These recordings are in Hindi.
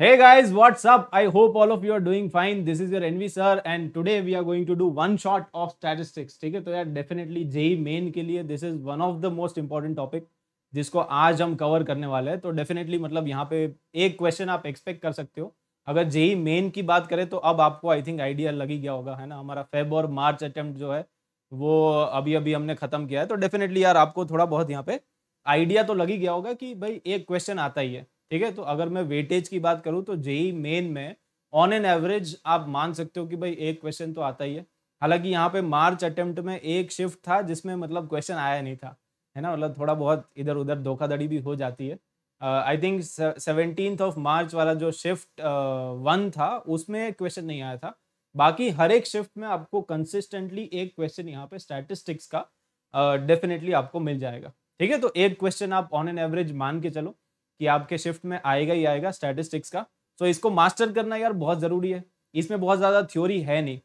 Hey guys, what's up? I hope all of you are doing fine. This is your NV sir and today we are going to do one shot of statistics. ठीक है तो यार डेफिनेटली जेई मेन के लिए this is one of the most important topic जिसको आज हम कवर करने वाले हैं तो डेफिनेटली मतलब यहाँ पे एक क्वेश्चन आप एक्सपेक्ट कर सकते हो अगर जेई मेन e e की बात करें तो अब आपको आई थिंक आइडिया लग ही गया होगा है ना हमारा Feb और मार्च अटेम्प्ट जो है वो अभी अभी हमने खत्म किया है तो डेफिनेटली यार आपको थोड़ा बहुत यहाँ पे आइडिया तो लग ही गया होगा कि भाई एक क्वेश्चन आता ही है ठीक है तो अगर मैं वेटेज की बात करूँ तो जेई मेन में ऑन एन एवरेज आप मान सकते हो कि भाई एक क्वेश्चन तो आता ही है हालांकि यहाँ पे मार्च अटेम्प्ट में एक शिफ्ट था जिसमें मतलब क्वेश्चन आया नहीं था है ना मतलब थोड़ा बहुत इधर उधर धोखाधड़ी भी हो जाती है I think seventeen of March वाला जो शिफ्ट वन uh, था उसमें क्वेश्चन नहीं आया था बाकी हर एक शिफ्ट में आपको कंसिस्टेंटली एक क्वेश्चन यहाँ पे स्टैटिस्टिक्स का डेफिनेटली uh, आपको मिल जाएगा ठीक है तो एक क्वेश्चन आप ऑन एन एवरेज मान के चलो कि आपके शिफ्ट में आएगा ही आएगा स्टैटिस्टिक्स का तो इसको मास्टर करना यार बहुत ज़रूरी है इसमें बहुत ज़्यादा थ्योरी है नहीं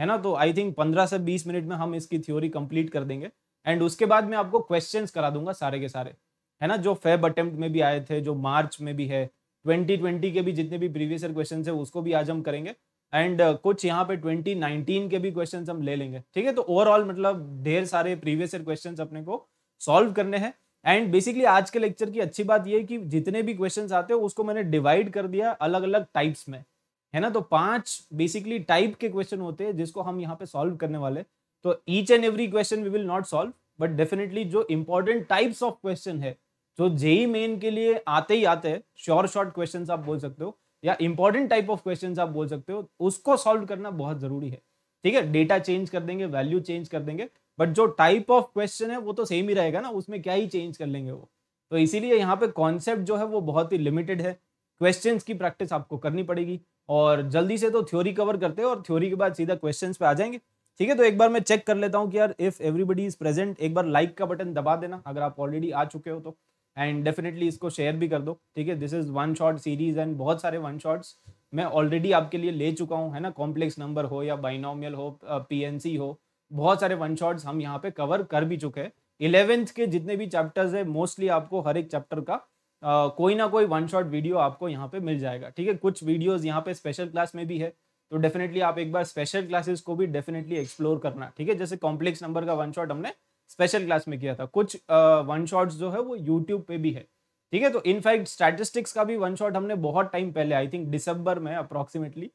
है ना तो आई थिंक पंद्रह से बीस मिनट में हम इसकी थ्योरी कंप्लीट कर देंगे एंड उसके बाद मैं आपको क्वेश्चन करा दूंगा सारे के सारे है ना जो फेब अटेम्प्ट में भी आए थे जो मार्च में भी है 2020 के भी जितने भी प्रीवियस ईयर क्वेश्चन है उसको भी आज हम करेंगे एंड uh, कुछ यहाँ पे 2019 के भी क्वेश्चन हम ले लेंगे ठीक है तो ओवरऑल मतलब ढेर सारे प्रीवियस ईयर क्वेश्चन अपने को सॉल्व करने हैं एंड बेसिकली आज के लेक्चर की अच्छी बात यह है कि जितने भी क्वेश्चन आते हैं उसको मैंने डिवाइड कर दिया अलग अलग टाइप्स में है ना तो पांच बेसिकली टाइप के क्वेश्चन होते हैं जिसको हम यहाँ पे सॉल्व करने वाले तो each and every question we will not solve but definitely जो इंपॉर्टेंट टाइप्स ऑफ क्वेश्चन है जो जेई मेन के लिए आते ही आते हैं श्योर शॉर्ट क्वेश्चन आप बोल सकते हो या इंपॉर्टेंट टाइप ऑफ क्वेश्चन आप बोल सकते हो उसको सॉल्व करना बहुत जरूरी है ठीक है डेटा चेंज कर देंगे वैल्यू चेंज कर देंगे बट जो टाइप ऑफ क्वेश्चन है वो तो सेम ही रहेगा ना उसमें क्या ही चेंज कर लेंगे वो तो इसीलिए यहाँ पे कॉन्सेप्ट जो है वो बहुत ही लिमिटेड है क्वेश्चन की प्रैक्टिस आपको करनी पड़ेगी और जल्दी से तो थ्योरी कवर करते हैं और थ्योरी के बाद सीधा क्वेश्चन पे आ जाएंगे ठीक है तो एक बार मैं चेक कर लेता हूँ कि यार इफ एवरीबडी इज प्रेजेंट एक बार लाइक का बटन दबा देना अगर आप ऑलरेडी आ चुके हो तो एंड डेफिनेटली इसको शेयर भी कर दो ठीक है this is one shot series and बहुत सारे वन शॉर्ट्स मैं ऑलरेडी आपके लिए ले चुका हूँ है ना कॉम्प्लेक्स नंबर हो या बाइनोमियल हो पी हो बहुत सारे वन शॉट्स हम यहाँ पे कवर कर भी चुके हैं इलेवेंथ के जितने भी चैप्टर्स है मोस्टली आपको हर एक चैप्टर का आ, कोई ना कोई वन शॉट वीडियो आपको यहाँ पे मिल जाएगा ठीक है कुछ वीडियोज यहाँ पे स्पेशल क्लास में भी है तो डेफिनेटली आप एक बार स्पेशल क्लासेस को भी डेफिनेटली एक्सप्लोर करना ठीक है जैसे कॉम्प्लेक्स नंबर का वन शॉट हमने स्पेशल क्लास में किया था कुछ वन शॉट्स जो है वो यूट्यूब पे भी है ठीक है तो इनफैक्ट स्टैटिस्टिक्स का भी वन शॉट हमने बहुत टाइम पहले आई थिंक दिसंबर में अप्रॉक्सीमेटली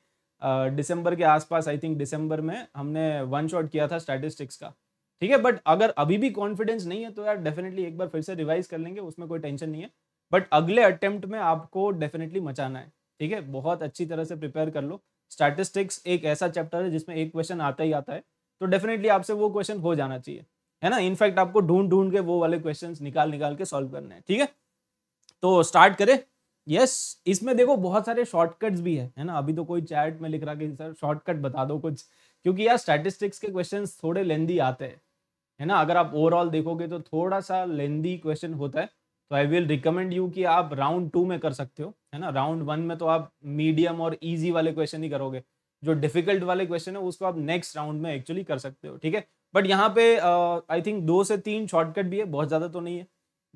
दिसंबर के आसपास आई थिंक दिसंबर में हमने वन शॉट किया था स्टैटिस्टिक्स का ठीक है बट अगर अभी भी कॉन्फिडेंस नहीं है तो यार डेफिनेटली एक बार फिर से रिवाइज कर लेंगे उसमें कोई टेंशन नहीं है बट अगले अटेम्प्ट में आपको डेफिनेटली मचाना है ठीक है बहुत अच्छी तरह से प्रिपेयर कर लो स्टैटिस्टिक्स एक ऐसा चैप्टर है जिसमें एक क्वेश्चन आता ही आता है तो डेफिनेटली आपसे वो क्वेश्चन हो जाना चाहिए है ना इनफैक्ट आपको ढूंढ ढूंढ के वो वाले क्वेश्चन निकाल निकाल के सॉल्व करने हैं ठीक है तो स्टार्ट करें यस yes, इसमें देखो बहुत सारे शॉर्टकट्स भी है है ना अभी तो कोई चैट में लिख रहा कि सर शॉर्टकट बता दो कुछ क्योंकि यार स्टैटिस्टिक्स के क्वेश्चंस थोड़े लेंदी आते हैं है ना अगर आप ओवरऑल देखोगे तो थोड़ा सा लेंदी क्वेश्चन होता है तो आई विल रिकमेंड यू कि आप राउंड टू में कर सकते हो है ना राउंड वन में तो आप मीडियम और ईजी वाले क्वेश्चन ही करोगे जो डिफिकल्ट वाले क्वेश्चन है उसको आप नेक्स्ट राउंड में एक्चुअली कर सकते हो ठीक है बट यहाँ पे आई uh, थिंक दो से तीन शॉर्टकट भी है बहुत ज़्यादा तो नहीं है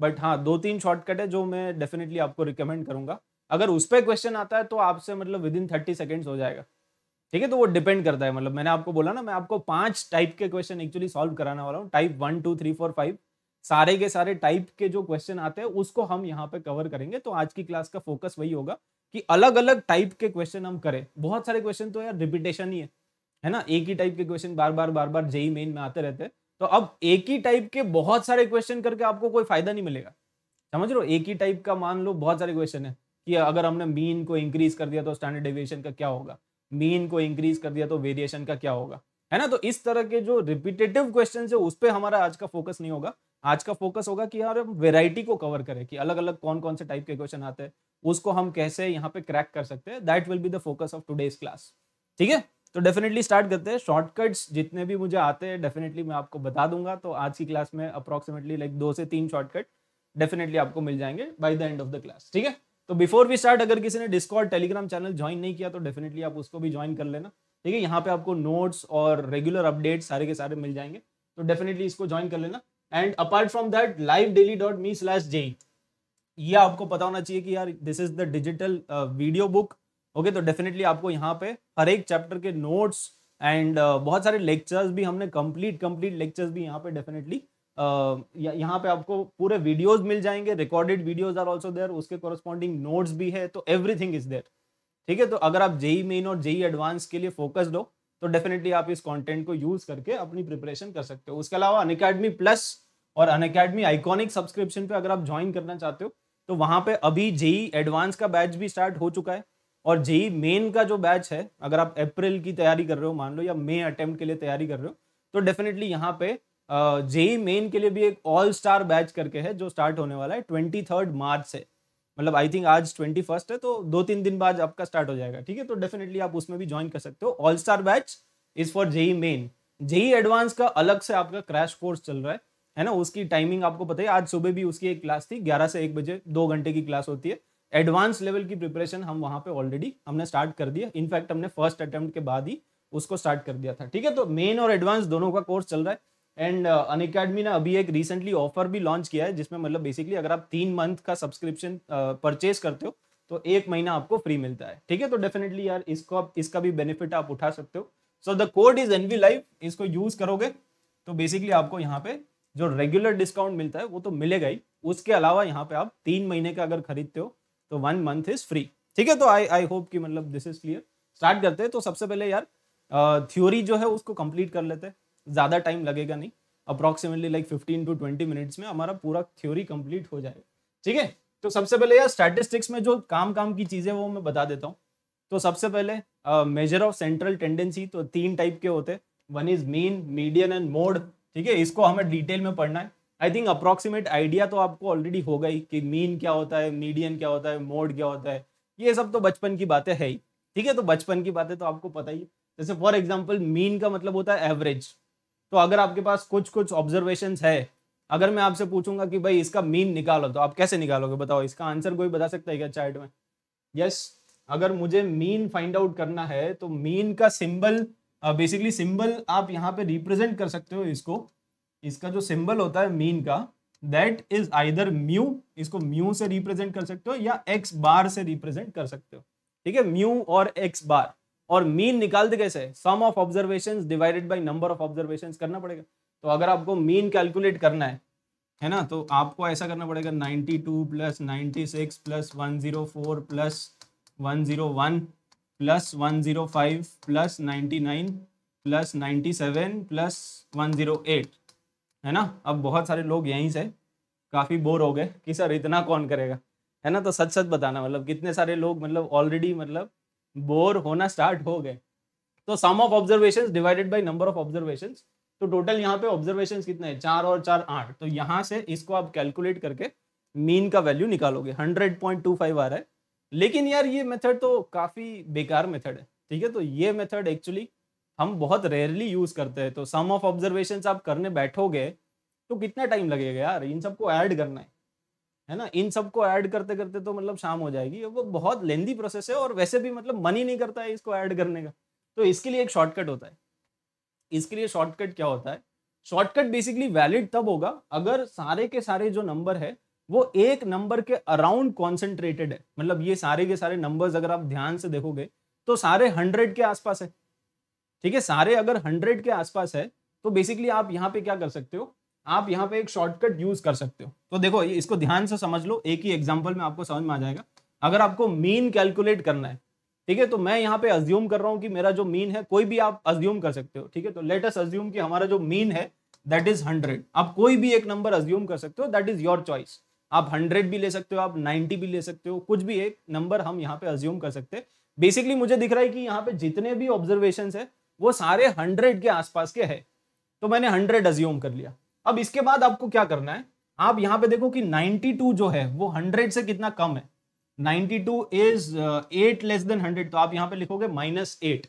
बट हाँ दो तीन शॉर्टकट है जो मैं डेफिनेटली आपको रिकमेंड करूंगा अगर उस पर क्वेश्चन आता है तो आपसे मतलब विद इन थर्टी सेकेंड्स हो जाएगा ठीक है तो वो डिपेंड करता है मतलब मैंने आपको बोला ना मैं आपको पांच टाइप के क्वेश्चन एक्चुअली सॉल्व कराने वाला हूँ type one two three four five सारे के सारे टाइप के जो क्वेश्चन आते हैं उसको हम यहाँ पे कवर करेंगे तो आज की क्लास का फोकस वही होगा कि अलग अलग टाइप के क्वेश्चन हम करें बहुत सारे क्वेश्चन तो यार रिपीटेशन ही है है ना एक ही टाइप के क्वेश्चन बार बार बार बार जेई मेन में आते रहते हैं तो अब एक ही टाइप के बहुत सारे क्वेश्चन करके आपको कोई फायदा नहीं मिलेगा समझ लो एक ही टाइप का मान लो बहुत सारे क्वेश्चन है कि अगर हमने मीन को इंक्रीज कर दिया तो स्टैंडर्ड डेविएशन का क्या होगा मीन को इंक्रीज कर दिया तो वेरिएशन का क्या होगा है ना तो इस तरह के जो रिपीटेटिव क्वेश्चन है उस पर हमारा आज का फोकस नहीं होगा आज का फोकस होगा कि यार हम वेराइटी को कवर करें कि अलग अलग कौन कौन से टाइप के क्वेश्चन आते हैं उसको हम कैसे यहाँ पे क्रैक कर सकते हैं that will be the focus of today's class ठीक है तो डेफिनेटली स्टार्ट करते हैं शॉर्टकट्स जितने भी मुझे आते हैं डेफिनेटली मैं आपको बता दूंगा तो आज की क्लास में अप्रॉक्सीमेटली लाइक दो से तीन शॉर्टकट डेफिनेटली आपको मिल जाएंगे by the end of the class ठीक है तो बिफोर वी स्टार्ट अगर किसी ने डिस्कॉर्ड टेलीग्राम चैनल ज्वाइन नहीं किया तो डेफिनेटली आप उसको भी ज्वाइन कर लेना ठीक है यहाँ पे आपको नोट्स और रेगुलर अपडेट सारे के सारे मिल जाएंगे तो डेफिनेटली इसको ज्वाइन कर लेना and apart from that live daily dot me slash J ये आपको पता होना चाहिए कि यार this is the digital video book okay तो डेफिनेटली आपको यहाँ पे हर एक चैप्टर के नोट्स एंड uh, बहुत सारे लेक्चर्स भी हमने कंप्लीट कंप्लीट लेक्चर्स भी यहाँ पे डेफिनेटली uh, यहाँ पे आपको पूरे वीडियोस मिल जाएंगे recorded videos are also there उसके कॉरस्पॉन्डिंग नोट्स भी है तो एवरीथिंग इज देयर ठीक है तो अगर आप जेई मेन और जेई एडवांस के लिए फोकस्ड हो तो डेफिनेटली आप इस कॉन्टेंट को यूज करके अपनी प्रिपरेशन कर सकते हो उसके अलावा अन अकेडमी प्लस और अन अकेडमी आइकॉनिक सब्सक्रिप्शन पे अगर आप ज्वाइन करना चाहते हो तो वहां पर अभी जेई एडवांस का बैच भी स्टार्ट हो चुका है और जेई मेन का जो बैच है अगर आप अप्रैल की तैयारी कर रहे हो मान लो या मे अटेम्प्ट के लिए तैयारी कर रहे हो तो डेफिनेटली यहाँ पे जेई मेन के लिए भी एक ऑल स्टार बैच करके है जो स्टार्ट होने वाला है ट्वेंटी थर्ड मार्च से मतलब आई थिंक आज ट्वेंटी फर्स्ट है तो दो तीन दिन बाद आपका स्टार्ट हो जाएगा ठीक है तो डेफिनेटली आप उसमें भी ज्वाइन कर सकते हो all star batch is for JEE Main JEE advance का अलग से आपका क्रैश कोर्स चल रहा है है ना उसकी टाइमिंग आपको पता है आज सुबह भी उसकी एक क्लास थी ग्यारह से एक बजे दो घंटे की क्लास होती है एडवांस लेवल की प्रिपरेशन हम वहां पे ऑलरेडी हमने स्टार्ट कर दिया इनफैक्ट हमने फर्स्ट अटेम्प्ट के बाद ही उसको स्टार्ट कर दिया था ठीक है तो मेन और एडवांस दोनों का कोर्स चल रहा है एंड अन अकेडमी ने अभी एक रिसेंटली ऑफर भी लॉन्च किया है जिसमें मतलब बेसिकली अगर आप तीन मंथ का सब्सक्रिप्शन परचेज uh, करते हो तो एक महीना आपको फ्री मिलता है ठीक है तो डेफिनेटली यार इसको आप इसका भी बेनिफिट आप उठा सकते हो so the code is NV live इसको यूज करोगे तो बेसिकली आपको यहाँ पे जो रेगुलर डिस्काउंट मिलता है वो तो मिलेगा ही उसके अलावा यहाँ पे आप तीन महीने का अगर खरीदते हो तो वन मंथ इज फ्री ठीक है तो आई आई होप कि मतलब दिस इज क्लियर स्टार्ट करते हैं तो सबसे पहले यार थ्योरी जो है उसको कंप्लीट कर लेते हैं ज़्यादा टाइम लगेगा नहीं approximately like fifteen to twenty minutes में हमारा पूरा थ्योरी कंप्लीट हो जाएगा ठीक है तो सबसे पहले यार स्टैटिस्टिक्स में जो काम काम की चीज़ें वो मैं बता देता हूँ तो सबसे पहले मेजर ऑफ सेंट्रल टेंडेंसी तो तीन टाइप के होते हैं one is mean median and mode ठीक है इसको हमें डिटेल में पढ़ना है आई थिंक अप्रॉक्सीमेट आइडिया तो आपको ऑलरेडी होगा गई कि मीन क्या होता है मीडियन क्या होता है मोड क्या होता है ये सब तो बचपन की बातें है ही ठीक है तो बचपन की बातें तो आपको पता ही जैसे फॉर एग्जाम्पल मीन का मतलब होता है एवरेज तो अगर आपके पास कुछ कुछ ऑब्जर्वेशन है अगर मैं आपसे पूछूंगा कि भाई इसका मीन निकालो तो आप कैसे निकालोगे बताओ इसका आंसर कोई बता सकता है क्या चैट में यस yes, अगर मुझे मीन फाइंड आउट करना है तो मीन का सिंबल बेसिकली सिंबल आप यहाँ पे रिप्रेजेंट कर सकते हो इसको इसका जो सिंबल होता है मीन का दैट इज आइदर म्यू इसको म्यू से रिप्रेजेंट कर सकते हो या एक्स बार से रिप्रेजेंट कर सकते हो ठीक है म्यू और एक्स बार और मीन निकालते कैसे sum of observation divided by number of observation करना पड़ेगा तो अगर आपको मीन कैलकुलेट करना है है ना तो आपको ऐसा करना पड़ेगा 92 two plus ninety six plus one zero four plus one zero one plus one zero five plus ninety nine plus ninety seven plus one zero eight है ना अब बहुत सारे लोग यहीं से काफ़ी बोर हो गए कि सर इतना कौन करेगा है ना तो सच सच बताना मतलब कितने सारे लोग मतलब ऑलरेडी मतलब बोर होना स्टार्ट हो गए तो sum of observation divided by number of observation तो टोटल यहाँ पे ऑब्जर्वेशन कितने हैं चार और चार आठ तो यहाँ से इसको आप कैलकुलेट करके मीन का वैल्यू निकालोगे हंड्रेड पॉइंट टू फाइव आ रहा है लेकिन यार ये मेथड तो काफ़ी बेकार मेथड है ठीक है तो ये मेथड एक्चुअली हम बहुत रेयरली यूज करते हैं तो सम ऑफ ऑब्जर्वेशन आप करने बैठोगे तो कितना टाइम लगेगा यार इन सबको ऐड करना है है ना इन सबको ऐड करते करते तो मतलब शाम हो जाएगी वो बहुत लेंदी प्रोसेस है और वैसे भी मतलब मन ही नहीं करता है इसको ऐड करने का तो इसके लिए एक शॉर्टकट होता है इसके लिए शॉर्टकट क्या होता है शॉर्टकट बेसिकली वैलिड तब होगा अगर सारे के सारे जो नंबर है वो एक नंबर के अराउंड कॉन्सेंट्रेटेड है मतलब ये सारे के सारे नंबर अगर आप ध्यान से देखोगे तो सारे हंड्रेड के आसपास है ठीक है सारे अगर हंड्रेड के आसपास है तो बेसिकली आप यहाँ पे क्या कर सकते हो आप यहाँ पे एक शॉर्टकट यूज कर सकते हो तो देखो इसको ध्यान से समझ लो एक ही एग्जाम्पल में आपको समझ में आ जाएगा अगर आपको मीन कैलकुलेट करना है ठीक है तो मैं यहाँ पे अज्यूम कर रहा हूँ कि मेरा जो मीन है कोई भी आप अज्यूम कर सकते हो ठीक है तो लेटेस्ट अज्यूम कि हमारा जो मीन है दैट इज हंड्रेड आप कोई भी एक नंबर अज्यूम कर सकते हो दैट इज योर चॉइस आप हंड्रेड भी ले सकते हो आप नाइनटी भी ले सकते हो कुछ भी एक नंबर हम यहाँ पे अज्यूम कर सकते हैं बेसिकली मुझे दिख रहा है कि यहाँ पे जितने भी ऑब्जर्वेशन है वो सारे हंड्रेड के आसपास के है तो मैंने हंड्रेड अज्यूम कर लिया अब इसके बाद आपको क्या करना है आप यहाँ पे देखो कि 92 जो है वो 100 से कितना कम है 92 इज एट लेस देन 100 तो आप यहां पे लिखोगे माइनस एट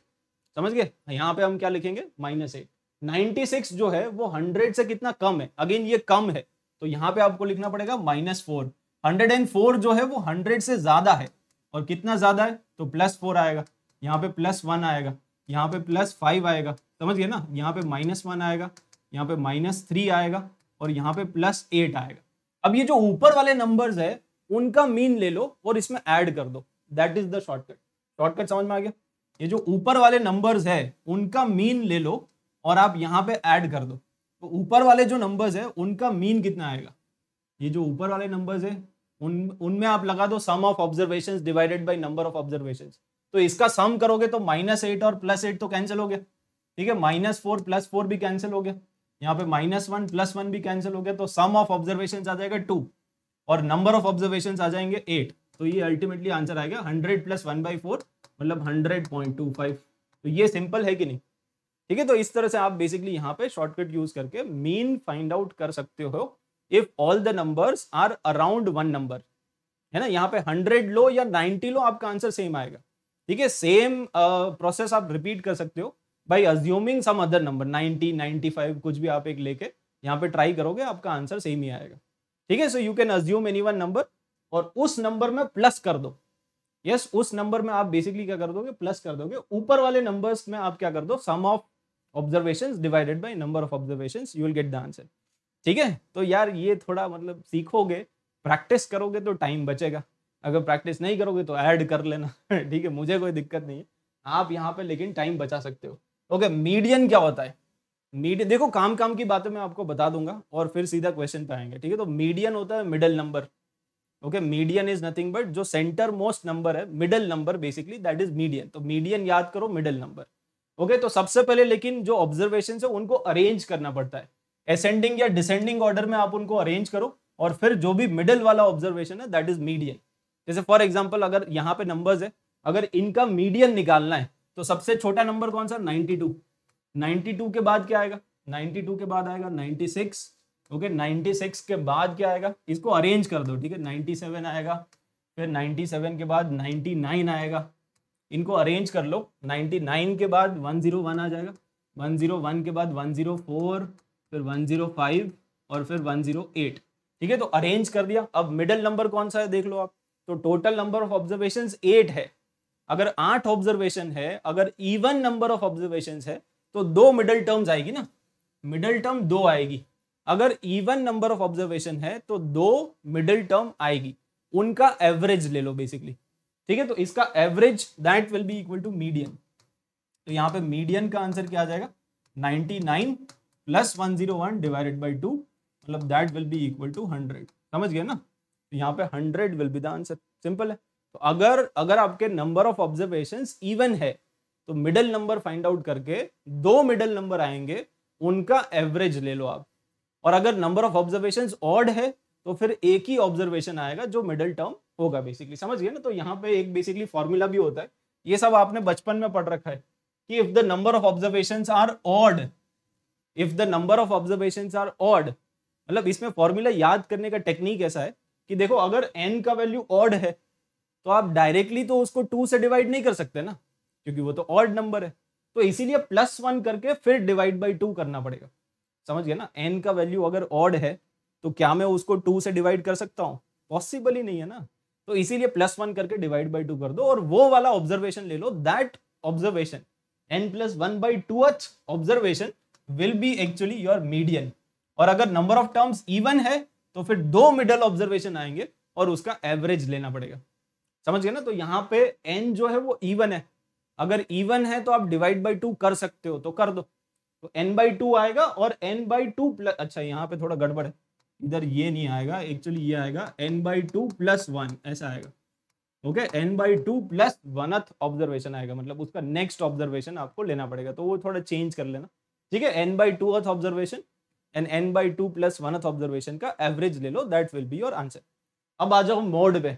समझ गए यहाँ पे हम क्या लिखेंगे माइनस एट नाइनटी सिक्स जो है वो हंड्रेड से कितना कम है अगेन ये कम है तो यहाँ पे आपको लिखना पड़ेगा minus four hundred and four जो है वो हंड्रेड से ज्यादा है और कितना ज्यादा है तो प्लस फोर आएगा यहाँ पे प्लस वन आएगा यहाँ पे प्लस फाइव आएगा समझ गए ना यहाँ पे माइनस वन आएगा यहाँ पे माइनस थ्री आएगा और यहाँ पे प्लस एट आएगा अब ये जो ऊपर वाले नंबर्स है उनका मीन ले लो और इसमें ऐड कर दो that is the shortcut shortcut समझ में आ गया ये जो ऊपर वाले नंबर्स है उनका मीन ले लो और आप यहाँ पे ऐड कर दो तो ऊपर वाले जो नंबर्स है उनका मीन कितना आएगा ये जो ऊपर वाले नंबर्स है उनमें उन आप लगा दो sum of observations divided by number of observations तो इसका सम करोगे तो माइनस एट और प्लस एट तो कैंसिल हो गया ठीक है माइनस फोर प्लस फोर भी कैंसिल हो गया यहाँ पे माइनस वन प्लस वन भी कैंसिल हो गया तो सम ऑफ ऑब्जर्वेशन आ जाएगा टू और नंबर ऑफ ऑब्जर्वेशन आ जाएंगे एट तो ये अल्टीमेटली आंसर आएगा hundred plus one by four मतलब हंड्रेड पॉइंट टू फाइव तो ये सिंपल है कि नहीं ठीक है तो इस तरह से आप बेसिकली यहाँ पे शॉर्टकट यूज करके मीन फाइंड आउट कर सकते हो if all the number are around one number है ना यहाँ पे हंड्रेड लो या नाइनटी लो आपका आंसर सेम आएगा ठीक है सेम प्रोसेस uh, आप रिपीट कर सकते हो by assuming some other number 90, 95 कुछ भी आप एक लेके यहाँ पे ट्राई करोगे आपका आंसर सेम ही आएगा ठीक है so you can assume any one number और उस नंबर में प्लस कर दो यस yes, उस नंबर में आप बेसिकली क्या कर दोगे प्लस कर दोगे ऊपर वाले नंबर्स में आप क्या कर दो sum of observation divided by number of observation you will get the answer ठीक है तो यार ये थोड़ा मतलब सीखोगे प्रैक्टिस करोगे तो टाइम बचेगा अगर प्रैक्टिस नहीं करोगे तो ऐड कर लेना ठीक है मुझे कोई दिक्कत नहीं है आप यहाँ पे लेकिन टाइम बचा सकते हो ओके मीडियन क्या होता है मीडियन देखो काम काम की बातें मैं आपको बता दूंगा और फिर सीधा क्वेश्चन पे आएंगे ठीक है तो मीडियन होता है middle number okay median is nothing but जो सेंटर मोस्ट नंबर है middle number basically that is median तो मीडियन याद करो मिडल नंबर ओके तो सबसे पहले लेकिन जो ऑब्जर्वेशन है उनको अरेंज करना पड़ता है असेंडिंग या डिसेंडिंग ऑर्डर में आप उनको अरेंज करो और फिर जो भी मिडल वाला ऑब्जर्वेशन है दैट इज मीडियन जैसे फॉर एग्जाम्पल अगर यहाँ पे नंबर है अगर इनका मीडियम निकालना है तो सबसे छोटा नंबर कौन सा 92 92 के बाद क्या आएगा 92 के बाद आएगा 96 ओके okay, 96 के बाद क्या आएगा इसको अरेंज कर दो ठीक है 97 आएगा फिर 97 के बाद 99 आएगा इनको अरेंज कर लो 99 के बाद 101 आ जाएगा 101 के बाद 104 फिर 105 और फिर 108 ठीक है तो अरेंज कर दिया अब मिडल नंबर कौन सा है देख लो आप तो total number of observation eight है अगर आठ ऑब्जर्वेशन है अगर इवन नंबर ऑफ ऑब्जर्वेशन है तो दो मिडल टर्म्स आएगी ना मिडल टर्म दो आएगी अगर इवन नंबर ऑफ ऑब्जर्वेशन है तो दो मिडल टर्म आएगी उनका एवरेज ले लो बेसिकली ठीक है तो इसका average that will be equal to median तो यहां पे मीडियन का आंसर क्या आ जाएगा 99 प्लस 101 डिवाइडेड बाय 2 मतलब that will be equal to 100 समझ गए ना यहाँ पे hundred will be the answer simple है तो अगर अगर आपके नंबर ऑफ ऑब्जर्वेशन इवन है तो मिडल नंबर फाइंड आउट करके दो मिडल नंबर आएंगे उनका एवरेज ले लो आप और अगर नंबर ऑफ ऑब्जर्वेशन ऑड है तो फिर एक ही ऑब्जर्वेशन आएगा जो मिडल टर्म होगा बेसिकली समझ गए ना तो यहाँ पे एक बेसिकली फॉर्मूला भी होता है ये सब आपने बचपन में पढ़ रखा है कि if the number of observation are odd if the number of observation are odd मतलब इसमें फॉर्मूला याद करने का टेक्निक ऐसा है कि देखो अगर एन का वैल्यू ऑड है तो आप डायरेक्टली तो उसको टू से डिवाइड नहीं कर सकते ना क्योंकि वो तो ऑड नंबर है तो इसीलिए प्लस वन करके फिर डिवाइड बाई टू करना पड़ेगा समझ गया ना एन का वैल्यू अगर ऑड है तो क्या मैं उसको टू से डिवाइड कर सकता हूँ पॉसिबल ही नहीं है ना तो इसीलिए प्लस वन करके डिवाइड बाई टू कर दो और वो वाला ऑब्जर्वेशन ले लो that observation N plus one by two H observation will be actually your median और अगर नंबर ऑफ टर्म्स इवन है तो फिर दो मिडल ऑब्जर्वेशन आएंगे और उसका एवरेज लेना पड़ेगा समझ गए ना तो यहाँ पे एन जो है वो इवन है अगर इवन है तो आप डिवाइड बाई टू कर सकते हो तो कर दो तो एन बाई टू आएगा और एन बाई टू प्लस अच्छा यहाँ पे थोड़ा गड़बड़ है इधर ये नहीं आएगा एक्चुअली ये आएगा N by two plus one ऐसा आएगा okay N by two plus one observation आएगा मतलब उसका नेक्स्ट ऑब्जर्वेशन आपको लेना पड़ेगा तो वो थोड़ा चेंज कर लेना ठीक है N by two observation N N by two plus oneth observation का एवरेज ले लो that will be your answer अब आ जाओ मोड पे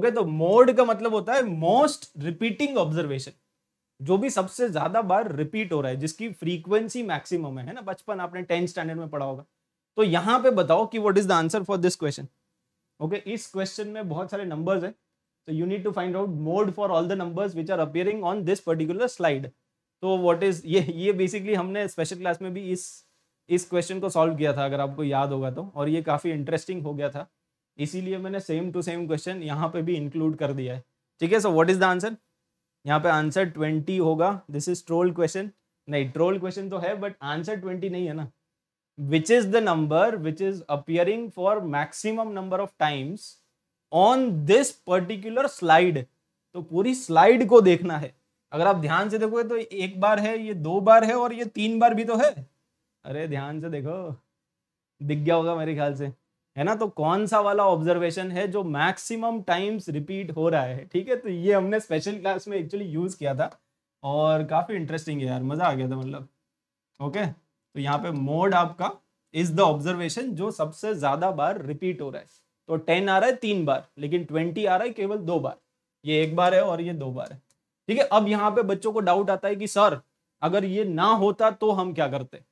ओके तो मोड का मतलब होता है मोस्ट रिपीटिंग ऑब्जर्वेशन जो भी सबसे ज्यादा बार रिपीट हो रहा है जिसकी फ्रीक्वेंसी मैक्सिमम है ना बचपन आपने टेंथ स्टैंडर्ड में पढ़ा होगा तो यहाँ पे बताओ कि what is the answer for this question okay इस क्वेश्चन में बहुत सारे नंबर्स हैं तो you need to find out mode for all the numbers which are appearing on this particular slide तो what इज ये ये बेसिकली हमने स्पेशल क्लास में भी इस इस क्वेश्चन को सॉल्व किया था अगर आपको याद होगा तो और ये काफ़ी इंटरेस्टिंग हो गया था इसीलिए मैंने सेम टू सेम क्वेश्चन यहाँ पे भी इंक्लूड कर दिया है ठीक है so what is the answer यहाँ पे आंसर ट्वेंटी होगा दिस इज ट्रोल क्वेश्चन नहीं ट्रोल क्वेश्चन तो है बट आंसर ट्वेंटी नहीं है ना which is the number which is appearing for maximum number of times on this particular slide तो पूरी स्लाइड को देखना है अगर आप ध्यान से देखोगे तो एक बार है ये दो बार है और ये तीन बार भी तो है अरे ध्यान से देखो दिख गया होगा मेरे ख्याल से है ना तो कौन सा वाला ऑब्जर्वेशन है जो मैक्सिमम टाइम्स रिपीट हो रहा है ठीक है तो ये हमने स्पेशल क्लास में एक्चुअली यूज किया था और काफी इंटरेस्टिंग है यार मजा आ गया था मतलब ओके तो यहाँ पे मोड आपका इज द ऑब्जर्वेशन जो सबसे ज्यादा बार रिपीट हो रहा है तो टेन आ रहा है तीन बार लेकिन ट्वेंटी आ रहा है केवल दो बार ये एक बार है और ये दो बार है ठीक है अब यहाँ पे बच्चों को डाउट आता है कि सर अगर ये ना होता तो हम क्या करते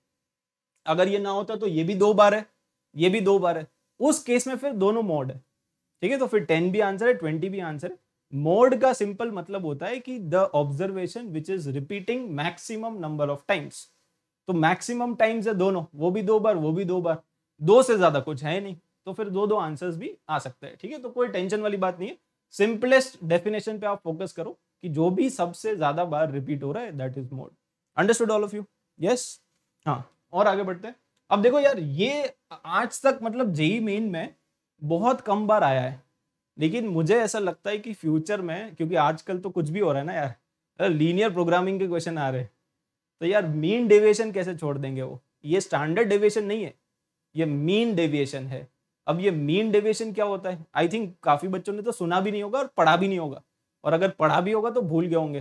अगर ये ना होता तो ये भी दो बार है ये भी दो बार है उस केस में फिर दोनों मोड है ठीक है तो फिर टेन भी आंसर है ट्वेंटी भी आंसर है मोड का सिंपल मतलब होता है कि the observation which is repeating maximum number of times तो मैक्सिमम टाइम्स है दोनों वो भी दो बार वो भी दो बार दो से ज्यादा कुछ है नहीं तो फिर दो दो आंसर्स भी आ सकते हैं ठीक है थीके? तो कोई टेंशन वाली बात नहीं है सिंपलेस्ट डेफिनेशन पे आप फोकस करो कि जो भी सबसे ज्यादा बार रिपीट हो रहा है that is mode understood all of you yes हाँ और आगे बढ़ते हैं अब देखो यार ये आज तक मतलब जेई मेन में बहुत कम बार आया है लेकिन मुझे ऐसा लगता है कि फ्यूचर में क्योंकि आजकल तो कुछ भी हो रहा है ना यार लीनियर प्रोग्रामिंग के क्वेश्चन आ रहे हैं तो यार मीन डेविएशन कैसे छोड़ देंगे वो ये स्टैंडर्ड डेविएशन नहीं है ये मीन डेविएशन है अब ये मीन डेविएशन क्या होता है आई थिंक काफी बच्चों ने तो सुना भी नहीं होगा और पढ़ा भी नहीं होगा और अगर पढ़ा भी होगा तो भूल गए होंगे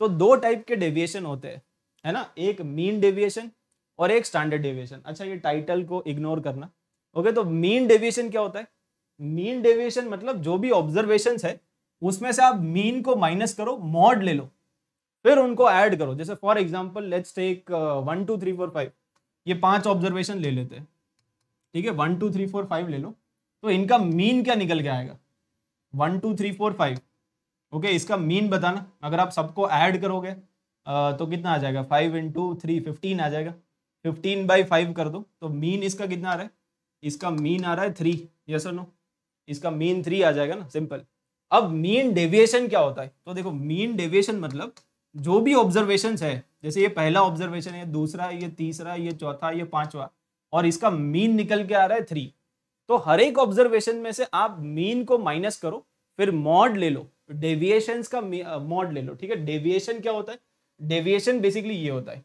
तो दो टाइप के डेविएशन होते हैं है ना एक मीन डेविएशन और एक स्टैंडर्ड डेविएशन अच्छा ये टाइटल को इग्नोर करना ओके तो मीन डेविएशन क्या होता है मीन डेविएशन मतलब जो भी ऑब्जर्वेशन है उसमें से आप मीन को माइनस करो मॉड ले लो फिर उनको ऐड करो जैसे for example let's take one two three four five ये पांच ऑब्जर्वेशन ले लेते हैं ठीक है one two three four five ले लो तो इनका मीन क्या निकल के आएगा one two three four five okay इसका मीन बताना अगर आप सबको ऐड करोगे uh, तो कितना आ जाएगा फाइव इंटू थ्री फिफ्टीन आ जाएगा फिफ्टीन बाई फाइव कर दो तो मीन इसका कितना आ रहा है इसका मीन आ रहा है थ्री यस नो इसका मीन थ्री आ जाएगा ना सिंपल अब मीन डेविएशन क्या होता है तो देखो मीन डेविएशन मतलब जो भी ऑब्जर्वेशन है जैसे ये पहला ऑब्जर्वेशन है दूसरा ये तीसरा ये चौथा ये पांचवा और इसका मीन निकल के आ रहा है थ्री तो हर एक ऑब्जर्वेशन में से आप मीन को माइनस करो फिर मॉड ले लो डेविएशन का मॉड ले लो ठीक है डेविएशन क्या होता है डेविएशन बेसिकली ये होता है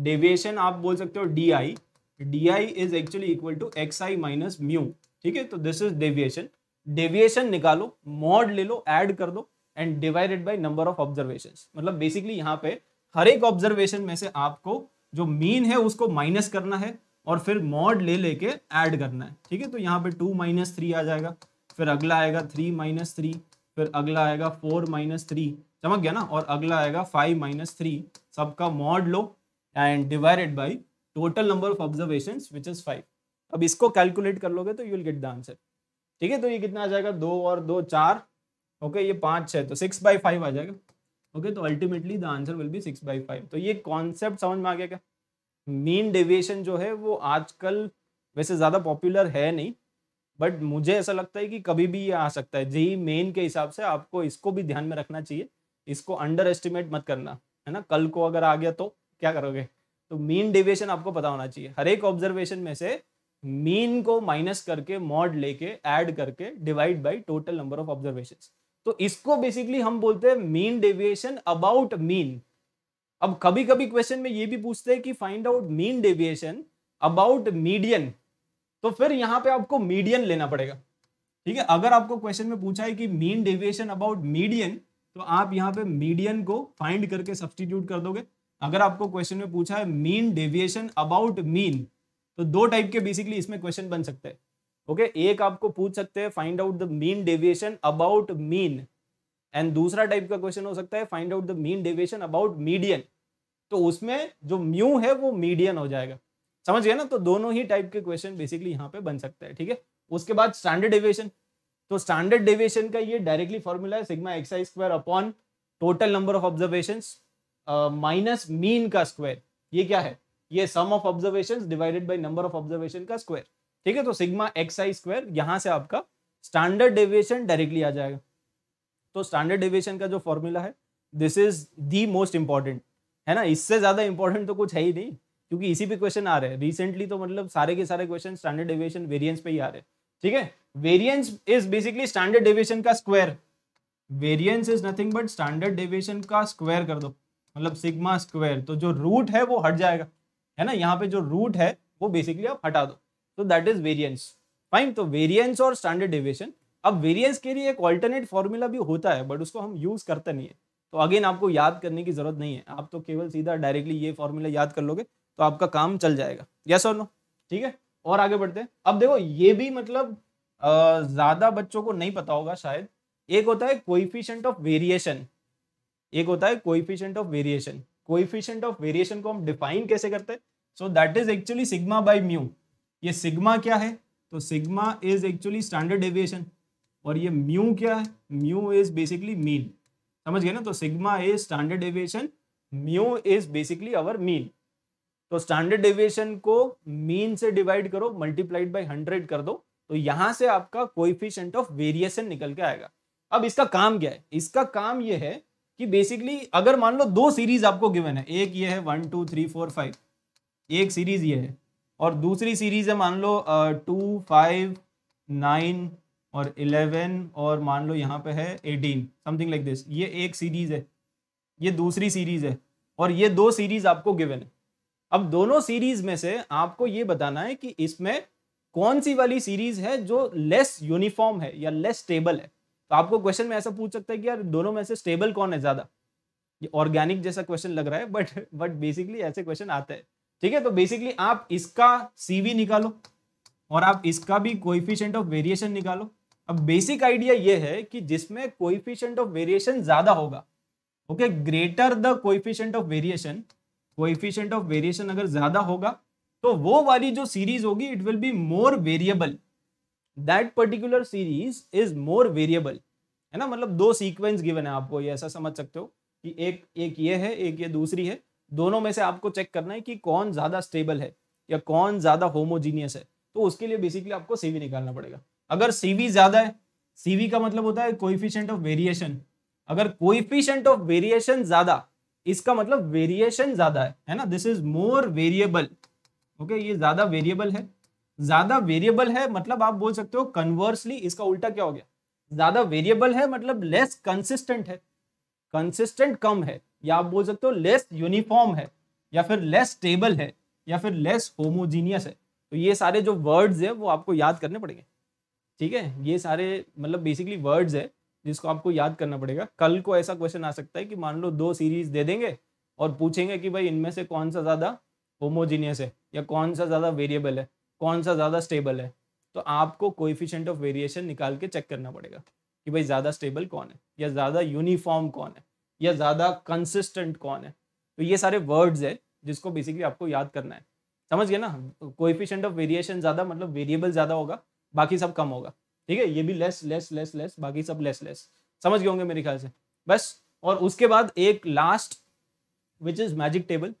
डेविएशन आप बोल सकते हो D I D I is actually equal to X I minus mu ठीक है तो दिस इज डेविएशन डेविएशन निकालो मॉड ले लो एड कर दो and divided by number of observation मतलब बेसिकली यहाँ पे हर एक ऑब्जर्वेशन में से आपको जो मीन है उसको माइनस करना है और फिर मॉड ले लेके ऐड करना है ठीक है तो यहाँ पे टू माइनस थ्री आ जाएगा फिर अगला आएगा थ्री माइनस थ्री फिर अगला आएगा फोर माइनस थ्री चमक गया ना और अगला आएगा फाइव माइनस थ्री सबका मॉड लो and divided by total number of observation which is five अब इसको कैलकुलेट कर लोगे तो you will get the answer ठीक है तो ये कितना आ जाएगा दो और दो चार ओके ये पांच छह तो सिक्स बाई फाइव आ जाएगा ओके तो ultimately the answer will be six by five तो ये कॉन्सेप्ट समझ में आ गया क्या मीन डेविएशन जो है वो आजकल वैसे ज़्यादा पॉपुलर है नहीं बट मुझे ऐसा लगता है कि कभी भी ये आ सकता है जी मेन के हिसाब से आपको इसको भी ध्यान में रखना चाहिए इसको अंडर एस्टिमेट मत करना है ना कल को अगर आ गया तो क्या करोगे तो मीन डेविएशन आपको पता होना चाहिए हर एक ऑब्जर्वेशन में से मीन को माइनस करके मॉड लेके ऐड करके divide by total number of observation तो इसको बेसिकली हम बोलते हैं मीन डेविएशन अबाउट मीन अब कभी कभी क्वेश्चन में ये भी पूछते हैं कि find out mean deviation about median तो फिर यहां पे आपको मीडियन लेना पड़ेगा ठीक है अगर आपको क्वेश्चन में पूछा है कि मीन डेविएशन अबाउट मीडियन तो आप यहां पे मीडियन को फाइंड करके सब्सटीट्यूट कर दोगे अगर आपको क्वेश्चन में पूछा है मीन डेविएशन अबाउट मीन तो दो टाइप के बेसिकली इसमें क्वेश्चन बन सकते हैं ओके okay? एक आपको पूछ सकते हैं find out the mean deviation about mean and दूसरा टाइप का क्वेश्चन हो सकता है find out the mean deviation about median तो उसमें जो म्यू है वो मीडियन हो जाएगा समझ गया ना तो दोनों ही टाइप के क्वेश्चन बेसिकली यहाँ पे बन सकते हैं ठीक है थीके? उसके बाद स्टैंडर्ड डेविएशन तो स्टैंडर्ड डेविएशन का ये डायरेक्टली फॉर्मूला है sigma x I square upon total number of observation minus mean का स्क्वायर ये क्या है ये sum of observation divided by number of observation का स्क्वायर ठीक है तो सिग्मा एक्स आई स्क्वायर यहां से आपका स्टैंडर्ड डेविएशन डायरेक्टली आ जाएगा तो स्टैंडर्ड डेविएशन का जो फॉर्मूला है this is the most important है ना इससे ज्यादा इंपॉर्टेंट तो कुछ है ही नहीं क्योंकि इसी पे क्वेश्चन आ रहे हैं रिसेंटली तो मतलब सारे के सारे क्वेश्चन स्टैंडर्ड डेविएशन वेरियंस पे ही आ रहे हैं ठीक है variance is basically standard deviation का square variance is nothing but standard deviation का स्क्वायर कर दो मतलब सिग्मा स्क्वायर तो जो रूट है वो हट जाएगा है ना यहाँ पे जो रूट है वो बेसिकली आप हटा दो तो दैट इज वेरियंस फाइन तो वेरियंस और स्टैंडर्ड डिविएशन अब वेरियंस के लिए एक ऑल्टरनेट फॉर्मूला भी होता है बट उसको हम यूज करते नहीं है तो अगेन आपको याद करने की जरूरत नहीं है आप तो केवल सीधा डायरेक्टली ये फॉर्मूला याद कर लोगे तो आपका काम चल जाएगा यस और नो ठीक है और आगे बढ़ते हैं अब देखो ये भी मतलब ज्यादा बच्चों को नहीं पता होगा शायद एक होता है कोइफिशियंट ऑफ वेरिएशन एक होता है coefficient of variation coefficient of variation को हम डिफाइन कैसे करते हैं so that is actually sigma by mu ये सिग्मा क्या है तो sigma is actually standard deviation और ये म्यू क्या है म्यू इज बेसिकली मीन समझ गए ना तो sigma is standard deviation mu is basically our mean तो स्टैंडर्ड डेविएशन को मीन से डिवाइड करो मल्टीप्लाइड बाय 100 कर दो तो यहां से आपका कोइफिशियंट ऑफ वेरिएशन निकल के आएगा अब इसका काम क्या है इसका काम ये है कि बेसिकली अगर मान लो दो सीरीज आपको गिवन है एक ये है one two three four five एक सीरीज ये है और दूसरी सीरीज है मान लो टू फाइव नाइन और इलेवन और मान लो यहाँ पे है एटीन समथिंग लाइक दिस ये एक सीरीज है ये दूसरी सीरीज है और ये दो सीरीज आपको गिवन है अब दोनों सीरीज में से आपको ये बताना है कि इसमें कौन सी वाली सीरीज है जो लेस यूनिफॉर्म है या लेस स्टेबल है तो आपको क्वेश्चन में ऐसा पूछ सकता है कि यार दोनों में से स्टेबल कौन है ज्यादा ये ऑर्गेनिक जैसा क्वेश्चन लग रहा है बट बट बेसिकली ऐसे क्वेश्चन आते हैं ठीक है तो बेसिकली आप इसका सीवी निकालो और आप इसका भी कोइफिशियंट ऑफ वेरिएशन निकालो अब बेसिक आइडिया ये है कि जिसमें कोइफिशियंट ऑफ वेरिएशन ज्यादा होगा okay greater the coefficient of variation coefficient of variation अगर ज्यादा होगा तो वो वाली जो सीरीज होगी it will be more variable that particular series is more variable है ना मतलब दो सीक्वेंस गिवन है आपको ये ऐसा समझ सकते हो कि एक एक ये है एक ये दूसरी है दोनों में से आपको चेक करना है कि कौन ज़्यादा स्टेबल है या कौन ज़्यादा होमोजीनियस है तो उसके लिए बेसिकली आपको सीवी निकालना पड़ेगा अगर सीवी ज़्यादा है सीवी का मतलब होता है कोइफिशियंट ऑफ वेरिएशन अगर कोइफिशियंट ऑफ वेरिएशन ज़्यादा इसका मतलब वेरिएशन ज़्यादा है है ना this is more variable okay ये ज़्यादा वेरिएबल है ज्यादा वेरिएबल है मतलब आप बोल सकते हो कन्वर्सली इसका उल्टा क्या हो गया ज्यादा वेरिएबल है मतलब लेस कंसिस्टेंट है कंसिस्टेंट कम है या आप बोल सकते हो लेस यूनिफॉर्म है या फिर लेस स्टेबल है या फिर लेस होमोजीनियस है तो ये सारे जो वर्ड्स है वो आपको याद करने पड़ेंगे ठीक है ये सारे मतलब बेसिकली वर्ड्स है जिसको आपको याद करना पड़ेगा कल को ऐसा क्वेश्चन आ सकता है कि मान लो दो सीरीज दे देंगे और पूछेंगे कि भाई इनमें से कौन सा ज़्यादा होमोजीनियस है या कौन सा ज़्यादा वेरिएबल है कौन सा ज़्यादा स्टेबल है तो आपको कोइफिशेंट ऑफ वेरिएशन निकाल के चेक करना पड़ेगा कि भाई ज़्यादा स्टेबल कौन है या ज़्यादा यूनिफॉर्म कौन है या ज़्यादा कंसिस्टेंट कौन है तो ये सारे वर्ड्स है जिसको बेसिकली आपको याद करना है समझ गए ना कोइफिशेंट ऑफ वेरिएशन ज़्यादा मतलब वेरिएबल ज़्यादा होगा बाकी सब कम होगा ठीक है ये भी लेस लेस लेस लेस बाकी सब लेस लेस समझ गए होंगे मेरे ख्याल से बस और उसके बाद एक last which is magic table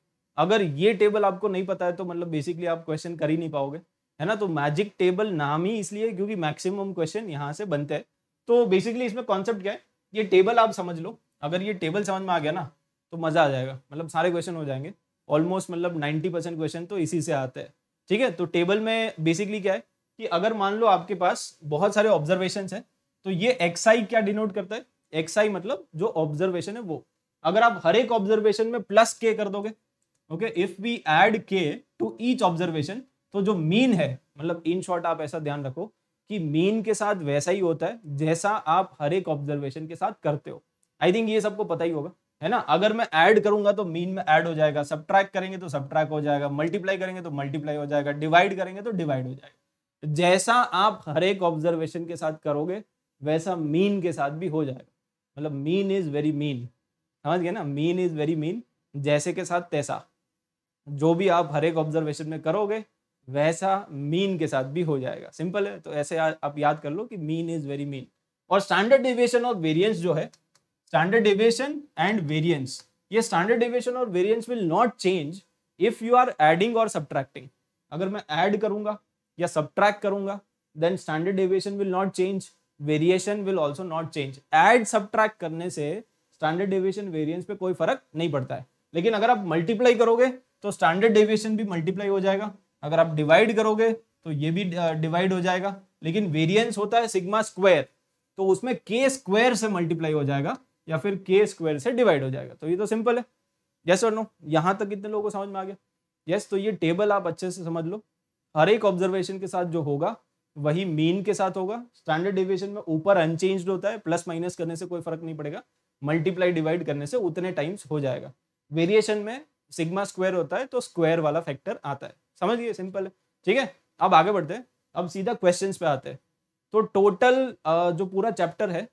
अगर ये टेबल आपको नहीं पता है तो मतलब बेसिकली आप क्वेश्चन कर ही नहीं पाओगे है ना तो मैजिक टेबल नाम ही इसलिए क्योंकि मैक्सिमम क्वेश्चन यहाँ से बनते हैं तो बेसिकली इसमें कॉन्सेप्ट क्या है ये टेबल आप समझ लो अगर ये टेबल समझ में आ गया ना तो मज़ा आ जाएगा मतलब सारे क्वेश्चन हो जाएंगे ऑलमोस्ट मतलब नाइन्टी परसेंट क्वेश्चन तो इसी से आते हैं ठीक है तो टेबल में बेसिकली क्या है कि अगर मान लो आपके पास बहुत सारे ऑब्जर्वेशन है तो ये एक्सआई क्या डिनोट करता है एक्सआई मतलब जो ऑब्जर्वेशन है वो अगर आप हर एक ऑब्जर्वेशन में प्लस के कर दोगे okay if we add K to each observation तो जो मीन है मतलब इन शॉर्ट आप ऐसा ध्यान रखो कि मीन के साथ वैसा ही होता है जैसा आप हर एक ऑब्जर्वेशन के साथ करते हो आई थिंक ये सबको पता ही होगा है ना अगर मैं ऐड करूंगा तो मीन में ऐड हो जाएगा सब करेंगे तो सब हो जाएगा मल्टीप्लाई करेंगे तो मल्टीप्लाई हो जाएगा डिवाइड करेंगे तो डिवाइड हो जाएगा तो जैसा आप हर एक ऑब्जर्वेशन के साथ करोगे वैसा मीन के साथ भी हो जाएगा मतलब मीन इज वेरी मीन समझ गए ना मीन इज वेरी मीन जैसे के साथ तैसा जो भी आप हर एक ऑब्जर्वेशन में करोगे वैसा मीन के साथ भी हो जाएगा सिंपल है तो ऐसे आ, आप याद कर लो कि मीन इज वेरी मीन और स्टैंडर्ड डिविएशन और वेरिएंस जो है स्टैंडर्ड डिविएशन एंड वेरिएंस ये स्टैंडर्ड डिविएशन और variance will not change if you are adding और सब्ट्रैक्टिंग अगर मैं ऐड करूंगा या सब्ट्रैक्ट करूंगा then standard deviation will not change variation will also not change add subtract करने से स्टैंडर्ड डिविएशन वेरिएंस पे कोई फर्क नहीं पड़ता है लेकिन अगर आप मल्टीप्लाई करोगे तो स्टैंडर्ड डिविएशन भी मल्टीप्लाई हो जाएगा अगर आप डिवाइड करोगे तो ये भी डिवाइड हो जाएगा लेकिन वेरियंस होता है सिग्मा स्क्वायर तो उसमें के स्क्वायर से मल्टीप्लाई हो जाएगा या फिर के स्क्वायर से डिवाइड हो जाएगा तो ये तो सिंपल है यस और नो यहाँ तक कितने लोगों को समझ में आ गया यस yes, तो ये टेबल आप अच्छे से समझ लो हर एक ऑब्जर्वेशन के साथ जो होगा वही मीन के साथ होगा स्टैंडर्ड डिविएशन में ऊपर अनचेंज होता है प्लस माइनस करने से कोई फर्क नहीं पड़ेगा मल्टीप्लाई डिवाइड करने से उतने टाइम्स हो जाएगा वेरिएशन में सिग्मा स्क्वायर होता है तो स्क्वायर वाला फैक्टर आता है समझ गए सिंपल है ठीक है अब आगे बढ़ते हैं अब सीधा क्वेश्चन पे आते हैं तो टोटल जो पूरा चैप्टर है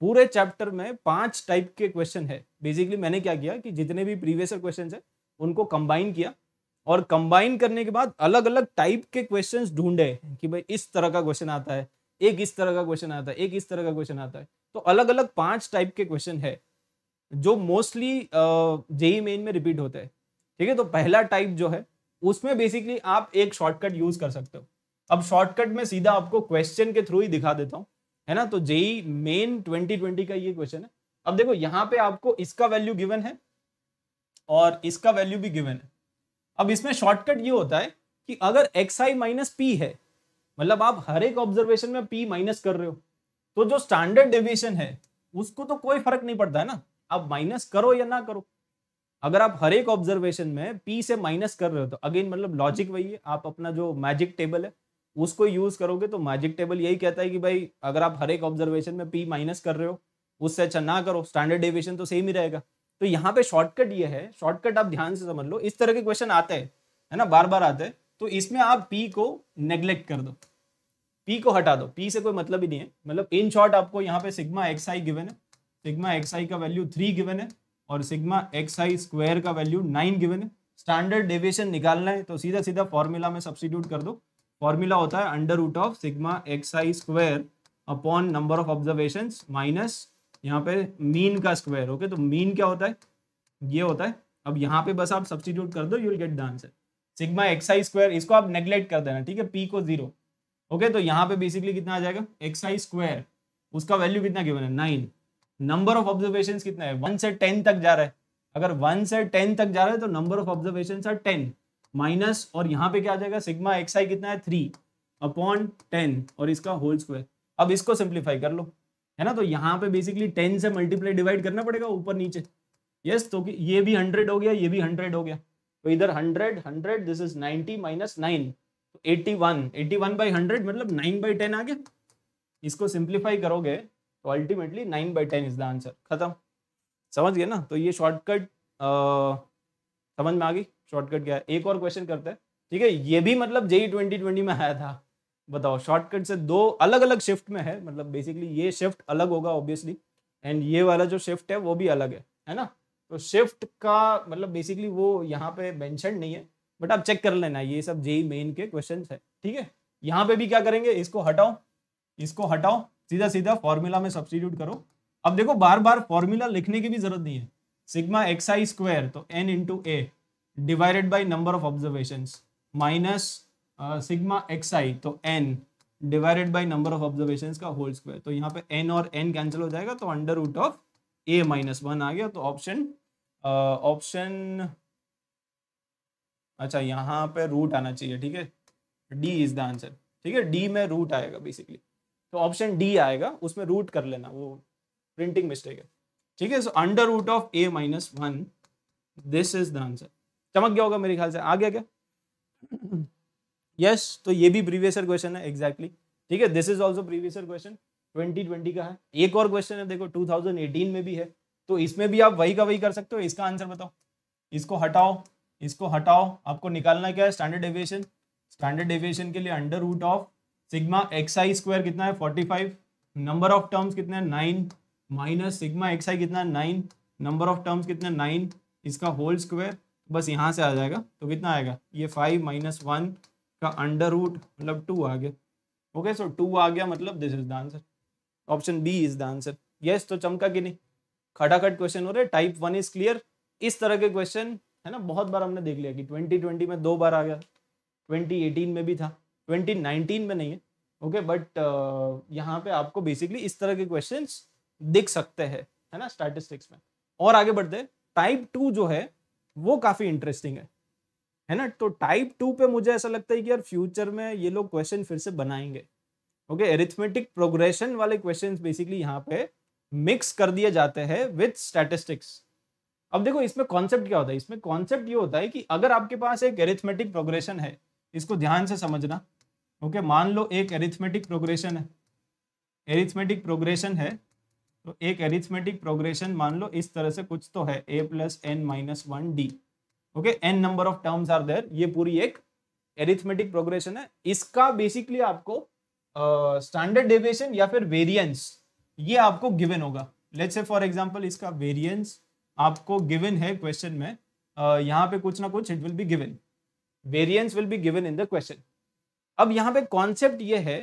पूरे चैप्टर में पांच टाइप के क्वेश्चन है बेसिकली मैंने क्या किया कि जितने भी प्रीवियस क्वेश्चन है उनको कंबाइन किया और कंबाइन करने के बाद अलग अलग टाइप के क्वेश्चन ढूंढे कि भाई इस तरह का क्वेश्चन आता है एक इस तरह का क्वेश्चन आता है एक इस तरह का क्वेश्चन आता है तो अलग अलग पांच टाइप के क्वेश्चन है जो मोस्टली जेई मेन में रिपीट होते हैं ठीक है तो पहला टाइप जो है उसमें बेसिकली आप एक शॉर्टकट यूज कर सकते हो अब शॉर्टकट में सीधा आपको क्वेश्चन के थ्रू ही दिखा देता हूँ है ना तो जेई मेन 2020 का ये क्वेश्चन है अब देखो यहाँ पे आपको इसका वैल्यू गिवन है और इसका वैल्यू भी गिवन है अब इसमें शॉर्टकट ये होता है कि अगर एक्स आई माइनस पी है मतलब आप हर एक ऑब्जर्वेशन में पी माइनस कर रहे हो तो जो स्टैंडर्ड डेविएशन है उसको तो कोई फर्क नहीं पड़ता है ना आप माइनस करो या ना करो अगर आप हर एक ऑब्जर्वेशन में पी से माइनस कर रहे हो तो अगेन मतलब लॉजिक वही है आप अपना जो मैजिक टेबल है उसको यूज करोगे तो मैजिक टेबल यही कहता है कि भाई अगर आप हर एक ऑब्जर्वेशन में पी माइनस कर रहे हो उससे अच्छा ना करो स्टैंडर्ड डेविएशन तो सेम ही रहेगा तो यहाँ पे शॉर्टकट ये है शॉर्टकट आप ध्यान से समझ लो इस तरह के क्वेश्चन आते हैं है ना बार बार आते हैं तो इसमें आप पी को नेग्लेक्ट कर दो पी को हटा दो पी से कोई मतलब ही नहीं है मतलब इन शॉर्ट आपको यहाँ पे सिग्मा एक्स आई गिवन है सिग्मा एक्स आई का वैल्यू थ्री गिवन है और सिग्मा एक्स आई स्क्वायर का वैल्यू नाइन गिवन है स्टैंडर्ड डेविएशन निकालना है तो सीधा सीधा फॉर्मूला में सब्सिट्यूट कर दो फॉर्मूला होता है under root of sigma x I square upon number of observation minus यहाँ पे मीन का स्क्वायर ओके तो मीन क्या होता है ये होता है अब यहाँ पे बस आप सब्सिट्यूट कर दो you will get the answer sigma x I square इसको आप नेग्लेक्ट कर देना ठीक है पी को जीरो ओके तो यहाँ पे बेसिकली कितना आ जाएगा एक्स आई स्क्वायर उसका वैल्यू कितना गिवन है नाइन नंबर ऑफ ऑब्जर्वेशन कितना है वन से टेन तक जा रहा है अगर वन से टेन तक जा रहा है तो number of observation are ten minus और यहाँ पे क्या आ जाएगा सिग्मा एक्स आई कितना है थ्री अपॉन टेन और इसका होल स्क्वायर अब इसको सिंप्लीफाई कर लो है ना तो यहाँ पे बेसिकली टेन से मल्टीप्लाई डिवाइड करना पड़ेगा ऊपर नीचे यस तो कि ये भी हंड्रेड हो गया ये भी हंड्रेड हो गया तो इधर hundred hundred this is ninety minus nine eighty one eighty one by hundred मतलब नाइन बाई टेन आ गया इसको सिंप्लीफाई करोगे तो ultimately nine by ten is the answer खत्म समझ गए ना तो ये शॉर्टकट समझ में आ गई शॉर्टकट क्या है एक और क्वेश्चन करते हैं ठीक है ये भी मतलब जेई ट्वेंटी ट्वेंटी में आया था बताओ शॉर्टकट से दो अलग अलग शिफ्ट में है मतलब बेसिकली ये शिफ्ट अलग होगा ऑब्वियसली एंड ये वाला जो शिफ्ट है वो भी अलग है है ना तो शिफ्ट का मतलब बेसिकली वो यहाँ पे मैंशन नहीं है बट आप चेक कर लेना ये सब जेई मेन के क्वेश्चन है ठीक है यहाँ पे भी क्या करेंगे इसको हटाओ इसको हटाओ सीधा सीधा फॉर्मूला में सब्सटीट्यूट करो अब देखो बार बार फॉर्मूला लिखने की भी जरूरत नहीं है सिग्मा एक्स आई स्क्वायर तो N into A divided by number of observation minus sigma x I तो N divided by number of observation का होल स्क्वायर तो यहाँ पे एन और एन कैंसिल हो जाएगा तो under root of A minus one आ गया तो ऑप्शन ऑप्शन uh, अच्छा यहाँ पे रूट आना चाहिए ठीक है डी इज द आंसर ठीक है डी में रूट आएगा बेसिकली तो ऑप्शन डी आएगा उसमें रूट कर लेना वो प्रिंटिंग मिस्टेक है ठीक है so under root of A minus one this is the answer चमक गया होगा मेरे ख्याल से आ गया क्या यस yes, तो ये भी प्रीवियसर क्वेश्चन है एग्जैक्टली exactly. ठीक है this is also previous year question 2020 का है एक और क्वेश्चन है देखो 2018 में भी है तो इसमें भी आप वही का वही कर सकते हो इसका आंसर बताओ इसको हटाओ इसको हटाओ आपको निकालना क्या है स्टैंडर्ड एविएशन स्टैंडर्ड एविएशन के लिए under root of sigma x I square कितना है forty five number of terms कितने nine minus sigma x I कितना नाइन नंबर ऑफ टर्म्स कितने नाइन इसका होल तो स्क्वायर बस यहाँ से आ जाएगा तो कितना आएगा ये फाइव माइनस वन का अंडर रूट मतलब टू आ गया ओके सो टू आ गया मतलब this is the answer option B is the answer yes तो चमका कि नहीं खटाखट क्वेश्चन हो रहे टाइप वन इज क्लियर इस तरह के क्वेश्चन है ना बहुत बार हमने देख लिया कि ट्वेंटी ट्वेंटी में दो बार आ गया ट्वेंटी एटीन में भी था 2019 में नहीं है ओके okay, बट uh, यहाँ पे आपको बेसिकली इस तरह के क्वेश्चन दिख सकते हैं है ना स्टैटिस्टिक्स में और आगे बढ़ते टाइप टू जो है वो काफी इंटरेस्टिंग है है ना तो टाइप टू पे मुझे ऐसा लगता है कि यार फ्यूचर में ये लोग क्वेश्चन फिर से बनाएंगे ओके एरिथमेटिक प्रोग्रेशन वाले क्वेश्चन बेसिकली यहाँ पे मिक्स कर दिए जाते हैं विथ स्टैटिस्टिक्स अब देखो इसमें कॉन्सेप्ट क्या होता है इसमें कॉन्सेप्ट ये होता है कि अगर आपके पास एक एरिथमेटिक प्रोग्रेशन है इसको ध्यान से समझना ओके okay, मान लो एक एरिथमेटिक प्रोग्रेशन है एरिथमेटिक प्रोग्रेशन है तो एक एरिथमेटिक प्रोग्रेशन मान लो इस तरह से कुछ तो है A plus N minus one D okay N number of terms are there ये पूरी एक एरिथमेटिक प्रोग्रेशन है इसका बेसिकली आपको स्टैंडर्ड uh, डेविएशन या फिर वेरिएंस ये आपको गिवन होगा लेट्स से फॉर एग्जांपल इसका वेरिएंस आपको गिवन है क्वेश्चन में uh, यहाँ पे कुछ ना कुछ it will be given variance will be given in the question अब यहाँ पे कॉन्सेप्ट ये है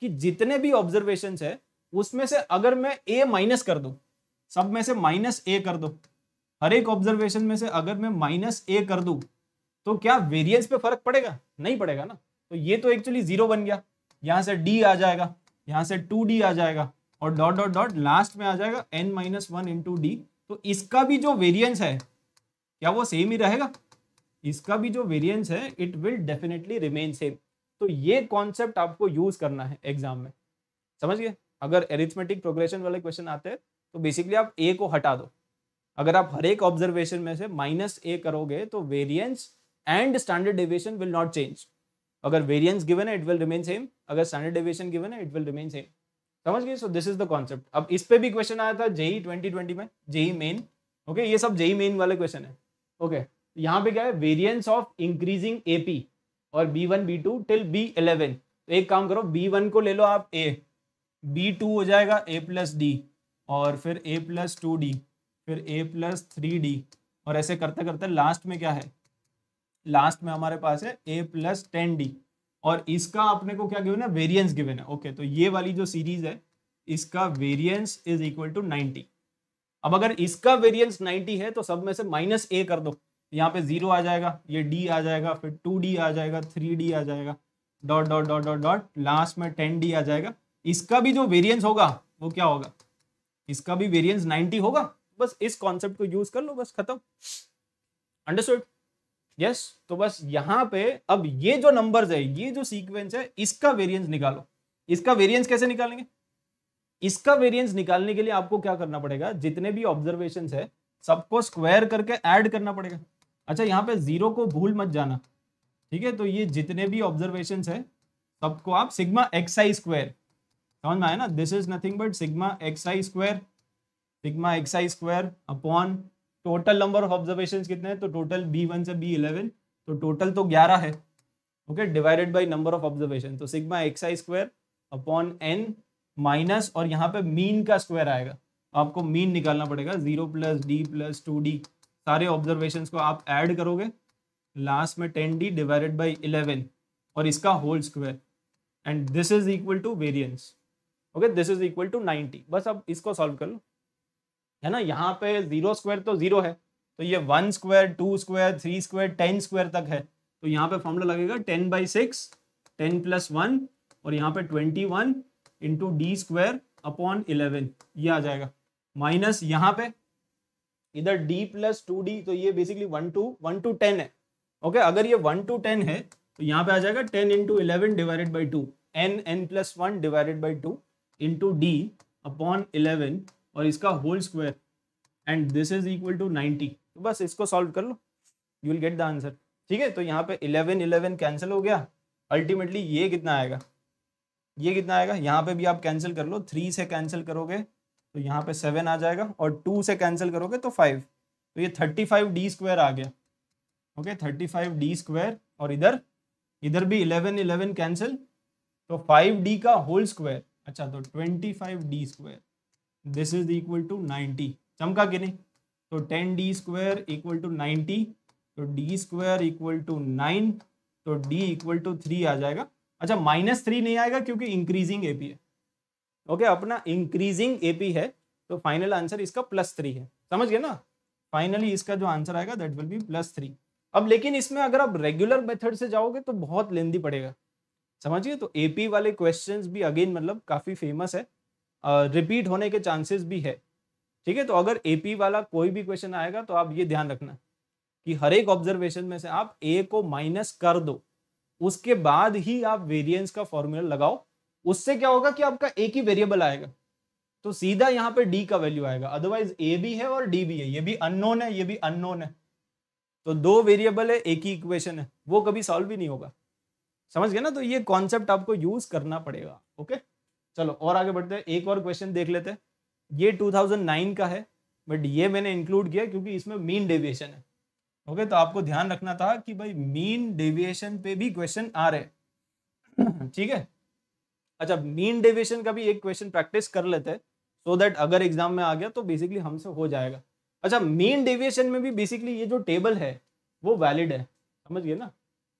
कि जितने भी ऑब्जर्वेशन है उसमें से अगर मैं ए माइनस कर दू सब में से माइनस ए कर दो हर एक ऑब्जर्वेशन में से अगर मैं माइनस ए कर दू तो क्या वेरिएंस पे फर्क पड़ेगा नहीं पड़ेगा ना तो ये तो एक्चुअली जीरो बन गया यहाँ से डी आ जाएगा यहाँ से टू डी आ जाएगा और डॉट डॉट डॉट लास्ट में आ जाएगा N minus one into D तो इसका भी जो वेरियंस है क्या वो सेम ही रहेगा इसका भी जो वेरियंस है it will definitely remain same तो ये कॉन्सेप्ट आपको यूज करना है एग्जाम में समझ गए अगर एरिथमेटिक प्रोग्रेशन वाले क्वेश्चन आते हैं तो बेसिकली आप ए को हटा दो अगर आप हर एक ऑब्जर्वेशन में से माइनस ए करोगे तो variance and standard deviation will not change अगर वेरियंस गिवन है इट विल रिमेन सेम अगर स्टैंडर्ड डेविएशन गिवन है इट विल रिमेन सेम समझ गए so this is the concept अब इस पे भी क्वेश्चन आया था जेई ट्वेंटी ट्वेंटी में जेई मेन ओके ये सब जेई मेन वाले क्वेश्चन है ओके okay, यहाँ पे क्या है वेरियंस ऑफ इंक्रीजिंग एपी और B one B to till B eleven तो एक काम करो बी वन को ले लो आप ए बी टू हो जाएगा ए प्लस डी और फिर ए प्लस टू डी फिर ए प्लस थ्री डी और ऐसे करते करते लास्ट में क्या है लास्ट में हमारे पास है ए प्लस टेन डी और इसका आपने को क्या गिवन है वेरियंस गिवन है ओके तो ये वाली जो सीरीज है इसका variance is equal to ninety अब अगर इसका वेरियंस नाइनटी है तो सब में से माइनस ए कर दो यहाँ पे जीरो आ जाएगा ये डी आ जाएगा फिर टू डी आ जाएगा थ्री डी आ जाएगा dot dot dot dot dot last में टेन डी आ जाएगा इसका भी जो वेरियंस होगा वो क्या होगा इसका भी वेरियंस नाइनटी होगा बस इस कॉन्सेप्ट को यूज कर लो बस खत्म अंडरस्टूड यस तो बस यहाँ पे अब ये जो नंबर्स है ये जो सीक्वेंस है इसका वेरियंस निकालो इसका वेरियंस कैसे निकालेंगे इसका वेरियंस निकालने के लिए आपको क्या करना पड़ेगा जितने भी ऑब्जर्वेशन है सबको स्क्वायर करके ऐड करना पड़ेगा अच्छा यहाँ पे जीरो को भूल मत जाना ठीक है तो ये जितने भी ऑब्जर्वेशन है सबको आप सिग्मा एक्स आई स्क्वायर समझ में आया ना this is nothing but sigma x I square sigma x I square upon total number of observation कितने हैं तो टोटल बी वन से बी इलेवन तो टोटल तो ग्यारह है okay divided by number of observation तो सिग्मा एक्स आई स्क्वायर अपॉन एन माइनस और यहाँ पे मीन का स्क्वायर आएगा आपको मीन निकालना पड़ेगा zero plus D plus two D सारे ऑब्जर्वेशन को आप ऐड करोगे लास्ट में ten D divided by eleven और इसका whole square and this is equal to variance okay this is equal to ninety बस अब इसको सॉल्व कर लो है ना यहाँ पे जीरो स्क्वायर तो जीरो है तो ये one square two square three square ten square तक है तो यहाँ पे फॉर्मूला लगेगा ten by six ten plus one और यहाँ पे twenty one into D square upon eleven ये आ जाएगा माइनस यहाँ पे इधर d प्लस टू डी तो ये basically one two one two ten है ओके okay, अगर ये वन टू टेन है तो यहाँ पे आ जाएगा ten into eleven divided by two N N plus one divided by two into D upon eleven और इसका whole square and this is equal to ninety तो बस इसको सॉल्व कर लो you will get the answer ठीक है तो यहाँ पे इलेवन इलेवन कैंसिल हो गया अल्टीमेटली ये कितना आएगा ये कितना आएगा यहाँ पे भी आप कैंसिल कर लो थ्री से कैंसिल करोगे तो यहाँ पे सेवन आ जाएगा और टू से कैंसिल करोगे तो फाइव तो ये थर्टी फाइव डी स्क्वायर आ गया okay thirty five D square और इधर इधर भी इलेवन इलेवन कैंसिल तो फाइव डी का होल स्क्वायर अच्छा तो twenty five D square this is equal to ninety चमका कि नहीं तो ten D square equal to ninety तो D square equal to nine तो डी इक्वल टू थ्री आ जाएगा अच्छा माइनस थ्री नहीं आएगा क्योंकि इंक्रीजिंग एपी है ओके okay, अपना इंक्रीजिंग एपी है तो फाइनल आंसर इसका प्लस थ्री है समझ गए ना फाइनली इसका जो आंसर आएगा that will be plus three अब लेकिन इसमें अगर आप रेगुलर मेथड से जाओगे तो बहुत लेंदी पड़ेगा समझिए तो एपी वाले क्वेश्चंस भी अगेन मतलब काफ़ी फेमस है रिपीट होने के चांसेस भी है ठीक है तो अगर एपी वाला कोई भी क्वेश्चन आएगा तो आप ये ध्यान रखना कि हर एक ऑब्जर्वेशन में से आप ए को माइनस कर दो उसके बाद ही आप वेरियंस का फॉर्मूला लगाओ उससे क्या होगा कि आपका एक ही वेरिएबल आएगा तो सीधा यहां पे डी का वैल्यू आएगा अदरवाइज ए भी है और डी भी है ये भी अननोन है ये भी अननोन है तो दो वेरिएबल है एक ही इक्वेशन है वो कभी सॉल्व भी नहीं होगा समझ गए ना तो ये कॉन्सेप्ट आपको यूज करना पड़ेगा ओके चलो और आगे बढ़ते हैं एक और क्वेश्चन देख लेते हैं ये 2009 का है बट ये मैंने इंक्लूड किया क्योंकि इसमें मीन डेविएशन है ओके तो आपको ध्यान रखना था कि भाई मीन डेविएशन पे भी क्वेश्चन आ रहे ठीक है अच्छा मीन डेविएशन का भी एक क्वेश्चन प्रैक्टिस कर लेते हैं सो दैट अगर एग्जाम में आ गया तो बेसिकली हमसे हो जाएगा अच्छा मीन डेविएशन में भी बेसिकली ये जो टेबल है वो वैलिड है समझ गए ना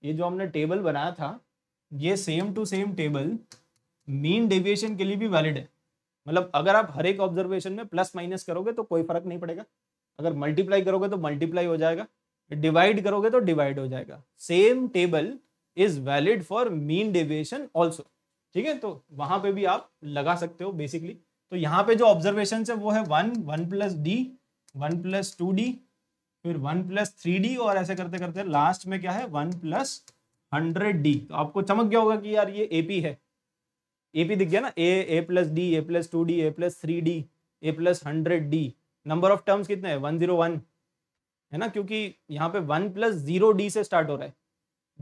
ये जो हमने टेबल बनाया था ये same to same table mean deviation के लिए भी वैलिड है मतलब अगर आप हर एक ऑब्जर्वेशन में प्लस माइनस करोगे तो कोई फर्क नहीं पड़ेगा अगर मल्टीप्लाई करोगे तो मल्टीप्लाई हो जाएगा डिवाइड करोगे तो डिवाइड हो जाएगा same table is valid for mean deviation also ठीक है तो वहां पे भी आप लगा सकते हो बेसिकली तो यहाँ पे जो ऑब्जर्वेशन है वो है one one plus D one plus two D फिर वन प्लस थ्री डी और ऐसे करते करते लास्ट में क्या है वन प्लस हंड्रेड डी तो आपको चमक गया होगा कि यार ये एपी है एपी दिख गया ना A A plus D A plus two D A plus three D A plus hundred D number of terms कितने हैं वन जीरो वन है ना क्योंकि यहाँ पे वन प्लस जीरो डी से स्टार्ट हो रहा है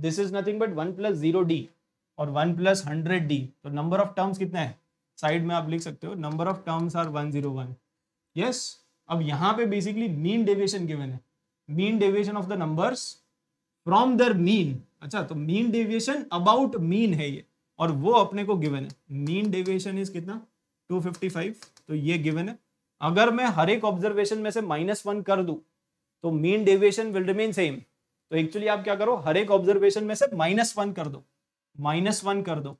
this is nothing but one plus zero D और वन प्लस हंड्रेड डी तो नंबर ऑफ टर्म्स कितने हैं साइड में आप लिख सकते हो number of terms are one zero one yes अब यहाँ पे बेसिकली मीन डेविएशन गिवन है mean deviation of the numbers from the mean अच्छा तो मीन डेविएशन अबाउट मीन है ये और वो अपने को गिवन है मीन डेविएशन इज कितना 255 तो ये गिवन है अगर मैं हर एक ऑब्जर्वेशन में से माइनस वन कर दू तो mean deviation will remain same तो एक्चुअली आप क्या करो हर एक ऑब्जर्वेशन में से माइनस वन कर दो माइनस वन कर दो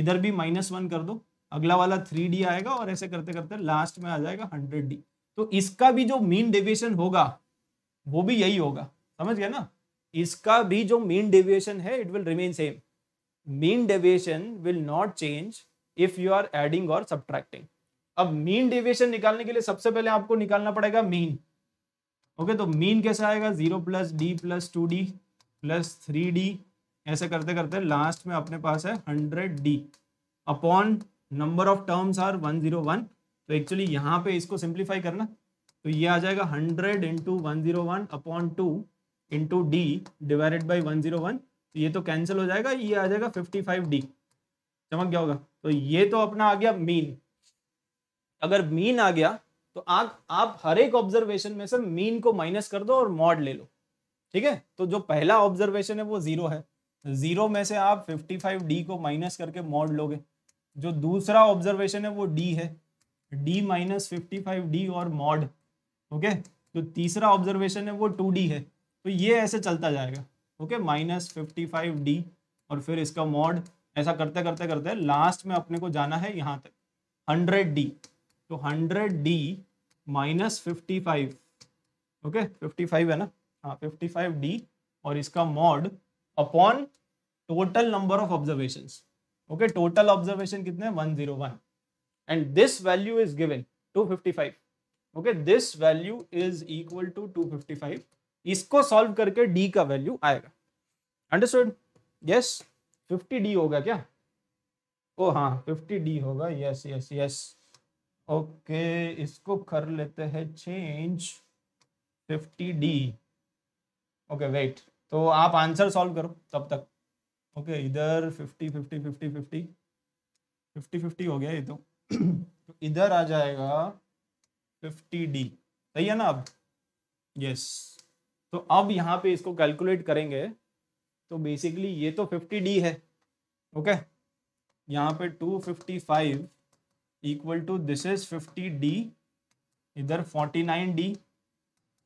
इधर भी माइनस वन कर दो अगला वाला थ्री डी आएगा और ऐसे करते करते लास्ट में आ जाएगा हंड्रेड डी तो इसका भी जो मीन डेविएशन होगा वो भी यही होगा समझ गया ना इसका भी जो मीन डेविएशन है it will remain same mean deviation will not change if you are adding और सब्ट्रैक्टिंग अब मीन डेविएशन निकालने के लिए सबसे पहले आपको निकालना पड़ेगा मीन ओके okay, तो मीन कैसा आएगा zero plus D plus two D plus three D ऐसे करते करते लास्ट में अपने पास है hundred D upon number of terms are one zero one तो एक्चुअली यहाँ पे इसको सिंप्लीफाई करना तो ये आ जाएगा hundred into one zero one upon two into D divided by one zero one तो ये तो कैंसिल हो जाएगा ये आ जाएगा फिफ्टी फाइव डी चमक गया होगा तो ये तो अपना आ गया मीन अगर मीन आ गया तो आ, आप हर एक ऑब्जर्वेशन में से मीन को माइनस कर दो और मॉड ले लो ठीक है तो जो पहला ऑब्जर्वेशन है वो जीरो है जीरो में से आप 55 डी को माइनस करके मॉड लोगे जो दूसरा ऑब्जर्वेशन है वो डी है डी माइनस फिफ्टी डी और मॉड ओके जो तीसरा ऑब्जर्वेशन है वो टू डी है तो ये ऐसे चलता जाएगा okay minus fifty five D और फिर इसका मॉड ऐसा करते करते करते लास्ट में अपने को जाना है यहाँ तक हंड्रेड डी तो hundred D minus fifty five okay fifty five है ना हाँ फिफ्टी फाइव डी और इसका mod upon total number of observation okay total observation कितने one zero one and this value is given two fifty five okay this value is equal to two fifty five इसको सॉल्व करके डी का वैल्यू आएगा अंडरस्टूड यस फिफ्टी डी होगा क्या ओ हाँ फिफ्टी डी होगा यस यस यस ओके इसको कर लेते हैं change fifty D okay wait तो आप आंसर सॉल्व करो तब तक ओके okay, इधर fifty fifty fifty fifty fifty fifty हो गया ये तो, तो इधर आ जाएगा फिफ्टी डी सही है ना अब यस yes. तो अब यहाँ पे इसको कैलकुलेट करेंगे तो बेसिकली ये तो फिफ्टी डी है ओके okay? यहाँ पे two fifty five equal to this is fifty D इधर फोर्टी नाइन डी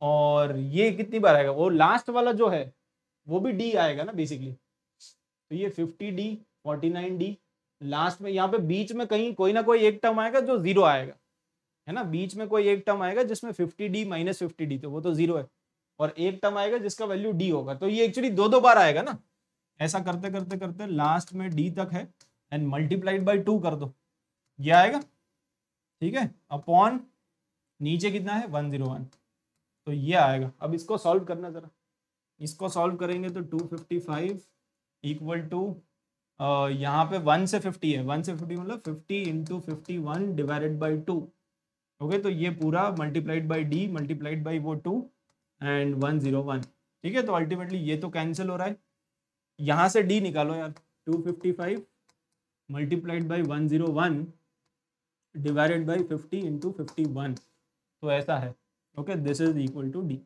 और ये कितनी बार आएगा वो लास्ट वाला जो है वो भी डी आएगा ना बेसिकली तो ये fifty D forty nine D last में यहाँ पे बीच में कहीं कोई ना कोई एक टर्म आएगा जो जीरो आएगा है ना बीच में कोई एक टर्म आएगा जिसमें fifty D minus fifty D तो वो तो जीरो है और एक टर्म आएगा जिसका वैल्यू डी होगा तो ये एक्चुअली दो दो बार आएगा ना ऐसा करते करते करते लास्ट में डी तक है एंड मल्टीप्लाइड बाई टू कर दो ये आएगा ठीक है अपॉन नीचे कितना है वन जीरो वन तो ये आएगा अब इसको सॉल्व करना जरा इसको सॉल्व करेंगे तो two fifty five equal to यहाँ पे वन से फिफ्टी है वन से फिफ्टी मतलब fifty into fifty one divided by two okay तो ये पूरा multiplied by D multiplied by वो two and one zero one ठीक है तो अल्टीमेटली ये तो कैंसिल हो रहा है यहाँ से डी निकालो यार two fifty five multiplied by one zero one divided by fifty into fifty one तो ऐसा है okay this is equal to D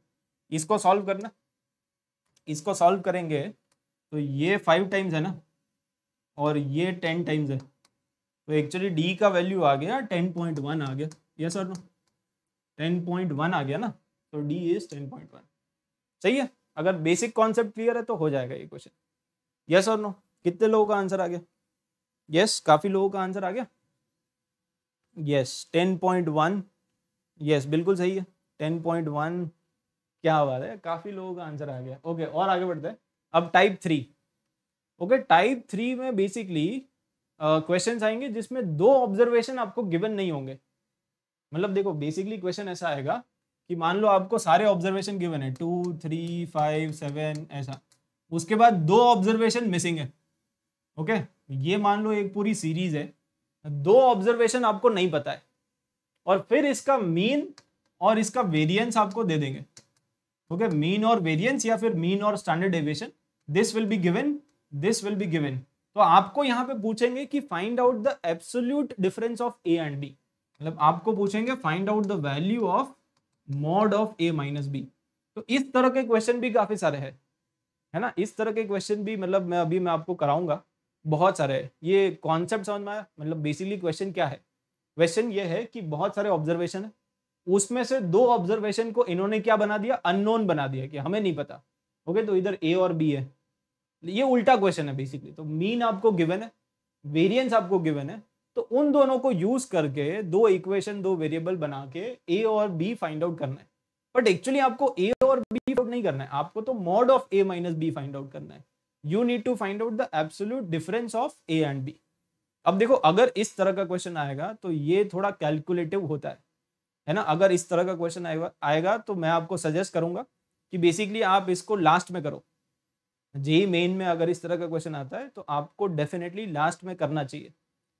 इसको सॉल्व करना इसको सॉल्व करेंगे तो ये फाइव टाइम्स है ना और ये टेन टाइम्स है तो एक्चुअली डी का वैल्यू आ गया टेन पॉइंट वन आ गया ये sir no ten point one आ गया ना तो D is ten point one सही है अगर बेसिक कॉन्सेप्ट क्लियर है तो हो जाएगा ये क्वेश्चन यस और नो कितने लोगों का आंसर आ गया यस yes, काफ़ी लोगों का आंसर आ गया yes ten point one yes बिल्कुल सही है टेन पॉइंट वन क्या बात है काफ़ी लोगों का आंसर आ गया ओके और आगे बढ़ते हैं अब type three okay type three में बेसिकली क्वेश्चन uh, आएंगे जिसमें दो ऑब्जर्वेशन आपको गिवन नहीं होंगे मतलब देखो बेसिकली क्वेश्चन ऐसा आएगा कि मान लो आपको सारे ऑब्जर्वेशन गिवन है टू थ्री फाइव सेवन ऐसा उसके बाद दो ऑब्जर्वेशन मिसिंग है ओके ये मान लो एक पूरी सीरीज है दो ऑब्जर्वेशन आपको नहीं पता है और फिर इसका मीन और इसका वेरिएंस आपको दे देंगे ओके मीन और वेरियंस या फिर मीन और standard deviation this will be given this will be given तो आपको यहां पे पूछेंगे कि find out the absolute difference of A and B मतलब आपको पूछेंगे find out the value of mod of A minus B तो इस तरह के क्वेश्चन भी काफी सारे हैं है ना इस तरह के क्वेश्चन भी मतलब मैं अभी मैं आपको कराऊंगा बहुत सारे है ये कॉन्सेप्ट समझ में आया मतलब बेसिकली क्वेश्चन क्या है क्वेश्चन ये है कि बहुत सारे ऑब्जर्वेशन है उसमें से दो ऑब्जर्वेशन को इन्होंने क्या बना दिया अननोन बना दिया कि हमें नहीं पता ओके तो इधर ए और बी है ये उल्टा क्वेश्चन है बेसिकली तो मीन आपको गिवन है वेरिएंस आपको गिवन है तो उन दोनों को यूज करके दो इक्वेशन दो वेरिएबल बना के ए और बी फाइंड आउट करना है बट एक्चुअली आपको ए और बी फाइंड आउट नहीं करना है आपको तो mod of A minus B find out करना है you need to find out the absolute difference of A and B अब देखो अगर इस तरह का क्वेश्चन आएगा तो ये थोड़ा कैलकुलेटिव होता है है ना अगर इस तरह का क्वेश्चन आएगा आएगा तो मैं आपको सजेस्ट करूंगा कि बेसिकली आप इसको लास्ट में करो जी मेन में अगर इस तरह का क्वेश्चन आता है तो आपको डेफिनेटली लास्ट में करना चाहिए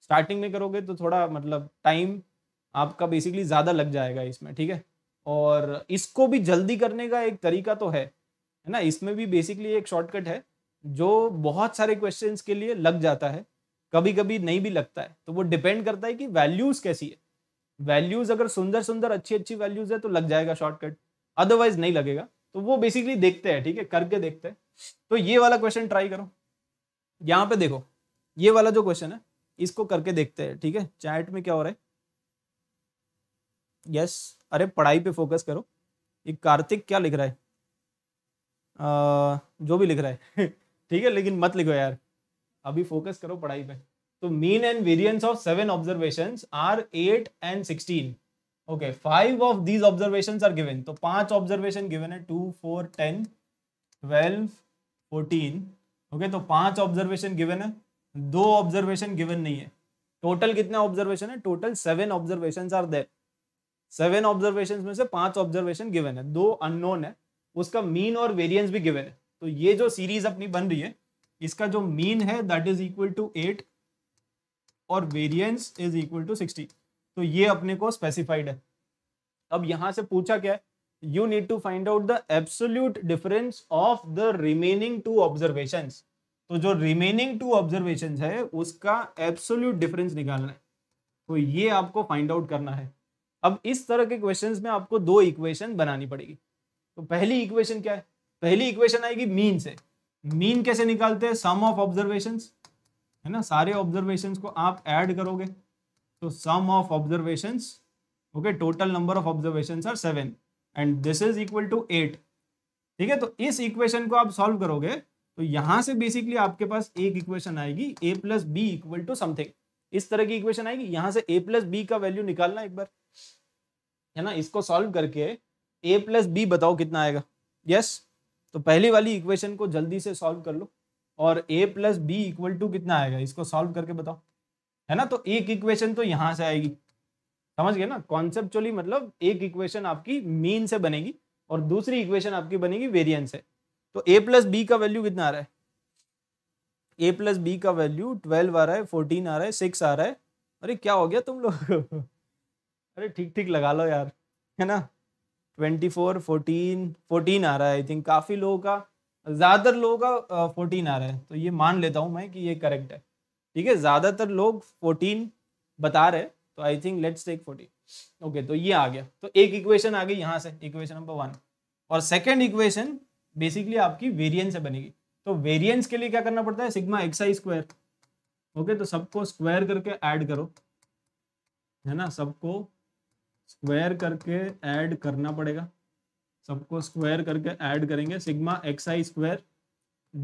स्टार्टिंग में करोगे तो थोड़ा मतलब टाइम आपका बेसिकली ज़्यादा लग जाएगा इसमें ठीक है और इसको भी जल्दी करने का एक तरीका तो है है ना इसमें भी बेसिकली एक शॉर्टकट है जो बहुत सारे क्वेश्चन के लिए लग जाता है कभी कभी नहीं भी लगता है तो वो डिपेंड करता है कि वैल्यूज़ कैसी है वैल्यूज अगर सुंदर सुंदर अच्छी अच्छी वैल्यूज है तो लग जाएगा शॉर्टकट अदरवाइज नहीं लगेगा तो वो बेसिकली देखते हैं ठीक है करके देखते हैं तो ये वाला क्वेश्चन ट्राई करो यहाँ पे देखो ये वाला जो क्वेश्चन है इसको करके देखते हैं ठीक है चैट में क्या हो रहा है यस अरे पढ़ाई पे फोकस करो ये कार्तिक क्या लिख रहा है आ, जो भी लिख रहा है ठीक है लेकिन मत लिखो यार अभी फोकस करो पढ़ाई पे तो mean and variance of seven observation are eight and sixteen okay five of these observation are given तो पांच ऑब्जर्वेशन गिवेन है two four ten twelve fourteen okay तो पांच ऑब्जर्वेशन गिवेन है दो ऑब्जर्वेशन गिवन नहीं है टोटल कितने ऑब्जर्वेशन है total seven observation are there seven observation में से पांच ऑब्जर्वेशन गिवन है दो अननोन है उसका मीन और वेरियंस भी गिवेन है तो ये जो सीरीज अपनी बन रही है इसका जो मीन है that is equal to eight और variance is equal to sixty तो ये अपने को स्पेसिफाइड है अब यहां से पूछा क्या है you need to find out the absolute difference of the remaining two observation तो जो रिमेनिंग टू ऑब्जर्वेशन है उसका एब्सोल्यूट डिफरेंस निकालना है तो ये आपको फाइंड आउट करना है अब इस तरह के क्वेश्चन में आपको दो इक्वेशन बनानी पड़ेगी तो पहली इक्वेशन क्या है पहली इक्वेशन आएगी मीन से मीन कैसे निकालते हैं सम ऑफ ऑब्जर्वेशंस है ना सारे ऑब्जर्वेशन को आप ऐड करोगे तो sum of observation okay total number of observation are seven and this is equal to eight ठीक है तो इस इक्वेशन को आप सॉल्व करोगे तो यहां से बेसिकली आपके पास एक इक्वेशन आएगी A plus B equal to something इस तरह की इक्वेशन आएगी यहां से ए प्लस बी का वैल्यू निकालना एक बार है ना इसको सॉल्व करके ए प्लस बी बताओ कितना आएगा यस yes? तो पहली वाली इक्वेशन को जल्दी से सॉल्व कर लो और A plus B equal to कितना आएगा इसको सॉल्व करके बताओ है ना तो एक इक्वेशन तो यहां से आएगी समझ गए ना कॉन्सेप्चुअली मतलब एक इक्वेशन आपकी मीन से बनेगी और दूसरी इक्वेशन आपकी बनेगी वेरियंस से तो ए प्लस बी का वैल्यू कितना आ रहा है ए प्लस बी का वैल्यू ट्वेल्व आ रहा है फोर्टीन आ रहा है सिक्स आ रहा है अरे क्या हो गया तुम लोग अरे ठीक ठीक लगा लो यार है ना ट्वेंटी फोर फोर्टीन फोर्टीन आ रहा है आई थिंक काफ़ी लोगों का ज़्यादातर लोगों का फोर्टीन आ रहा है तो ये मान लेता हूँ मैं कि ये करेक्ट है ठीक है ज़्यादातर लोग फोर्टीन बता रहे तो I think let's take fourteen okay तो ये आ गया तो एक इक्वेशन आ गई यहाँ से इक्वेशन नंबर वन और सेकेंड इक्वेशन बेसिकली आपकी वेरियंस से बनेगी तो वेरियंस के लिए क्या करना पड़ता है सिग्मा एक्स आई स्क्वायर ओके तो सबको स्क्वायर करके ऐड करो है ना सबको स्क्वायर करके ऐड करना पड़ेगा सबको स्क्वायर करके ऐड करेंगे sigma x I square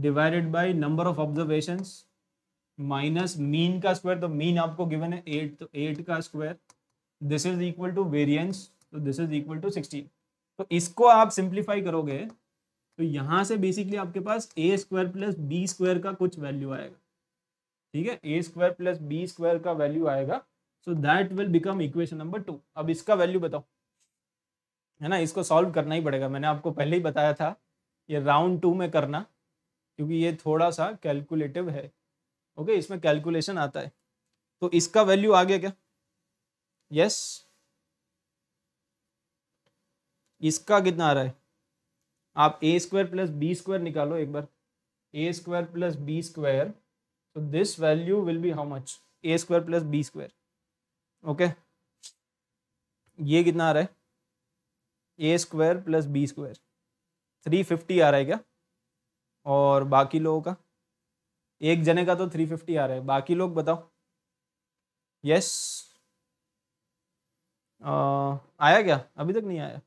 divided by number of observation minus mean का स्क्वायर तो मीन आपको गिवन है एट तो एट का square this is equal to variance तो this is equal to sixteen तो इसको आप सिंप्लीफाई करोगे तो यहाँ से बेसिकली आपके पास A square plus B square का कुछ वैल्यू आएगा ठीक है A square plus B square का वैल्यू आएगा so that will become equation number two अब इसका वैल्यू बताओ है ना इसको सॉल्व करना ही पड़ेगा मैंने आपको पहले ही बताया था ये राउंड टू में करना क्योंकि ये थोड़ा सा कैलकुलेटिव है ओके इसमें कैलकुलेशन आता है तो इसका वैल्यू आ गया क्या यस इसका कितना आ रहा है आप A square plus B square निकालो एक बार A square plus B square तो this value will be how much A square plus B square okay ये कितना आ रहा है A square plus B square three fifty आ रहा है क्या और बाकी लोगों का एक जने का तो थ्री फिफ्टी आ रहा है बाकी लोग बताओ यस आ, आया क्या अभी तक नहीं आया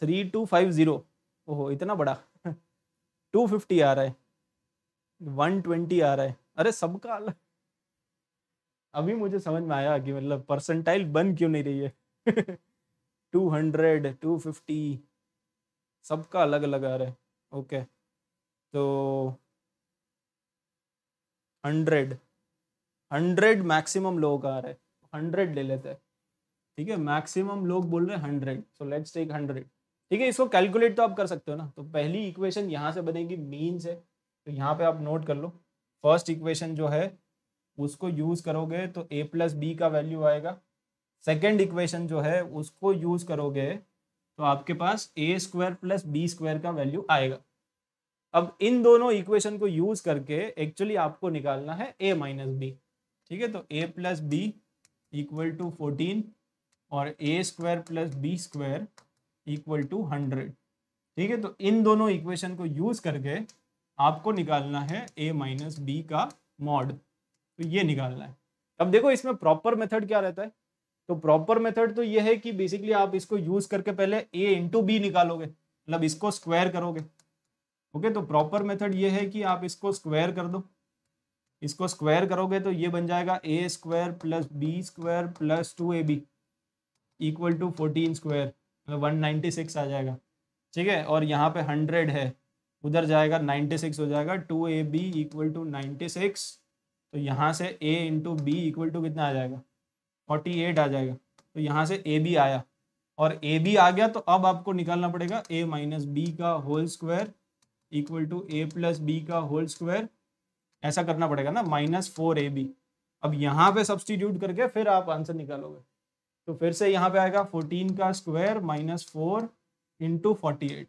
थ्री टू फाइव ज़ीरो ओहो इतना बड़ा टू फिफ्टी आ रहा है वन ट्वेंटी आ रहा है अरे सबका अलग अभी मुझे समझ में आया कि मतलब परसेंटाइल बन क्यों नहीं रही है टू हंड्रेड टू फिफ्टी सबका अलग अलग आ रहा है ओके तो हंड्रेड हंड्रेड मैक्सिमम लोग आ रहे हैं हंड्रेड ले लेते हैं ठीक है मैक्सिमम लोग बोल रहे हैं hundred so let's take hundred ठीक है इसको कैलकुलेट तो आप कर सकते हो ना तो पहली इक्वेशन यहाँ से बनेगी मीन से तो यहाँ पे आप नोट कर लो फर्स्ट इक्वेशन जो है उसको यूज करोगे तो ए प्लस बी का वैल्यू आएगा सेकेंड इक्वेशन जो है उसको यूज करोगे तो आपके पास A square plus B square का वैल्यू आएगा अब इन दोनों इक्वेशन को यूज करके एक्चुअली आपको निकालना है ए माइनस बी ठीक है तो A plus B equal to fourteen और A square plus B square equal to hundred ठीक है तो इन दोनों इक्वेशन को यूज करके आपको निकालना है ए माइनस बी का मॉड तो ये निकालना है अब देखो इसमें प्रॉपर मेथड क्या रहता है तो प्रॉपर मेथड तो ये है कि बेसिकली आप इसको यूज करके पहले ए इंटू बी निकालोगे मतलब इसको स्क्वायर करोगे ओके तो प्रॉपर मेथड ये है कि आप इसको स्क्वायर कर दो इसको स्क्वायर करोगे तो ये बन जाएगा A square plus B square plus two A B equal to fourteen square one ninety six आ जाएगा ठीक है और यहाँ पे हंड्रेड है उधर जाएगा नाइन्टी सिक्स हो जाएगा two A B equal to ninety six तो यहाँ से A into B equal to कितना आ जाएगा फोर्टी एट आ जाएगा तो यहाँ से ए बी आया और ए बी आ गया तो अब आपको निकालना पड़ेगा ए माइनस बी का whole square equal to A plus B का होल स्क्वायर ऐसा करना पड़ेगा ना माइनस फोर ए बी अब यहाँ पे सब्सटीट्यूट करके फिर आप आंसर निकालोगे तो फिर से यहाँ पे आएगा फोर्टीन का square minus four into forty eight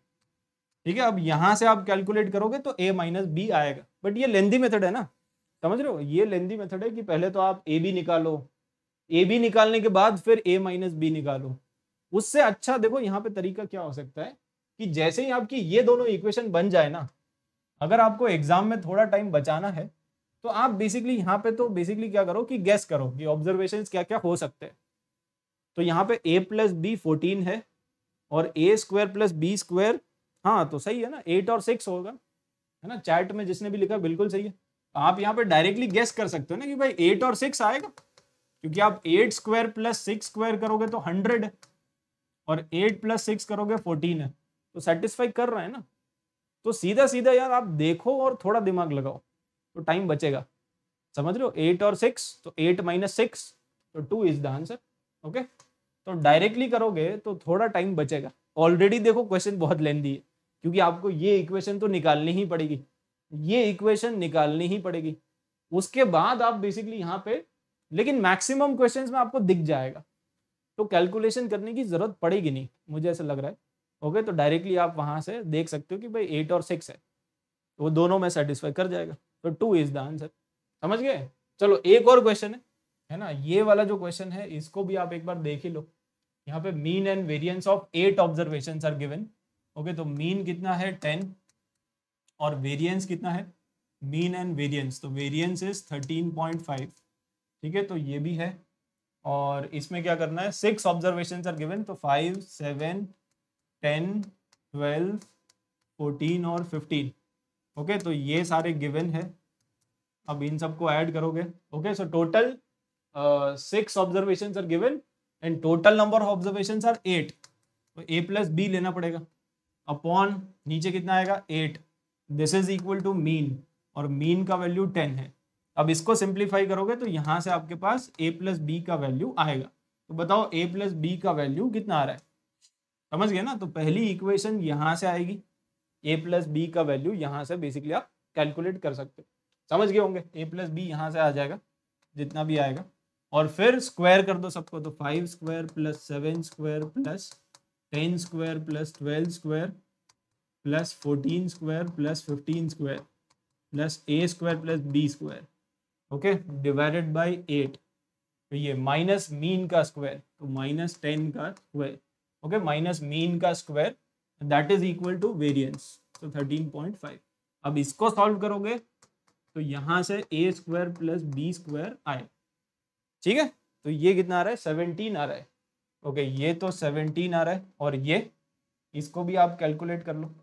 ठीक है अब यहाँ से आप कैलकुलेट करोगे तो ए माइनस बी आएगा बट ये लेंदी मेथड है ना समझ रहे हो ये लेंदी मेथड है कि पहले तो आप ए बी निकालो ए बी निकालने के बाद फिर ए माइनस बी निकालो उससे अच्छा देखो यहाँ पे तरीका क्या हो सकता है कि जैसे ही आपकी ये दोनों इक्वेशन बन जाए ना अगर आपको एग्जाम में थोड़ा टाइम बचाना है तो आप बेसिकली यहाँ पे तो बेसिकली क्या करो कि गैस करो कि ऑब्जर्वेशन क्या क्या हो सकते हैं तो यहाँ पे ए प्लस बी फोर्टीन है और A square plus B square हाँ तो सही है ना एट और सिक्स होगा है ना चैट में जिसने भी लिखा बिल्कुल सही है आप यहाँ पे डायरेक्टली गेस कर सकते हो ना कि भाई एट और सिक्स आएगा क्योंकि आप eight square plus six square करोगे तो हंड्रेड है और एट प्लस सिक्स करोगे फोर्टीन है तो सेटिस्फाई कर रहा है ना तो सीधा सीधा यार आप देखो और थोड़ा दिमाग लगाओ तो टाइम बचेगा समझ लो एट और सिक्स तो एट माइनस सिक्स तो two is the answer okay तो डायरेक्टली करोगे तो थोड़ा टाइम बचेगा ऑलरेडी देखो क्वेश्चन बहुत लेंदी है क्योंकि आपको ये इक्वेशन तो निकालनी ही पड़ेगी ये इक्वेशन निकालनी ही पड़ेगी उसके बाद आप बेसिकली यहाँ पे लेकिन मैक्सिमम क्वेश्चंस में आपको दिख जाएगा तो कैलकुलेशन करने की जरूरत पड़ेगी नहीं मुझे ऐसा लग रहा है ओके तो डायरेक्टली आप वहां से देख सकते हो कि भाई एट और सिक्स है तो वो दोनों में सेटिस्फाई कर जाएगा तो टू इज द आंसर समझ गए चलो एक और क्वेश्चन है है ना ये वाला जो क्वेश्चन है इसको भी आप एक बार देख ही लो यहाँ पे mean and variance of eight observation are given okay तो मीन कितना है टेन और वेरियंस कितना है मीन एंड वेरियंस तो variance is thirteen point five ठीक है तो ये भी है और इसमें क्या करना है सिक्स ऑब्जर्वेशन आर गिवेन तो five seven ten twelve fourteen और फिफ्टीन ओके तो ये सारे गिवन है अब इन सबको ऐड करोगे okay so total six observation are given and total number of observation are eight तो ए प्लस बी लेना पड़ेगा अपॉन नीचे कितना आएगा eight this is equal to mean और मीन का वैल्यू टेन है अब इसको सिंप्लीफाई करोगे तो यहाँ से आपके पास ए प्लस बी का वैल्यू आएगा तो बताओ ए प्लस बी का वैल्यू कितना आ रहा है समझ गए ना तो पहली इक्वेशन यहाँ से आएगी ए प्लस बी का वैल्यू यहाँ से बेसिकली आप कैलकुलेट कर सकते हो समझ गए होंगे ए प्लस बी यहाँ से आ जाएगा जितना भी आएगा और फिर स्क्वायर कर दो सबको तो five square plus seven square plus ten square plus twelve square plus fourteen square plus fifteen square plus A square plus B square okay divided by eight तो ये माइनस मीन का स्क्वायर तो माइनस टेन का स्क्वायर ओके माइनस मीन का square that is equal to variance तो थर्टीन पॉइंट फाइव अब इसको सॉल्व करोगे तो यहाँ से A square plus B square आए ठीक है तो ये कितना आ रहा है सेवनटीन आ रहा है ओके ये तो सेवनटीन आ रहा है और ये इसको भी आप कैलकुलेट कर लो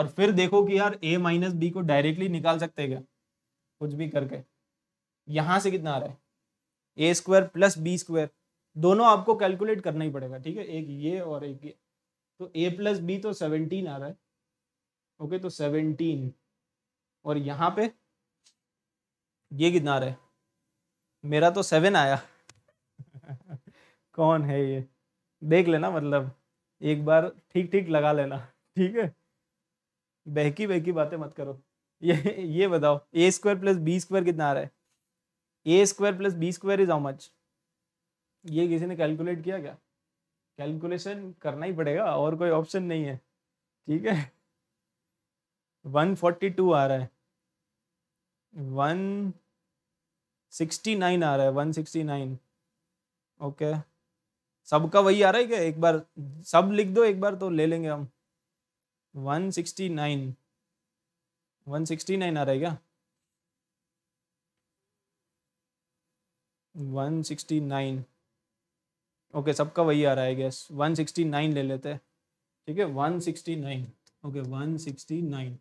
और फिर देखो कि यार ए माइनस बी को डायरेक्टली निकाल सकते हैं क्या कुछ भी करके यहाँ से कितना आ रहा है A square plus B square दोनों आपको कैलकुलेट करना ही पड़ेगा ठीक है एक ये और एक ये तो ए प्लस बी तो सेवनटीन आ रहा है ओके तो सेवनटीन और यहाँ पे ये कितना आ रहा है मेरा तो सेवन आया कौन है ये देख लेना मतलब एक बार ठीक ठीक लगा लेना ठीक है बहकी बहकी बातें मत करो ये ये बताओ A square plus B square कितना आ रहा है A square plus B square is how much ये किसी ने कैलकुलेट किया क्या कैलकुलेशन करना ही पड़ेगा और कोई ऑप्शन नहीं है ठीक है 142 आ रहा है 169 आ रहा है 169 ओके सबका वही आ रहा है क्या एक बार सब लिख दो एक बार तो ले लेंगे हम 169 वन सिक्सटी नाइन आ रहा है क्या वन सिक्सटी नाइन ओके सबका वही आ रहा है गैस वन सिक्सटी नाइन ले लेते हैं ठीक है one sixty nine okay one sixty nine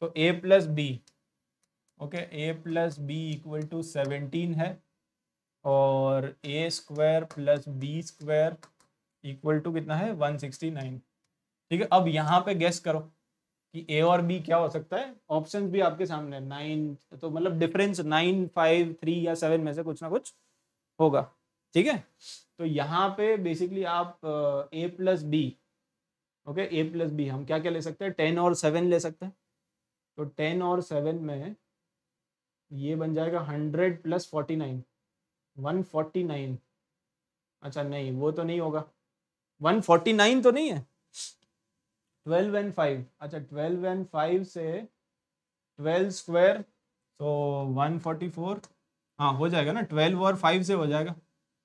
तो A plus B okay A plus B equal to seventeen है और A square plus B square equal to कितना है वन सिक्सटी नाइन ठीक है अब यहाँ पे गैस करो कि ए और बी क्या हो सकता है ऑप्शन भी आपके सामने नाइन तो मतलब डिफरेंस नाइन फाइव थ्री या सेवन में से कुछ ना कुछ होगा ठीक है तो यहाँ पे बेसिकली आप A plus B okay A plus B हम क्या क्या ले सकते हैं टेन और सेवन ले सकते हैं तो टेन और सेवन में ये बन जाएगा hundred plus forty nine one forty nine अच्छा नहीं वो तो नहीं होगा वन फोर्टी नाइन तो नहीं है ट्वेल्व एंड फाइव अच्छा ट्वेल्व एंड फाइव से ट्वेल्व स्क्वायर तो वन फोर्टी फोर हाँ हो जाएगा ना ट्वेल्व और फाइव से हो जाएगा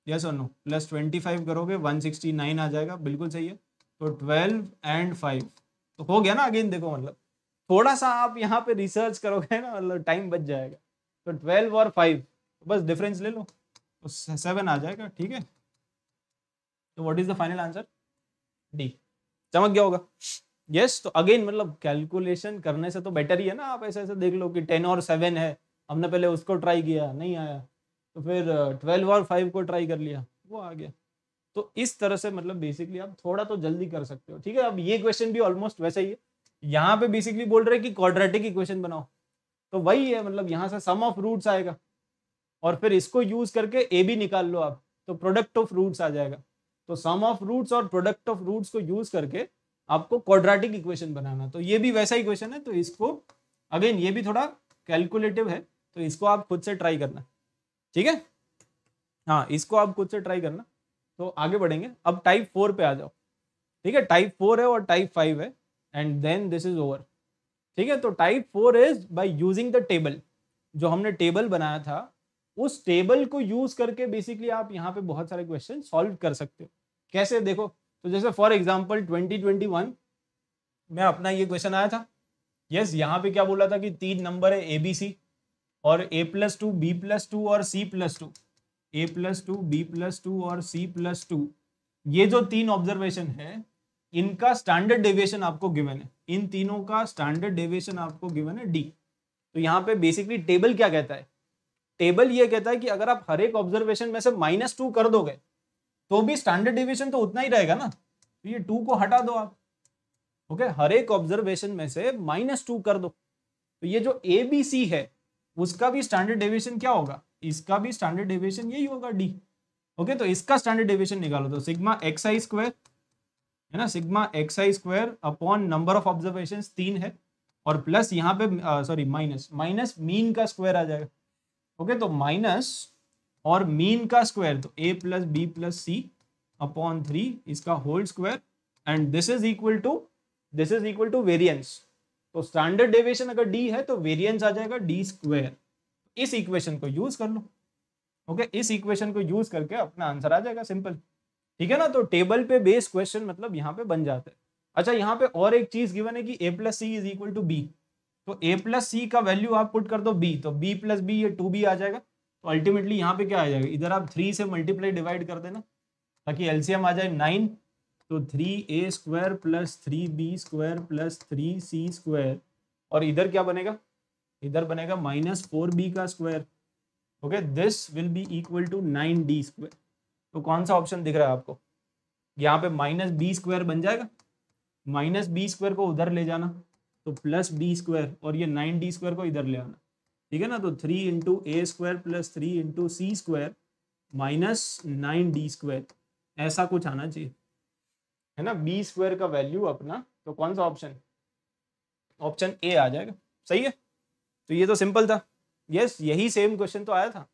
यस और नो प्लस ट्वेंटी फाइव करोगे वन सिक्सटी नाइन आ जाएगा बिल्कुल सही है तो ट्वेल्व एंड फाइव तो हो गया ना अगेन देखो मतलब थोड़ा सा आप यहाँ पे रिसर्च करोगे ना मतलब टाइम बच जाएगा तो ट्वेल्व और फाइव तो बस डिफरेंस ले लो तो सेवन आ जाएगा ठीक है तो what is the final answer D चमक गया होगा यस yes, तो अगेन मतलब कैलकुलेशन करने से तो बेटर ही है ना आप ऐसे ऐसे देख लो कि टेन और सेवन है हमने पहले उसको ट्राई किया नहीं आया तो फिर ट्वेल्व और फाइव को ट्राई कर लिया वो आ गया तो इस तरह से मतलब बेसिकली आप थोड़ा तो जल्दी कर सकते हो ठीक है अब ये क्वेश्चन भी ऑलमोस्ट वैसे ही है यहाँ पे बेसिकली बोल रहे हैं कि क्वाड्रेटिक इक्वेशन बनाओ तो वही है मतलब यहाँ से सम ऑफ रूट्स आएगा और फिर इसको यूज करके ए भी निकाल लो आप तो प्रोडक्ट ऑफ रूट्स आ जाएगा तो सम ऑफ रूट्स और प्रोडक्ट ऑफ रूट्स को यूज करके आपको क्वाड्रेटिक इक्वेशन बनाना तो ये भी वैसा इक्वेशन है तो इसको अगेन ये भी थोड़ा कैलकुलेटिव है तो इसको आप खुद से ट्राई करना ठीक है हाँ इसको आप खुद से ट्राई करना तो आगे बढ़ेंगे अब टाइप फोर पे आ जाओ ठीक है टाइप फोर है और टाइप फाइव है and then this is over ठीक है तो type four is by using the table जो हमने टेबल बनाया था उस टेबल को यूज करके बेसिकली आप यहाँ पे बहुत सारे क्वेश्चन सॉल्व कर सकते हो कैसे देखो तो जैसे for example twenty twenty one में अपना ये क्वेश्चन आया था यस yes, यहाँ पे क्या बोला था कि तीन नंबर है ए बी सी और A plus two B plus two और C plus two A plus two B plus two और सी प्लस टू ये जो तीन ऑब्जर्वेशन है इनका स्टैंडर्ड डेविएशन आपको गिवन है इन तीनों का स्टैंडर्ड डेविएशन आपको गिवन है डी तो यहाँ पे बेसिकली टेबल क्या कहता है टेबल ये कहता है कि अगर आप हर एक ऑब्जर्वेशन में से माइनस टू कर दोगे तो भी स्टैंडर्ड डिविएशन तो उतना ही रहेगा ना तो ये टू को हटा दो आप ओके हर एक ऑब्जर्वेशन में से माइनस टू कर दो तो ये जो ए बी सी है उसका भी स्टैंडर्ड डेविएशन क्या होगा इसका भी स्टैंडर्ड डेविएशन यही होगा डी ओके तो इसका स्टैंडर्ड डेविएशन निकालो तो सिग्मा एक्स आई स्क्वायर है ना sigma x I square upon number of observation तीन है और प्लस यहाँ पे सॉरी माइनस माइनस मीन का स्क्वायर आ जाएगा ओके okay? तो माइनस और मीन का स्क्वायर तो A plus B plus C upon three इसका whole square and this is equal to this is equal to variance तो स्टैंडर्ड डेविएशन अगर डी है तो वेरियंस आ जाएगा डी स्क्वायर इस इक्वेशन को यूज कर लो ओके okay, इस इक्वेशन को यूज करके अपना आंसर आ जाएगा सिंपल ठीक है ना तो टेबल पे बेस क्वेश्चन मतलब यहाँ पे बन जाते हैं अच्छा यहाँ पे और एक चीज गिवन है कि A plus C is equal to B तो ए प्लस सी का वैल्यू आप पुट कर दो बी तो बी प्लस बी ये टू बी आ जाएगा तो अल्टीमेटली यहाँ पे क्या आ जाएगा इधर आप थ्री से मल्टीप्लाई डिवाइड कर देना ताकि एलसीएम आ जाए नाइन तो three A square plus three B square plus three C square और इधर क्या बनेगा इधर बनेगा माइनस फोर बी का square okay this will be equal to nine D square तो कौन सा ऑप्शन दिख रहा है आपको यहाँ पे माइनस बी स्क्वायर बन जाएगा माइनस बी स्क्वायर को उधर ले जाना तो प्लस बी स्क्वायर और ये नाइन डी स्क्वायर को इधर ले आना ठीक है ना तो three into A square plus three into C square minus nine D square ऐसा कुछ आना चाहिए है ना बी स्क्वायर का वैल्यू अपना तो कौन सा ऑप्शन ऑप्शन ए आ जाएगा सही है तो ये तो सिंपल था यस yes, यही सेम क्वेश्चन तो आया था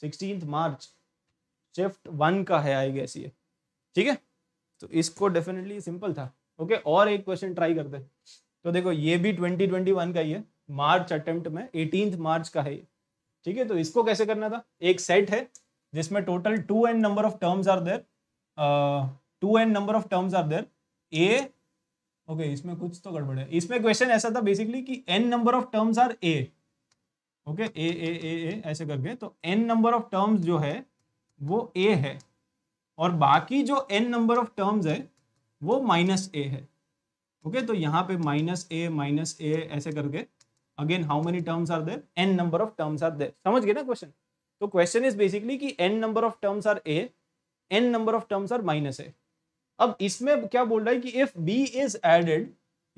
सिक्सटीन मार्च शिफ्ट वन का है आई गेस ये ठीक है तो इसको डेफिनेटली सिंपल था ओके okay? और एक क्वेश्चन ट्राई करते तो देखो ये भी ट्वेंटी ट्वेंटी वन का ही है मार्च अटेम्प्ट में एटीन मार्च का है ठीक है तो इसको कैसे करना था एक सेट है जिसमें total two n number of terms are there two n number of terms are there A okay इसमें कुछ तो गड़बड़ है इसमें क्वेश्चन ऐसा था बेसिकली कि n number of terms are A okay A A A A ऐसे करके तो एन नंबर ऑफ टर्म्स जो है वो ए है और बाकी जो एन नंबर ऑफ टर्म्स है वो माइनस ए है ओके okay, तो यहाँ पे माइनस ए माइनस ए ऐसे करके again how many terms are there n number of terms are there समझ गए ना क्वेश्चन तो क्वेश्चन इज बेसिकली कि n number of terms are A n number of terms are minus A अब इसमें क्या बोल रहा है कि if B is added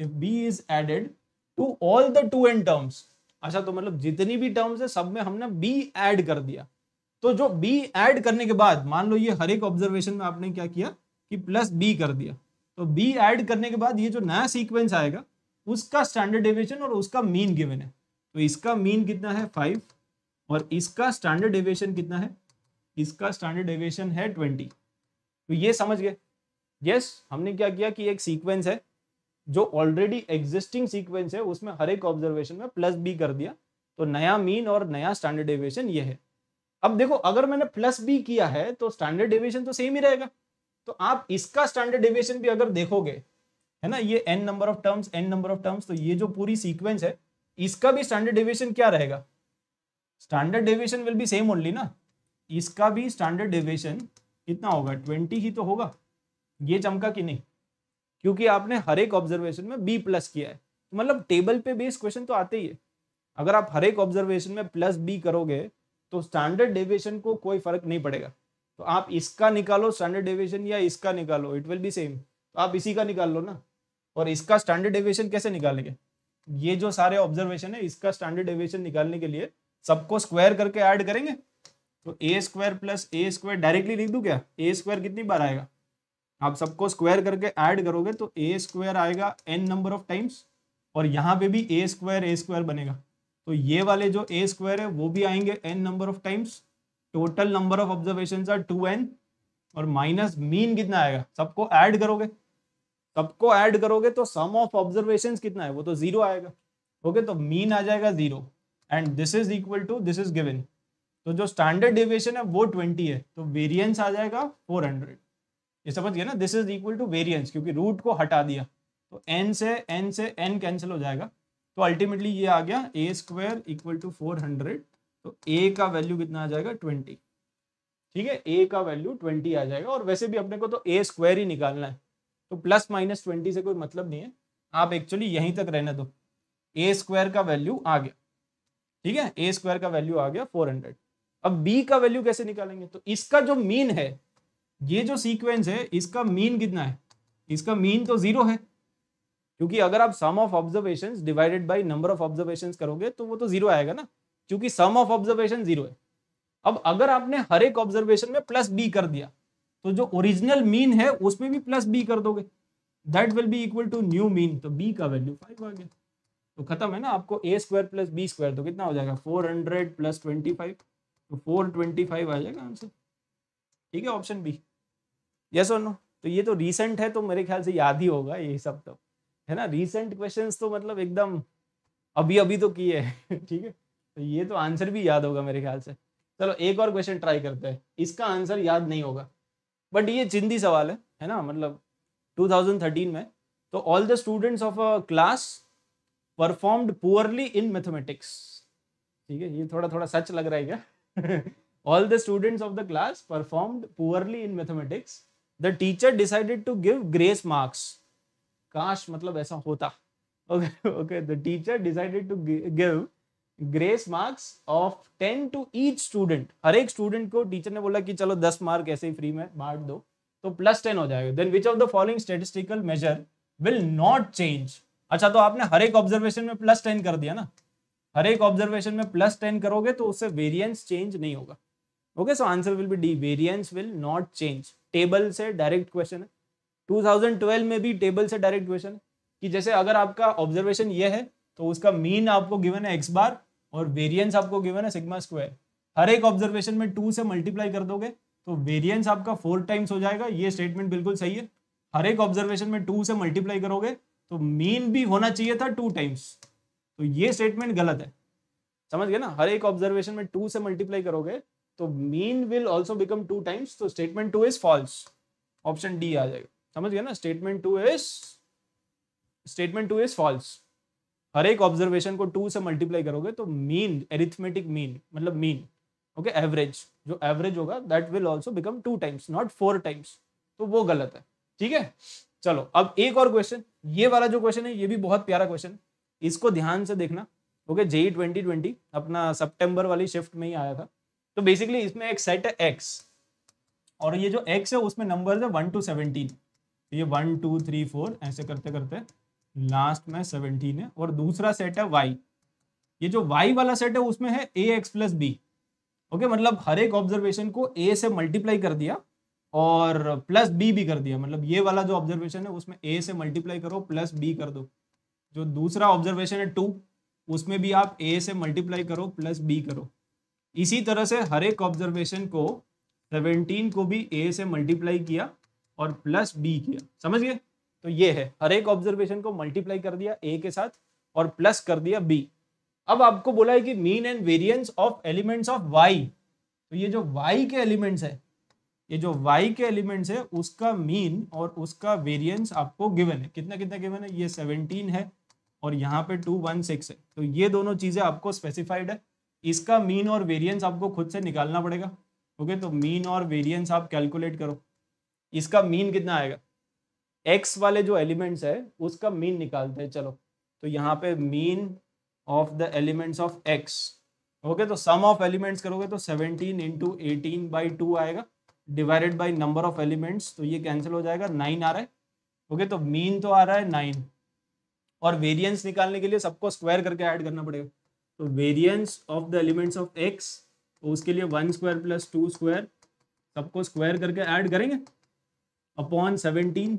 if B is added to all the two n terms अच्छा तो मतलब जितनी भी टर्म्स है सब में हमने बी एड कर दिया तो जो बी एड करने के बाद मान लो ये हर एक ऑब्जर्वेशन में आपने क्या किया कि प्लस बी कर दिया तो बी एड करने के बाद ये जो नया सीक्वेंस आएगा उसका स्टैंडर्ड डेविएशन और उसका मीन गिवन है तो इसका मीन कितना है फाइव और इसका स्टैंडर्ड डेविएशन कितना है इसका स्टैंडर्ड डेविएशन है ट्वेंटी तो ये समझ गए यस yes, हमने क्या किया कि एक सीक्वेंस है जो ऑलरेडी एग्जिस्टिंग सीक्वेंस है उसमें हर एक ऑब्जर्वेशन में प्लस बी कर दिया तो नया मीन और नया स्टैंडर्ड डेविएशन ये है अब देखो अगर मैंने प्लस बी किया है तो स्टैंडर्ड डेविएशन तो सेम ही रहेगा तो आप इसका स्टैंडर्ड डेविएशन भी अगर देखोगे है ना ये n number of terms n number of terms तो ये जो पूरी सीक्वेंस है इसका भी स्टैंडर्ड डेविएशन क्या रहेगा standard deviation will be same only ना इसका भी स्टैंडर्ड डेविएशन कितना होगा ट्वेंटी ही तो होगा ये चमका कि नहीं क्योंकि आपने हर एक ऑब्जर्वेशन में बी प्लस किया है तो मतलब टेबल पे बेस्ड क्वेश्चन तो आते ही है अगर आप हर एक ऑब्जर्वेशन में प्लस बी करोगे तो स्टैंडर्ड डेविएशन को कोई फर्क नहीं पड़ेगा तो आप इसका निकालो स्टैंडर्ड डेविएशन या इसका निकालो इट विल बी सेम तो आप इसी का निकाल लो ना और इसका स्टैंडर्ड एविएशन कैसे निकालेंगे ये जो सारे ऑब्जर्वेशन है इसका स्टैंडर्ड एविएशन निकालने के लिए सबको स्क्वायर करके ऐड करेंगे तो A square plus A square directly लिख दू क्या ए स्क्वायर कितनी बार आएगा आप सबको स्क्वायर करके ऐड करोगे तो ए स्क्वायर आएगा एन नंबर ऑफ टाइम्स और यहाँ पे भी ए स्क्वायर ए स्क्वायर बनेगा तो ये वाले जो ए स्क्वायर है वो भी आएंगे n number of times total number of observation are two n और माइनस मीन कितना आएगा सबको ऐड करोगे सबको ऐड करोगे तो सम ऑफ ऑब्जर्वेशन कितना है वो तो जीरो आएगा ओके तो मीन आ जाएगा zero and this is equal to this is given तो जो स्टैंडर्ड डेविएशन है वो ट्वेंटी है तो वेरियंस आ जाएगा फोर हंड्रेड ये समझ गया ना this is equal to variance क्योंकि रूट को हटा दिया तो एन से एन से एन कैंसिल हो जाएगा तो अल्टीमेटली ये आ गया A square equal to four hundred तो ए का वैल्यू कितना आ जाएगा ट्वेंटी ठीक है ए का वैल्यू ट्वेंटी आ जाएगा और वैसे भी अपने को तो ए स्क्वायर ही निकालना है तो प्लस माइनस ट्वेंटी से कोई मतलब नहीं है आप एक्चुअली यहीं तक रहने दो ए स्क्वायर का वैल्यू आ गया ठीक है ए स्क्वायर का वैल्यू आ गया फोर हंड्रेड अब बी का वैल्यू कैसे निकालेंगे तो इसका जो मीन है ये जो सीक्वेंस है इसका मीन कितना है इसका मीन तो जीरो है क्योंकि अगर आप sum of observation divided by number of observation करोगे तो वो तो जीरो आएगा ना क्योंकि सम ऑफ ऑब्जर्वेशन जीरो है अब अगर आपने हर एक ऑब्जर्वेशन में प्लस बी कर दिया तो जो ओरिजिनल मीन है उसमें भी प्लस बी कर दोगे that will be equal to new mean तो बी का वैल्यू फाइव आ गया तो खत्म है ना आपको A square plus B square तो कितना हो जाएगा four hundred plus twenty five तो फोर ट्वेंटी फाइव आ जाएगा आंसर ठीक है ऑप्शन बी यस और नो तो ये तो रिसेंट है तो मेरे ख्याल से याद ही होगा ये सब तो है ना रिसेंट क्वेश्चन तो मतलब एकदम अभी अभी तो किए हैं ठीक है तो ये तो आंसर भी याद होगा मेरे ख्याल से चलो एक और क्वेश्चन ट्राई करते हैं इसका आंसर याद नहीं होगा बट ये जिंदी सवाल है है ना मतलब 2013 में तो all the students of a class performed poorly in mathematics ठीक है ये थोड़ा थोड़ा सच लग रहा है क्या all the students of the class performed poorly in mathematics the teacher decided to give grace marks काश मतलब ऐसा होता okay okay the teacher decided to give grace marks of ten to each student हर एक स्टूडेंट को टीचर ने बोला कि चलो दस मार्क ऐसे ही फ्री में बांट दो तो प्लस टेन हो जाएगा then which of the following statistical measure will not change अच्छा तो आपने हर एक ऑब्जर्वेशन में प्लस टेन कर दिया ना हर एक ऑब्जर्वेशन में प्लस टेन करोगे तो उससे वेरियंस चेंज नहीं होगा okay so answer will be D variance will not change table से डायरेक्ट क्वेश्चन है 2012 में भी टेबल से डायरेक्ट क्वेश्चन कि जैसे अगर आपका ऑब्जर्वेशन ये है तो उसका मीन आपको गिवन है एक्स बार और वेरियंस आपको गिवन है सिग्मा स्क्वायर हर एक ऑब्जर्वेशन में टू से मल्टीप्लाई कर दोगे तो वेरियंस आपका फोर टाइम्स हो जाएगा ये स्टेटमेंट बिल्कुल सही है हर एक ऑब्जर्वेशन में टू से मल्टीप्लाई करोगे तो मीन भी होना चाहिए था टू टाइम्स तो ये स्टेटमेंट गलत है समझ गए ना हर एक ऑब्जर्वेशन में टू से मल्टीप्लाई करोगे तो mean will also become two times तो statement two is false option D आ जाएगा समझ गए ना statement two is statement two is false हर एक ऑब्जर्वेशन को टू से मल्टीप्लाई करोगे तो मीन एरिथमेटिक मीन मतलब मीन ओके एवरेज जो एवरेज होगा that will also become two times not four times तो वो गलत है ठीक है चलो अब एक और क्वेश्चन ये वाला जो क्वेश्चन है ये भी बहुत प्यारा क्वेश्चन इसको ध्यान से देखना ओके जेई ट्वेंटी ट्वेंटी अपना सेप्टेम्बर वाली शिफ्ट में ही आया था तो बेसिकली इसमें एक सेट है एक्स और ये जो एक्स है उसमें नंबर है वन टू सेवनटीन ये वन टू थ्री फोर ऐसे करते करते लास्ट में सेवनटीन है और दूसरा सेट है वाई ये जो वाई वाला सेट है उसमें है A x plus B okay मतलब हर एक ऑब्जर्वेशन को ए से मल्टीप्लाई कर दिया और प्लस बी भी कर दिया मतलब ये वाला जो ऑब्जर्वेशन है उसमें ए से मल्टीप्लाई करो प्लस बी कर दो जो दूसरा ऑब्जर्वेशन है टू उसमें भी आप ए से मल्टीप्लाई करो प्लस बी करो इसी तरह से हर एक ऑब्जर्वेशन को सेवनटीन को भी ए से मल्टीप्लाई किया और प्लस बी किया समझ गए तो ये है हर एक ऑब्जर्वेशन को मल्टीप्लाई कर दिया ए के साथ और प्लस कर दिया बी अब आपको बोला है कि mean and variance of elements of y तो ये जो वाई के एलिमेंट्स है ये जो वाई के एलिमेंट्स है उसका मीन और उसका वेरियंस आपको गिवन है कितना कितना गिवन है ये सेवनटीन है और यहाँ पे टू वन सिक्स है तो ये दोनों चीजें आपको स्पेसिफाइड है इसका मीन और वेरियंस आपको खुद से निकालना पड़ेगा ओके तो मीन और वेरियंस आप कैलकुलेट करो इसका मीन कितना आएगा एक्स वाले जो एलिमेंट्स है उसका मीन निकालते हैं चलो तो यहाँ पे mean of the elements of x okay तो सम ऑफ एलिमेंट्स करोगे तो 17 इंटू एटीन बाई टू आएगा divided by number of elements तो ये कैंसिल हो जाएगा नाइन आ रहा है ओके तो मीन तो आ रहा है नाइन और वेरियंस निकालने के लिए सबको स्क्वायर करके ऐड करना पड़ेगा तो variance of the elements of x तो उसके लिए one square plus two square सबको स्क्वायर करके ऐड करेंगे अपॉन सेवनटीन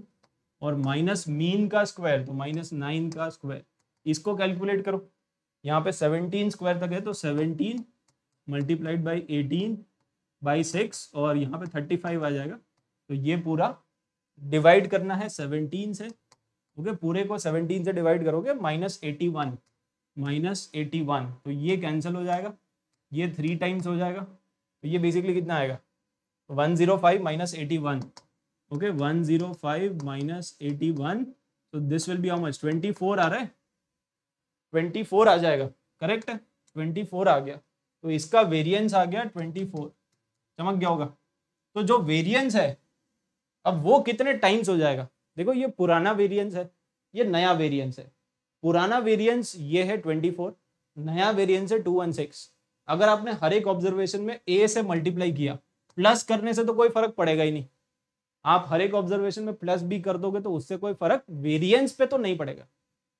और माइनस मीन का स्क्वायर तो माइनस नाइन का स्क्वायर इसको कैलकुलेट करो यहाँ पे सेवनटीन स्क्वायर तक है तो seventeen multiplied by eighteen by six और यहाँ पे थर्टी फाइव आ जाएगा तो ये पूरा डिवाइड करना है सेवनटीन से ओके okay, पूरे को सेवनटीन से डिवाइड करोगे minus eighty one minus eighty one तो ये कैंसिल हो जाएगा ये थ्री टाइम्स हो जाएगा तो ये बेसिकली कितना आएगा तो one zero five minus eighty one okay 105 eighty one so this will be how twenty 24 आ रहा है 24 आ जाएगा करेक्ट है 24 आ गया तो इसका वेरिएंस आ गया 24 चमक गया होगा तो जो वेरिएंस है अब वो कितने टाइम्स हो जाएगा देखो ये पुराना वेरिएंस है ये नया वेरिएंस है पुराना वेरिएंस ये है 24 नया वेरिएंस है सिक्स अगर आपने हर एक ऑब्जर्वेशन में ए से मल्टीप्लाई किया प्लस करने से तो कोई फर्क पड़ेगा ही नहीं आप हर एक ऑब्जर्वेशन में प्लस बी कर दोगे तो उससे कोई फर्क वेरिएंस पे तो नहीं पड़ेगा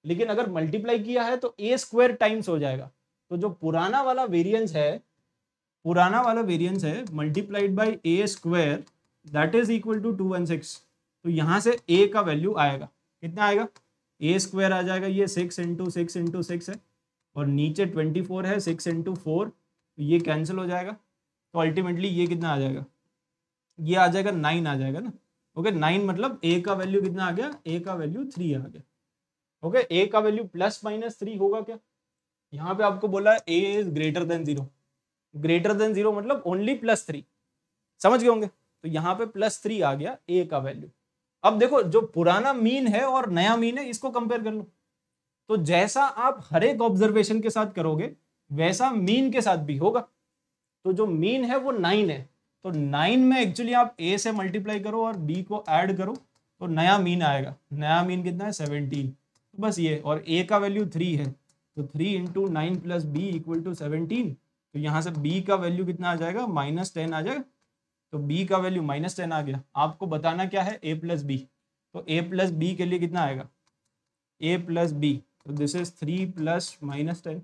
लेकिन अगर मल्टीप्लाई किया है तो ए स्क्वायर टाइम्स हो जाएगा तो जो पुराना वाला वेरिएंस है पुराना वाला वेरिएंस है multiplied by A square that is equal to two one six तो यहाँ से ए का वैल्यू आएगा कितना आएगा ए स्क्वायर आ जाएगा ये six into six into six है और नीचे ट्वेंटी फोर है सिक्स इंटू फोर ये कैंसिल हो जाएगा तो अल्टीमेटली ये कितना आ जाएगा ये आ जाएगा नाइन आ जाएगा ना ओके नाइन मतलब ए का वैल्यू कितना आ गया ए का वैल्यू थ्री आ गया ओके ए का वैल्यू प्लस माइनस थ्री होगा क्या यहाँ पे आपको बोला A is greater than zero greater than zero मतलब ओनली प्लस थ्री समझ गए होंगे तो यहाँ पे प्लस थ्री आ गया ए का वैल्यू अब देखो जो पुराना मीन है और नया मीन है इसको कंपेयर कर लो तो जैसा आप हर एक ऑब्जर्वेशन के साथ करोगे वैसा मीन के साथ भी होगा तो जो मीन है वो नाइन है तो नाइन में एक्चुअली आप ए से मल्टीप्लाई करो और बी को ऐड करो तो नया मीन आएगा नया मीन कितना है सेवनटीन तो बस ये और ए का वैल्यू थ्री है तो three into nine plus B equal to seventeen तो यहाँ से बी का वैल्यू कितना आ जाएगा माइनस टेन आ जाएगा तो बी का वैल्यू माइनस टेन आ गया आपको बताना क्या है ए प्लस बी तो ए प्लस बी के लिए कितना आएगा ए प्लस बी तो this is three plus minus ten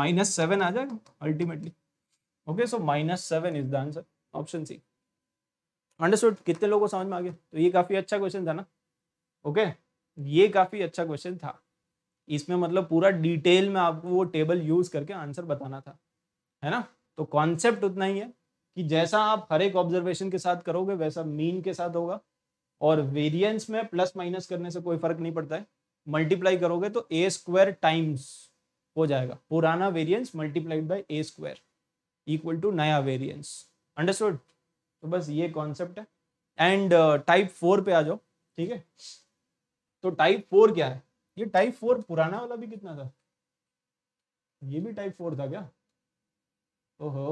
minus seven आ जाएगा ultimately okay so minus seven is the answer option C understood कितने लोगों को समझ में आ गया तो ये काफ़ी अच्छा क्वेश्चन था ना ओके ये काफ़ी अच्छा क्वेश्चन था इसमें मतलब पूरा डिटेल में आपको वो टेबल यूज़ करके आंसर बताना था है ना तो कॉन्सेप्ट उतना ही है कि जैसा आप हर एक ऑब्जर्वेशन के साथ करोगे वैसा मीन के साथ होगा और वेरिएंस में प्लस माइनस करने से कोई फर्क नहीं पड़ता है मल्टीप्लाई करोगे तो ए स्क्वायर टाइम्स हो जाएगा पुराना variance multiplied by A square equal to नया वेरिएंस अंडरस्टूड तो बस ये कॉन्सेप्ट है एंड टाइप फोर पे आ जाओ ठीक है तो टाइप फोर क्या है ये टाइप फोर पुराना वाला भी कितना था ये भी टाइप फोर था क्या ओहो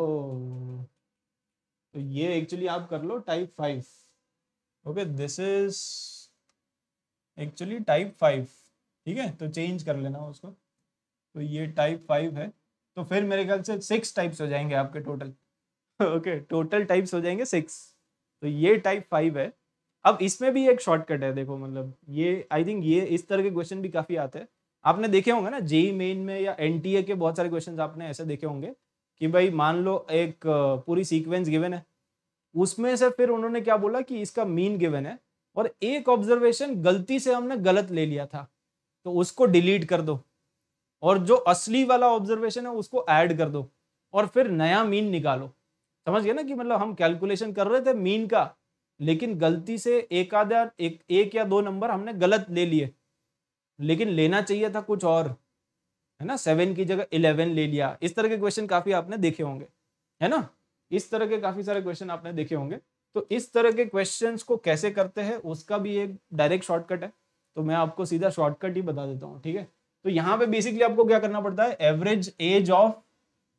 तो ये एक्चुअली आप कर लो type five okay this is actually type five ठीक है तो चेंज कर लेना उसको तो ये टाइप फाइव है तो फिर मेरे ख्याल से सिक्स टाइप्स हो जाएंगे आपके टोटल ओके टोटल टाइप्स हो जाएंगे सिक्स तो ये टाइप फाइव है अब इसमें भी एक शॉर्टकट है देखो मतलब ये आई थिंक ये इस तरह के क्वेश्चन भी काफ़ी आते हैं आपने देखे होंगे ना जेई मेन e में या एन के बहुत सारे क्वेश्चन आपने ऐसे देखे होंगे कि भाई मान लो एक पूरी सीक्वेंस गिवन है उसमें से फिर उन्होंने क्या बोला कि इसका मीन गिवन है और एक ऑब्जर्वेशन गलती से हमने गलत ले लिया था तो उसको डिलीट कर दो और जो असली वाला ऑब्जर्वेशन है उसको ऐड कर दो और फिर नया मीन निकालो समझ गए ना कि मतलब हम कैलकुलेशन कर रहे थे मीन का लेकिन गलती से एक आधा एक, एक या दो नंबर हमने गलत ले लिए लेकिन लेना चाहिए था कुछ और है ना सेवन की जगह इलेवन ले लिया इस तरह के क्वेश्चन काफी आपने देखे होंगे है ना इस तरह के काफी सारे क्वेश्चन आपने देखे होंगे तो इस तरह के क्वेश्चन को कैसे करते हैं उसका भी एक डायरेक्ट शॉर्टकट है तो मैं आपको सीधा शॉर्टकट ही बता देता हूँ ठीक है तो यहाँ पे बेसिकली आपको क्या करना पड़ता है average age of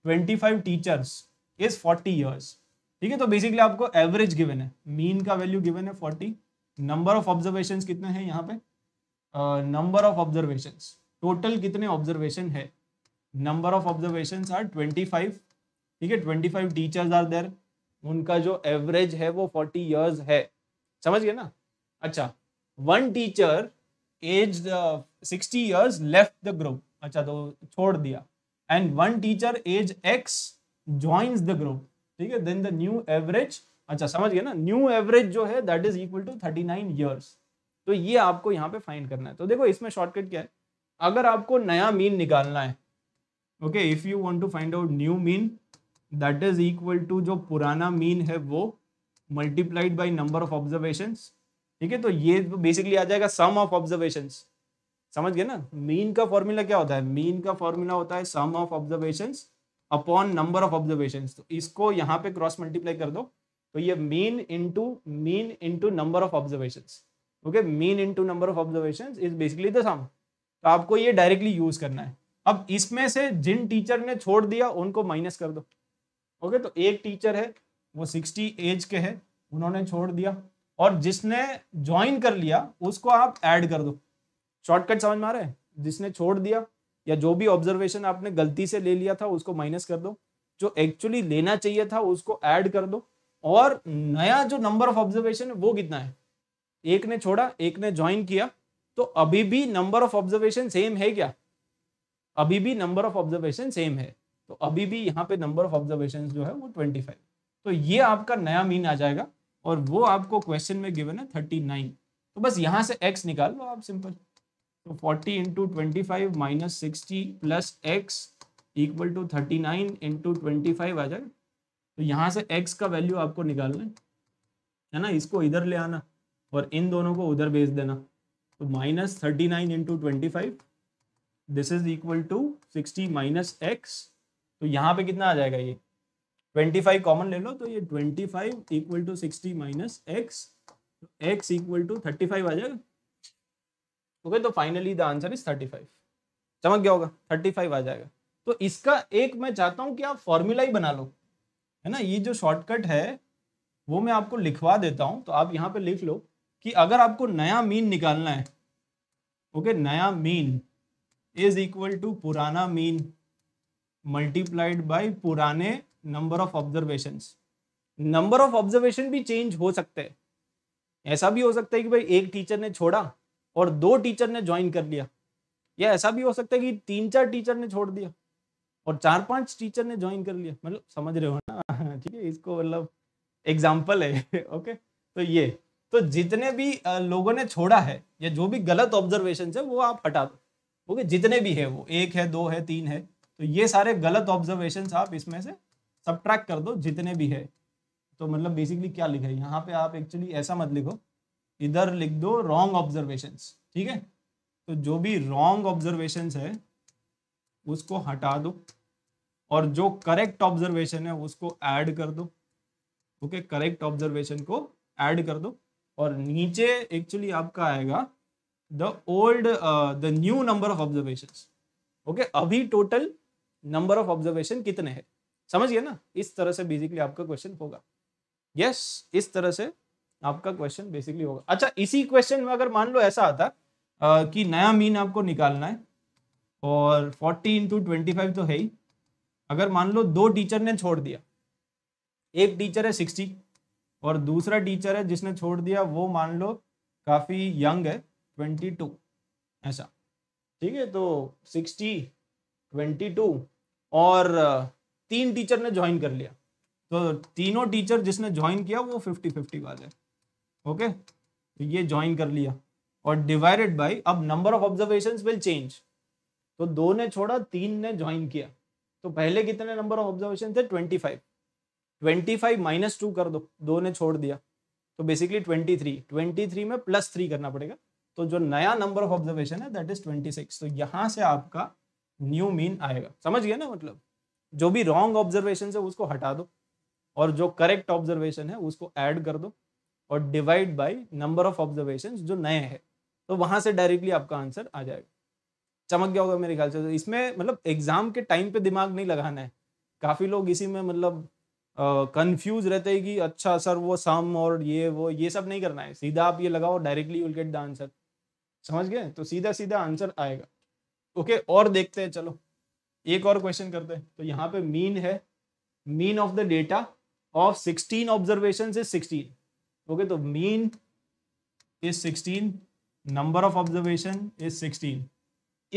five teachers is forty years ठीक है तो बेसिकली आपको एवरेज गिवन है मीन का वैल्यू गिवन है फोर्टी नंबर ऑफ ऑब्जर्वेशन कितने हैं यहाँ पे नंबर ऑफ ऑब्जर्वेशन टोटल कितने ऑब्जर्वेशन है number of observation are twenty five ठीक है twenty five teachers are there उनका जो एवरेज है वो फोर्टी ईयर्स है समझ गए ना अच्छा one teacher age sixty years left the group अच्छा तो छोड़ दिया and one teacher age x joins the group ठीक है देन द न्यू एवरेज अच्छा समझ गए ना न्यू एवरेज जो है that is equal to thirty nine years तो ये आपको यहाँ पे फाइंड करना है तो देखो इसमें शॉर्टकट क्या है अगर आपको नया मीन निकालना है okay if you want to find out new mean that is equal to जो पुराना मीन है वो multiplied by number of observation ठीक है तो ये बेसिकली आ जाएगा सम ऑफ ऑब्जर्वेशन समझ गए ना मीन का फॉर्मूला क्या होता है मीन का फॉर्मूला होता है sum of observations upon number of observation तो इसको यहाँ पे क्रॉस मल्टीप्लाई कर दो तो ये mean into mean into number of observation okay mean into number of observation is basically the sum तो आपको ये डायरेक्टली यूज करना है अब इसमें से जिन टीचर ने छोड़ दिया उनको माइनस कर दो ओके okay, तो एक टीचर है वो सिक्सटी एज के है उन्होंने छोड़ दिया और जिसने ज्वाइन कर लिया उसको आप ऐड कर दो शॉर्टकट समझ में आ रहा है जिसने छोड़ दिया या जो भी ऑब्जर्वेशन आपने गलती से ले लिया था उसको माइनस कर दो जो एक्चुअली लेना चाहिए था उसको ऐड कर दो और नया जो नंबर ऑफ ऑब्जर्वेशन है वो कितना है एक ने छोड़ा एक ने ज्वाइन किया तो अभी भी नंबर ऑफ ऑब्जर्वेशन सेम है क्या अभी भी नंबर ऑफ ऑब्जर्वेशन सेम है तो अभी भी यहाँ पे नंबर ऑफ ऑब्जर्वेशन जो है वो ट्वेंटी फाइव तो ये आपका नया मीन आ जाएगा और वो आपको क्वेश्चन में गिवन है थर्टी नाइन तो बस यहाँ से एक्स निकाल लो आप सिंपल तो 40 into twenty five minus sixty plus x equal to thirty nine into twenty five आ जाएगा तो यहाँ से x का वैल्यू आपको निकालना है है ना इसको इधर ले आना और इन दोनों को उधर भेज देना तो minus thirty nine into twenty five this is equal to sixty minus x तो यहाँ पे कितना आ जाएगा ये ट्वेंटी फाइव कॉमन ले लो तो ये twenty five equal to sixty minus x x equal to thirty five आ जाएगा ओके तो finally the answer is thirty five चमक गया होगा थर्टी फाइव आ जाएगा तो इसका एक मैं चाहता हूं कि आप फॉर्मूला ही बना लो है ना ये जो शॉर्टकट है वो मैं आपको लिखवा देता हूं तो आप यहाँ पे लिख लो कि अगर आपको नया मीन निकालना है ओके नया मीन इज इक्वल टू पुराना मीन मल्टीप्लाइड बाय पुराने number of observation number of observation भी चेंज हो सकते हैं ऐसा भी हो सकता है कि भाई एक टीचर ने छोड़ा और दो टीचर ने ज्वाइन कर लिया या ऐसा भी हो सकता है कि तीन चार टीचर ने छोड़ दिया और चार पांच टीचर ने ज्वाइन कर लिया मतलब समझ रहे हो ना ठीक है इसको मतलब एग्जाम्पल है ओके तो ये तो जितने भी लोगों ने छोड़ा है या जो भी गलत ऑब्जर्वेशन है वो आप हटा दो ओके जितने भी है वो एक है दो है तीन है तो ये सारे गलत ऑब्जर्वेशन आप इसमें से सब कर दो जितने भी है तो मतलब बेसिकली क्या लिखा है यहाँ पे आप एक्चुअली ऐसा मत लिखो इधर लिख दो रॉन्ग ऑब्जर्वेशन ठीक है तो जो भी रॉन्ग ऑब्जर्वेशन है उसको हटा दो और जो करेक्ट ऑब्जर्वेशन है उसको ऐड कर दो ओके करेक्ट ऑब्जर्वेशन को ऐड कर दो और नीचे एक्चुअली आपका आएगा the old the new number of observation okay अभी टोटल नंबर ऑफ ऑब्जर्वेशन कितने हैं समझ गए ना इस तरह से बेसिकली आपका क्वेश्चन होगा यस yes, इस तरह से आपका क्वेश्चन बेसिकली होगा अच्छा इसी क्वेश्चन में अगर मान लो ऐसा आता आ, कि नया मीन आपको निकालना है और 40 इंटू ट्वेंटी फाइव तो है ही अगर मान लो दो टीचर ने छोड़ दिया एक टीचर है सिक्सटी और दूसरा टीचर है जिसने छोड़ दिया वो मान लो काफ़ी यंग है ट्वेंटी टू ऐसा ठीक है तो सिक्सटी ट्वेंटी टू और तीन टीचर ने ज्वाइन कर लिया तो तीनों टीचर जिसने ज्वाइन किया वो फिफ्टी फिफ्टी वाले हैं ओके तो ये ज्वाइन कर लिया और डिवाइडेड बाई अब number of observation will change तो दो ने छोड़ा तीन ने ज्वाइन किया तो पहले कितने नंबर ऑफ ऑब्जर्वेशन थे twenty five twenty five minus two कर दो दो ने छोड़ दिया तो basically twenty three twenty three में प्लस थ्री करना पड़ेगा तो जो नया नंबर ऑफ ऑब्जर्वेशन है दैट इज ट्वेंटी सिक्स तो यहाँ से आपका न्यू मीन आएगा समझ गया ना मतलब जो भी रॉन्ग ऑब्जर्वेशन है उसको हटा दो और जो करेक्ट ऑब्जर्वेशन है उसको एड कर दो और divide by number of observation जो नए हैं तो वहां से डायरेक्टली आपका आंसर आ जाएगा चमक गया होगा मेरे ख्याल से तो इसमें मतलब एग्जाम के टाइम पे दिमाग नहीं लगाना है काफी लोग इसी में मतलब कंफ्यूज रहते हैं कि अच्छा सर वो सम और ये वो ये सब नहीं करना है सीधा आप ये लगाओ directly will get the answer समझ गए तो सीधा सीधा आंसर आएगा ओके okay, और देखते हैं चलो एक और क्वेश्चन करते हैं तो यहाँ पे मीन है mean of the data of sixteen observation is sixteen okay तो mean is sixteen number of observation is 16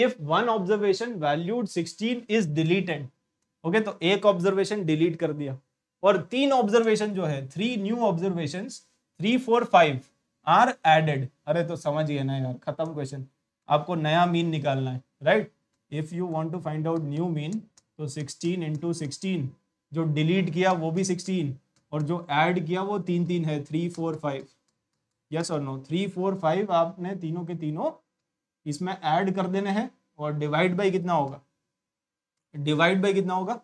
if one observation valued 16 is deleted okay तो एक ऑब्जर्वेशन डिलीट कर दिया और तीन ऑब्जर्वेशन जो है three new observation three four five are added अरे तो समझ समझिए ना यार खत्म क्वेश्चन आपको नया मीन निकालना है right if you want to find out new mean तो 16 इंटू सिक्सटीन जो डिलीट किया वो भी 16 और जो ऐड किया वो तीन तीन है थ्री फोर फाइव यस और नो थ्री फोर फाइव आपने तीनों के तीनों इसमें ऐड कर देने हैं और डिवाइड बाई कितना होगा डिवाइड बाई कितना होगा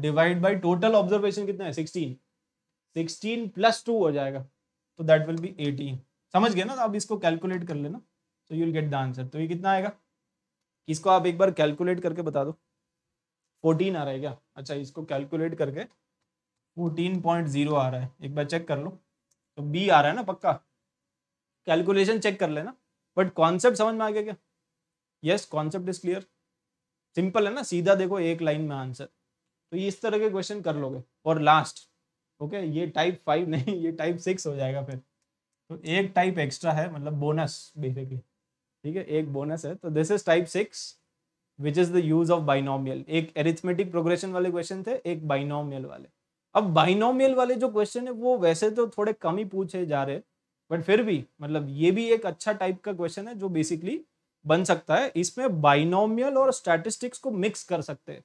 डिवाइड बाई टोटल ऑब्जर्वेशन कितना है सिक्सटीन सिक्सटीन प्लस टू हो जाएगा तो दैट विल बी एटीन समझ गए ना तो आप इसको कैलकुलेट कर लेना तो you will get the answer तो ये कितना आएगा इसको आप एक बार कैलकुलेट करके बता दो फोर्टीन आ रहा है क्या अच्छा इसको कैलकुलेट करके फोर्टीन पॉइंट जीरो आ रहा है एक बार चेक कर लो तो बी आ रहा है ना पक्का कैलकुलेशन चेक कर लेना बट कॉन्सेप्ट समझ में आ गया क्या yes concept is clear simple है ना सीधा देखो एक लाइन में आंसर तो ये इस तरह के क्वेश्चन कर लोगे और लास्ट ओके ये टाइप फाइव नहीं ये टाइप सिक्स हो जाएगा फिर तो एक टाइप एक्स्ट्रा है मतलब बोनस बेसिकली ठीक है एक बोनस है तो this is type six which is the use of binomial एक एरिथमेटिक प्रोग्रेशन वाले क्वेश्चन थे एक बाइनोमियल वाले अब बाइनोमियल वाले जो क्वेश्चन है वो वैसे तो थोड़े कम ही पूछे जा रहे बट फिर भी मतलब ये भी एक अच्छा टाइप का क्वेश्चन है जो बेसिकली बन सकता है इसमें बाइनोमियल और स्टैटिस्टिक्स को मिक्स कर सकते हैं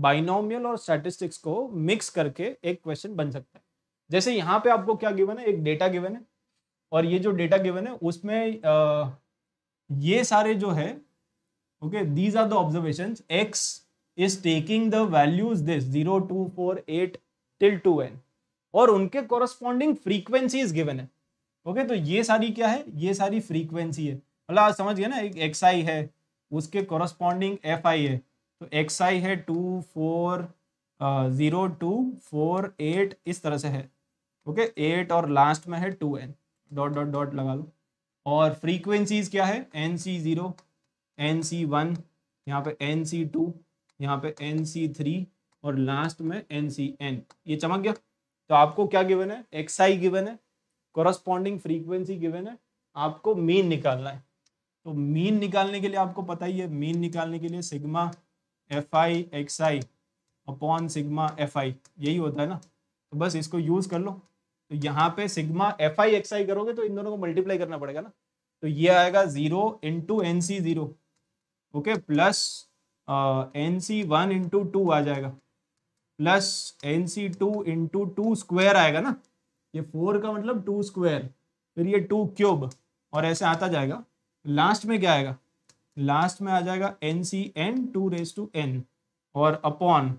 बाइनोमियल और स्टैटिस्टिक्स को मिक्स करके एक क्वेश्चन बन सकता है जैसे यहाँ पे आपको क्या गिवन है एक डेटा गिवन है और ये जो डेटा गिवन है उसमें आ, ये सारे जो है okay these are the observation x is taking the values this zero two four eight till two n और उनके कॉरस्पॉन्डिंग इज गिवन है ओके okay, तो ये सारी क्या है ये सारी फ्रीक्वेंसी है मतलब समझ गए ना एक एक्स आई है उसके कॉरस्पॉन्डिंग एफ आई है तो एक्स आई है two four zero two four eight इस तरह से है ओके okay, एट और लास्ट में है two n dot dot dot लगा लो और फ्रीक्वेंसीज क्या है n C zero n C one यहाँ पे एन सी टू यहाँ पे एन सी थ्री और लास्ट में एन सी एन ये चमक गया तो आपको क्या गिवन है एक्स आई गिवन है कॉरस्पॉन्डिंग फ्रीक्वेंसी गिवन है आपको मीन निकालना है तो मीन निकालने के लिए आपको पता ही है मीन निकालने के लिए sigma f i x i upon sigma f i यही होता है ना तो बस इसको यूज कर लो तो यहाँ पे sigma f i x i करोगे तो इन दोनों को मल्टीप्लाई करना पड़ेगा ना तो ये आएगा zero into n C zero okay plus n C one into two आ जाएगा plus n C two into two square आएगा ना ये फोर का मतलब टू स्क्वायर फिर ये टू क्यूब और ऐसे आता जाएगा लास्ट में क्या आएगा लास्ट में आ जाएगा n C n two raise to n और अपॉन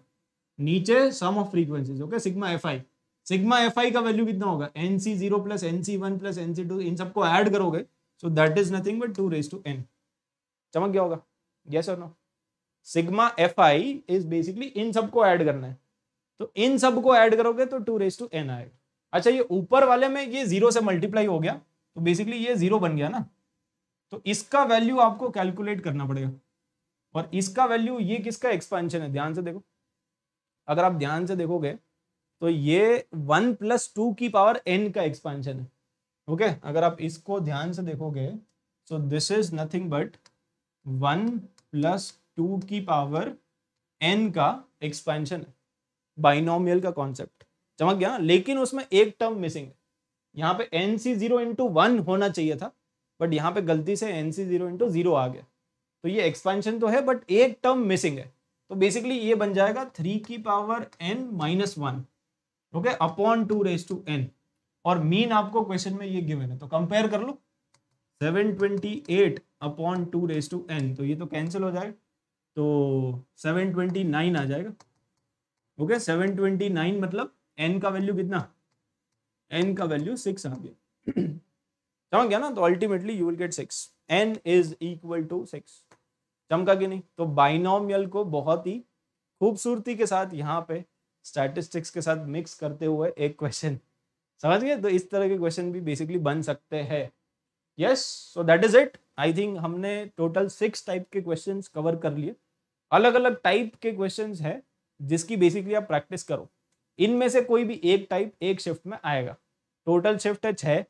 नीचे sum of frequencies okay sigma f i sigma f i का वैल्यू कितना होगा n C zero plus n C one plus n C two इन सबको ऐड करोगे so that is nothing but two raise to n चमक गया होगा यस और no sigma f i is basically इन सबको ऐड करना है तो इन सबको ऐड करोगे तो टू रेस टू एन आएगा अच्छा ये ऊपर वाले में ये जीरो से मल्टीप्लाई हो गया तो बेसिकली ये जीरो बन गया ना तो इसका वैल्यू आपको कैलकुलेट करना पड़ेगा और इसका वैल्यू ये किसका एक्सपेंशन है ध्यान से देखो अगर आप ध्यान से देखोगे तो ये वन प्लस टू की पावर एन का एक्सपेंशन है ओके okay? अगर आप इसको ध्यान से देखोगे so this is nothing but one plus two की पावर एन का एक्सपेंशन है बाइनोमियल का कॉन्सेप्ट चमक गया लेकिन उसमें एक टर्म मिसिंग है यहाँ पे n C zero into one होना चाहिए था बट यहाँ पे गलती से n C zero into zero आ गया तो ये एक्सपेंशन तो है बट एक टर्म मिसिंग है तो बेसिकली ये बन जाएगा थ्री की power n minus one okay upon two raise to n और मीन आपको क्वेश्चन में ये गिवन है तो कंपेयर कर लो seven twenty eight upon two raise to n तो ये तो कैंसिल हो जाएगा तो 729 आ जाएगा ओके okay, 729 मतलब एन का वैल्यू कितना एन का वैल्यू सिक्स आ गया समझ गया ना तो ultimately you will get six n is equal to six चमका कि नहीं तो बाइनोमियल को बहुत ही खूबसूरती के साथ यहाँ पे स्टैटिस्टिक्स के साथ मिक्स करते हुए एक क्वेश्चन समझ गए तो इस तरह के क्वेश्चन भी बेसिकली बन सकते हैं yes so that is it I think हमने टोटल सिक्स टाइप के क्वेश्चंस कवर कर लिए अलग अलग टाइप के क्वेश्चन है जिसकी बेसिकली आप प्रैक्टिस करो इनमें से कोई भी एक टाइप एक शिफ्ट में आएगा टोटल शिफ्ट है छह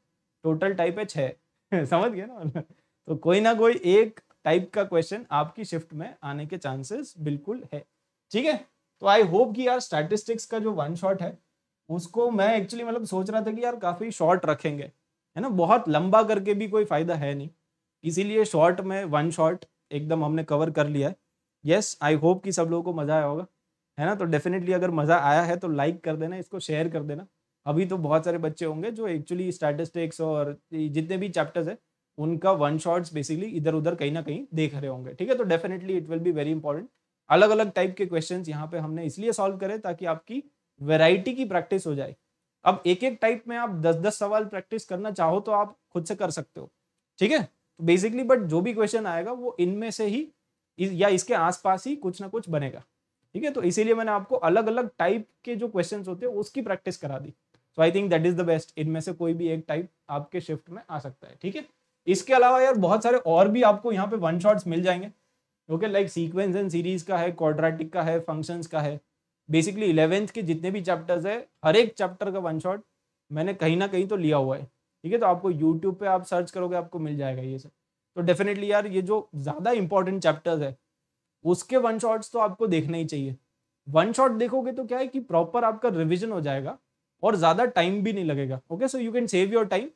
टोटल टाइप है छः समझ गया ना तो कोई ना कोई एक टाइप का क्वेश्चन आपकी शिफ्ट में आने के चांसेस बिल्कुल है ठीक है तो आई होप कि यार स्टैटिस्टिक्स का जो वन शॉट है उसको मैं एक्चुअली मतलब सोच रहा था कि यार काफ़ी शॉर्ट रखेंगे है ना बहुत लंबा करके भी कोई फ़ायदा है नहीं इसीलिए शॉर्ट में वन शॉट एकदम हमने कवर कर लिया है यस आई होप कि सब लोगों को मज़ा आया होगा है ना तो डेफिनेटली अगर मज़ा आया है तो लाइक कर देना इसको शेयर कर देना अभी तो बहुत सारे बच्चे होंगे जो एक्चुअली स्टैटिस्टिक्स और जितने भी चैप्टर्स है उनका वन शॉट्स बेसिकली इधर उधर कहीं ना कहीं देख रहे होंगे ठीक है तो definitely it will be very important अलग अलग टाइप के क्वेश्चन यहाँ पे हमने इसलिए सॉल्व करें ताकि आपकी वेराइटी की प्रैक्टिस हो जाए अब एक एक टाइप में आप दस दस सवाल प्रैक्टिस करना चाहो तो आप खुद से कर सकते हो ठीक है बेसिकली तो बट जो भी क्वेश्चन आएगा वो इनमें से ही या इसके आसपास ही कुछ ना कुछ बनेगा ठीक है तो इसीलिए मैंने आपको अलग अलग टाइप के जो क्वेश्चन होते हैं उसकी प्रैक्टिस करा दी so I think that is the best इनमें से कोई भी एक टाइप आपके शिफ्ट में आ सकता है ठीक है इसके अलावा यार बहुत सारे और भी आपको यहाँ पे वन शॉट्स मिल जाएंगे okay like sequence and series का है क्वाड्रेटिक का है फंक्शंस का है बेसिकली इलेवेंथ के जितने भी चैप्टर्स है हर एक चैप्टर का वन शॉट मैंने कहीं ना कहीं तो लिया हुआ है ठीक है तो आपको यूट्यूब पे आप सर्च करोगे आपको मिल जाएगा ये सब तो डेफिनेटली यार ये जो ज़्यादा इंपॉर्टेंट चैप्टर्स है उसके वन शॉट्स तो आपको देखना ही चाहिए वन शॉट देखोगे तो क्या है कि प्रॉपर आपका रिविजन हो जाएगा और ज़्यादा टाइम भी नहीं लगेगा okay so you can save your time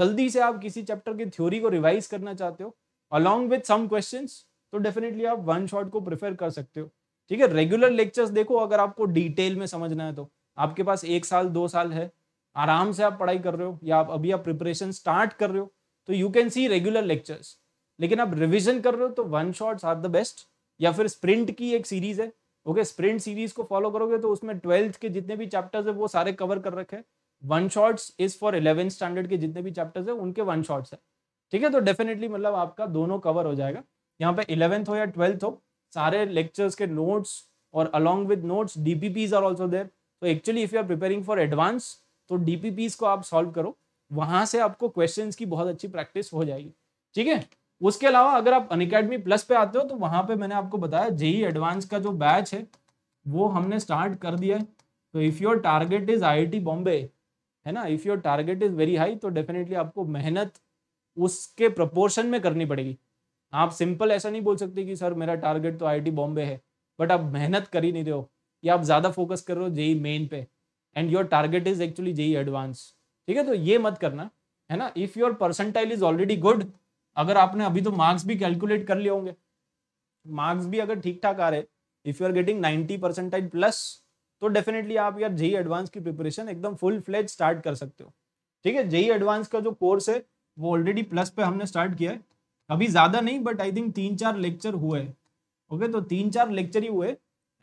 जल्दी से आप किसी चैप्टर की थ्योरी को रिवाइज करना चाहते हो अलॉन्ग विथ सम क्वेश्चन तो डेफिनेटली आप वन शॉट को प्रेफर कर सकते हो ठीक है रेगुलर लेक्चर्स देखो अगर आपको डिटेल में समझना है तो आपके पास एक साल दो साल है आराम से आप पढ़ाई कर रहे हो या आप अभी आप प्रिपरेशन स्टार्ट कर रहे हो तो you can see regular lectures लेकिन आप रिविजन कर रहे हो तो one shots are the best या फिर स्प्रिंट की एक सीरीज है ओके स्प्रिंट सीरीज को फॉलो करोगे तो उसमें ट्वेल्थ के जितने भी चैप्टर्स है वो सारे कवर कर रखे one shots is for eleventh standard के जितने भी चैप्टर्स है उनके वन शॉट्स है ठीक है तो डेफिनेटली मतलब आपका दोनों कवर हो जाएगा यहाँ पे इलेवेंथ हो या ट्वेल्थ हो सारे लेक्चर्स के नोट्स और along with notes DPPs are also there तो actually if you are preparing for advance तो डीपीपीज को आप सॉल्व करो वहां से आपको क्वेश्चन की बहुत अच्छी प्रैक्टिस हो जाएगी ठीक है उसके अलावा अगर आप अनकेडमी प्लस पे आते हो तो वहां पे मैंने आपको बताया जेई एडवांस का जो बैच है वो हमने स्टार्ट कर दिया है तो if your target is I Bombay है ना if your target is very high तो डेफिनेटली आपको मेहनत उसके प्रपोर्शन में करनी पड़ेगी आप सिंपल ऐसा नहीं बोल सकते कि सर मेरा टारगेट तो आई बॉम्बे है बट आप मेहनत कर ही नहीं रहे हो या आप ज़्यादा फोकस कर रहे हो जेई मेन पे and your target is actually JEE advance ठीक है तो ये मत करना है ना if your percentile is already good अगर आपने अभी तो मार्क्स भी कैलकुलेट कर लिए होंगे मार्क्स भी अगर ठीक ठाक आ रहे if you are getting ninety percentile plus तो डेफिनेटली आप यार जेई एडवांस e की प्रिपरेशन एकदम फुल फ्लेज स्टार्ट कर सकते हो ठीक है जेई एडवांस e का जो कोर्स है वो ऑलरेडी प्लस पे हमने स्टार्ट किया है अभी ज्यादा नहीं बट आई थिंक तीन चार लेक्चर हुए ओके तो तीन चार लेक्चर ही हुए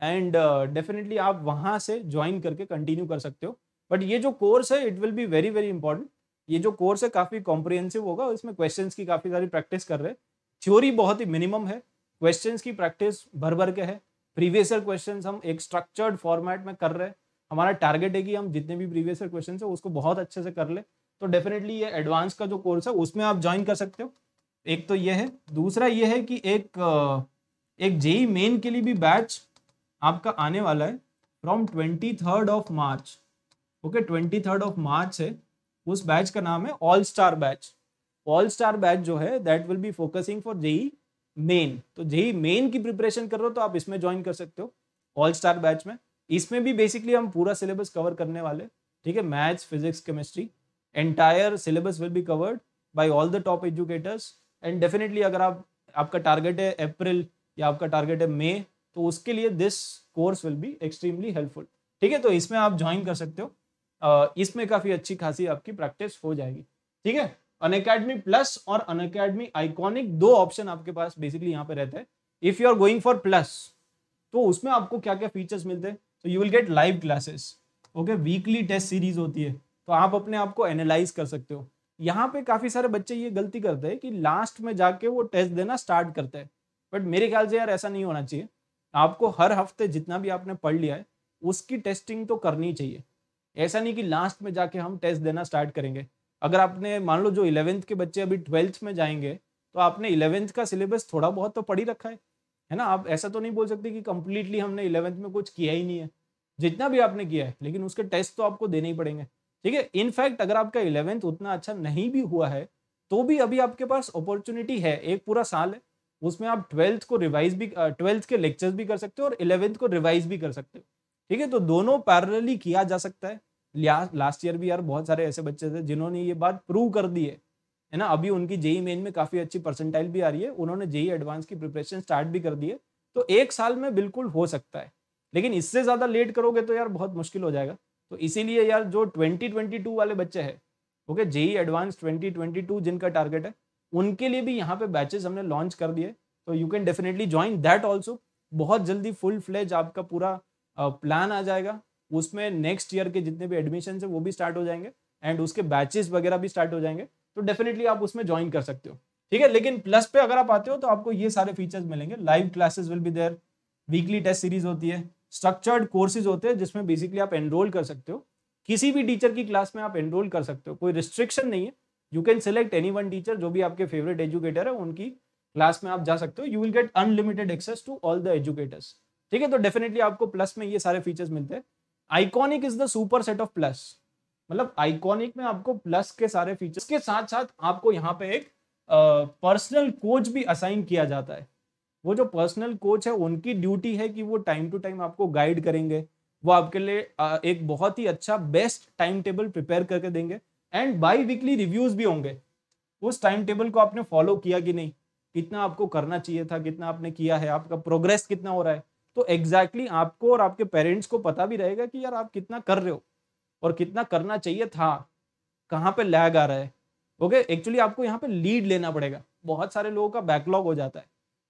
एंड डेफिनेटली uh, आप वहां से ज्वाइन करके कंटिन्यू कर सकते हो बट ये जो कोर्स है it will be very very important ये जो कोर्स है काफ़ी कॉम्प्रिहेंसिव होगा इसमें क्वेश्चन की काफ़ी सारी प्रैक्टिस कर रहे हैं थ्योरी बहुत ही मिनिमम है क्वेश्चन की प्रैक्टिस भर भर के है प्रीवियस ईयर क्वेश्चन हम एक स्ट्रक्चर्ड फॉर्मेट में कर रहे हैं हमारा टारगेट है कि हम जितने भी प्रीवियस ईयर क्वेश्चन है उसको बहुत अच्छे से कर ले तो डेफिनेटली ये एडवांस का जो कोर्स है उसमें आप ज्वाइन कर सकते हो एक तो ये है दूसरा ये है कि एक एक जेई मेन e के लिए भी बैच आपका आने वाला है from twenty third of March okay twenty third of March है उस बैच का नाम है all star batch all star batch जो है that will be focusing for JEE Main तो जेई मेन e की प्रिपरेशन कर रहे हो तो आप इसमें ज्वाइन कर सकते हो ऑल स्टार बैच में इसमें भी बेसिकली हम पूरा सिलेबस कवर करने वाले ठीक है maths physics chemistry entire syllabus will be covered by all the top educators and definitely अगर आप आपका टारगेट है अप्रैल या आपका टारगेट है मई तो उसके लिए this course will be extremely helpful ठीक है तो इसमें आप ज्वाइन कर सकते हो इसमें काफी अच्छी खासी आपकी प्रैक्टिस हो जाएगी ठीक है अन अकेडमी प्लस और अन अकेडमी आइकॉनिक दो ऑप्शन आपके पास बेसिकली यहाँ पे रहते हैं if you are going for plus तो उसमें आपको क्या क्या फीचर्स मिलते हैं तो यू विल गेट live classes okay weekly test series होती है तो आप अपने आप को एनालाइज कर सकते हो यहाँ पे काफी सारे बच्चे ये गलती करते हैं कि लास्ट में जाके वो टेस्ट देना स्टार्ट करते हैं बट मेरे ख्याल से यार ऐसा नहीं होना चाहिए आपको हर हफ्ते जितना भी आपने पढ़ लिया है उसकी टेस्टिंग तो करनी चाहिए ऐसा नहीं कि लास्ट में जाके हम टेस्ट देना स्टार्ट करेंगे अगर आपने मान लो जो इलेवेंथ के बच्चे अभी ट्वेल्थ में जाएंगे तो आपने इलेवेंथ का सिलेबस थोड़ा बहुत तो पढ़ ही रखा है है ना आप ऐसा तो नहीं बोल सकते कि कम्प्लीटली हमने इलेवेंथ में कुछ किया ही नहीं है जितना भी आपने किया है लेकिन उसके टेस्ट तो आपको देने ही पड़ेंगे ठीक है इनफैक्ट अगर आपका इलेवेंथ उतना अच्छा नहीं भी हुआ है तो भी अभी आपके पास अपॉर्चुनिटी है एक पूरा साल है उसमें आप ट्वेल्थ को रिवाइज भी ट्वेल्थ के लेक्चर्स भी कर सकते हो और इलेवेंथ को रिवाइज भी कर सकते हो ठीक है तो दोनों पैरेलली किया जा सकता है लास्ट ईयर भी यार बहुत सारे ऐसे बच्चे थे जिन्होंने ये बात प्रूव कर दी है है ना अभी उनकी जेई मेन में काफी अच्छी परसेंटाइल भी आ रही है उन्होंने जेई एडवांस की प्रिपरेशन स्टार्ट भी कर दी है तो एक साल में बिल्कुल हो सकता है लेकिन इससे ज्यादा लेट करोगे तो यार बहुत मुश्किल हो जाएगा तो इसीलिए यार जो 2022 वाले बच्चे हैं ओके जेई एडवांस 2022 जिनका टारगेट है उनके लिए भी यहाँ पे बैचेस हमने लॉन्च कर दिए तो you can definitely join that also बहुत जल्दी फुल फ्लेज आपका पूरा प्लान आ जाएगा उसमें नेक्स्ट ईयर के जितने भी एडमिशन है वो भी स्टार्ट हो जाएंगे एंड उसके बैचेस वगैरह भी स्टार्ट हो जाएंगे तो डेफिनेटली आप उसमें ज्वाइन कर सकते हो ठीक है लेकिन प्लस पे अगर आप आते हो तो आपको ये सारे फीचर्स मिलेंगे live classes will be there weekly test series होती है स्ट्रक्चर्ड कोर्सेज होते हैं जिसमें बेसिकली आप एनरोल कर सकते हो किसी भी टीचर की क्लास में आप एनरोल कर सकते हो कोई रिस्ट्रिक्शन नहीं है you can select any one teacher जो भी आपके फेवरेट एजुकेटर है उनकी क्लास में आप जा सकते हो you will get unlimited access to all the educators ठीक है तो डेफिनेटली आपको प्लस में ये सारे फीचर्स मिलते हैं iconic is the super set of plus मतलब आइकॉनिक में आपको प्लस के सारे फीचर्स के साथ साथ आपको यहाँ पे एक पर्सनल uh, कोच भी असाइन किया जाता है वो जो पर्सनल कोच है उनकी ड्यूटी है कि वो टाइम टू टाइम आपको गाइड करेंगे वो आपके लिए uh, एक बहुत ही अच्छा बेस्ट टाइम टेबल प्रिपेयर करके देंगे एंड बाई वीकली रिव्यूज भी होंगे उस टाइम टेबल को आपने फॉलो किया कि नहीं कितना आपको करना चाहिए था कितना आपने किया है आपका प्रोग्रेस कितना हो रहा है तो एग्जैक्टली exactly आपको और आपके पेरेंट्स को पता भी रहेगा कि यार आप कितना कर रहे हो और कितना करना चाहिए था कहाँ पे लैग आ रहा है ओके okay? एक्चुअली आपको यहाँ पे लीड लेना पड़ेगा बहुत सारे लोगों का बैकलॉग हो जाता है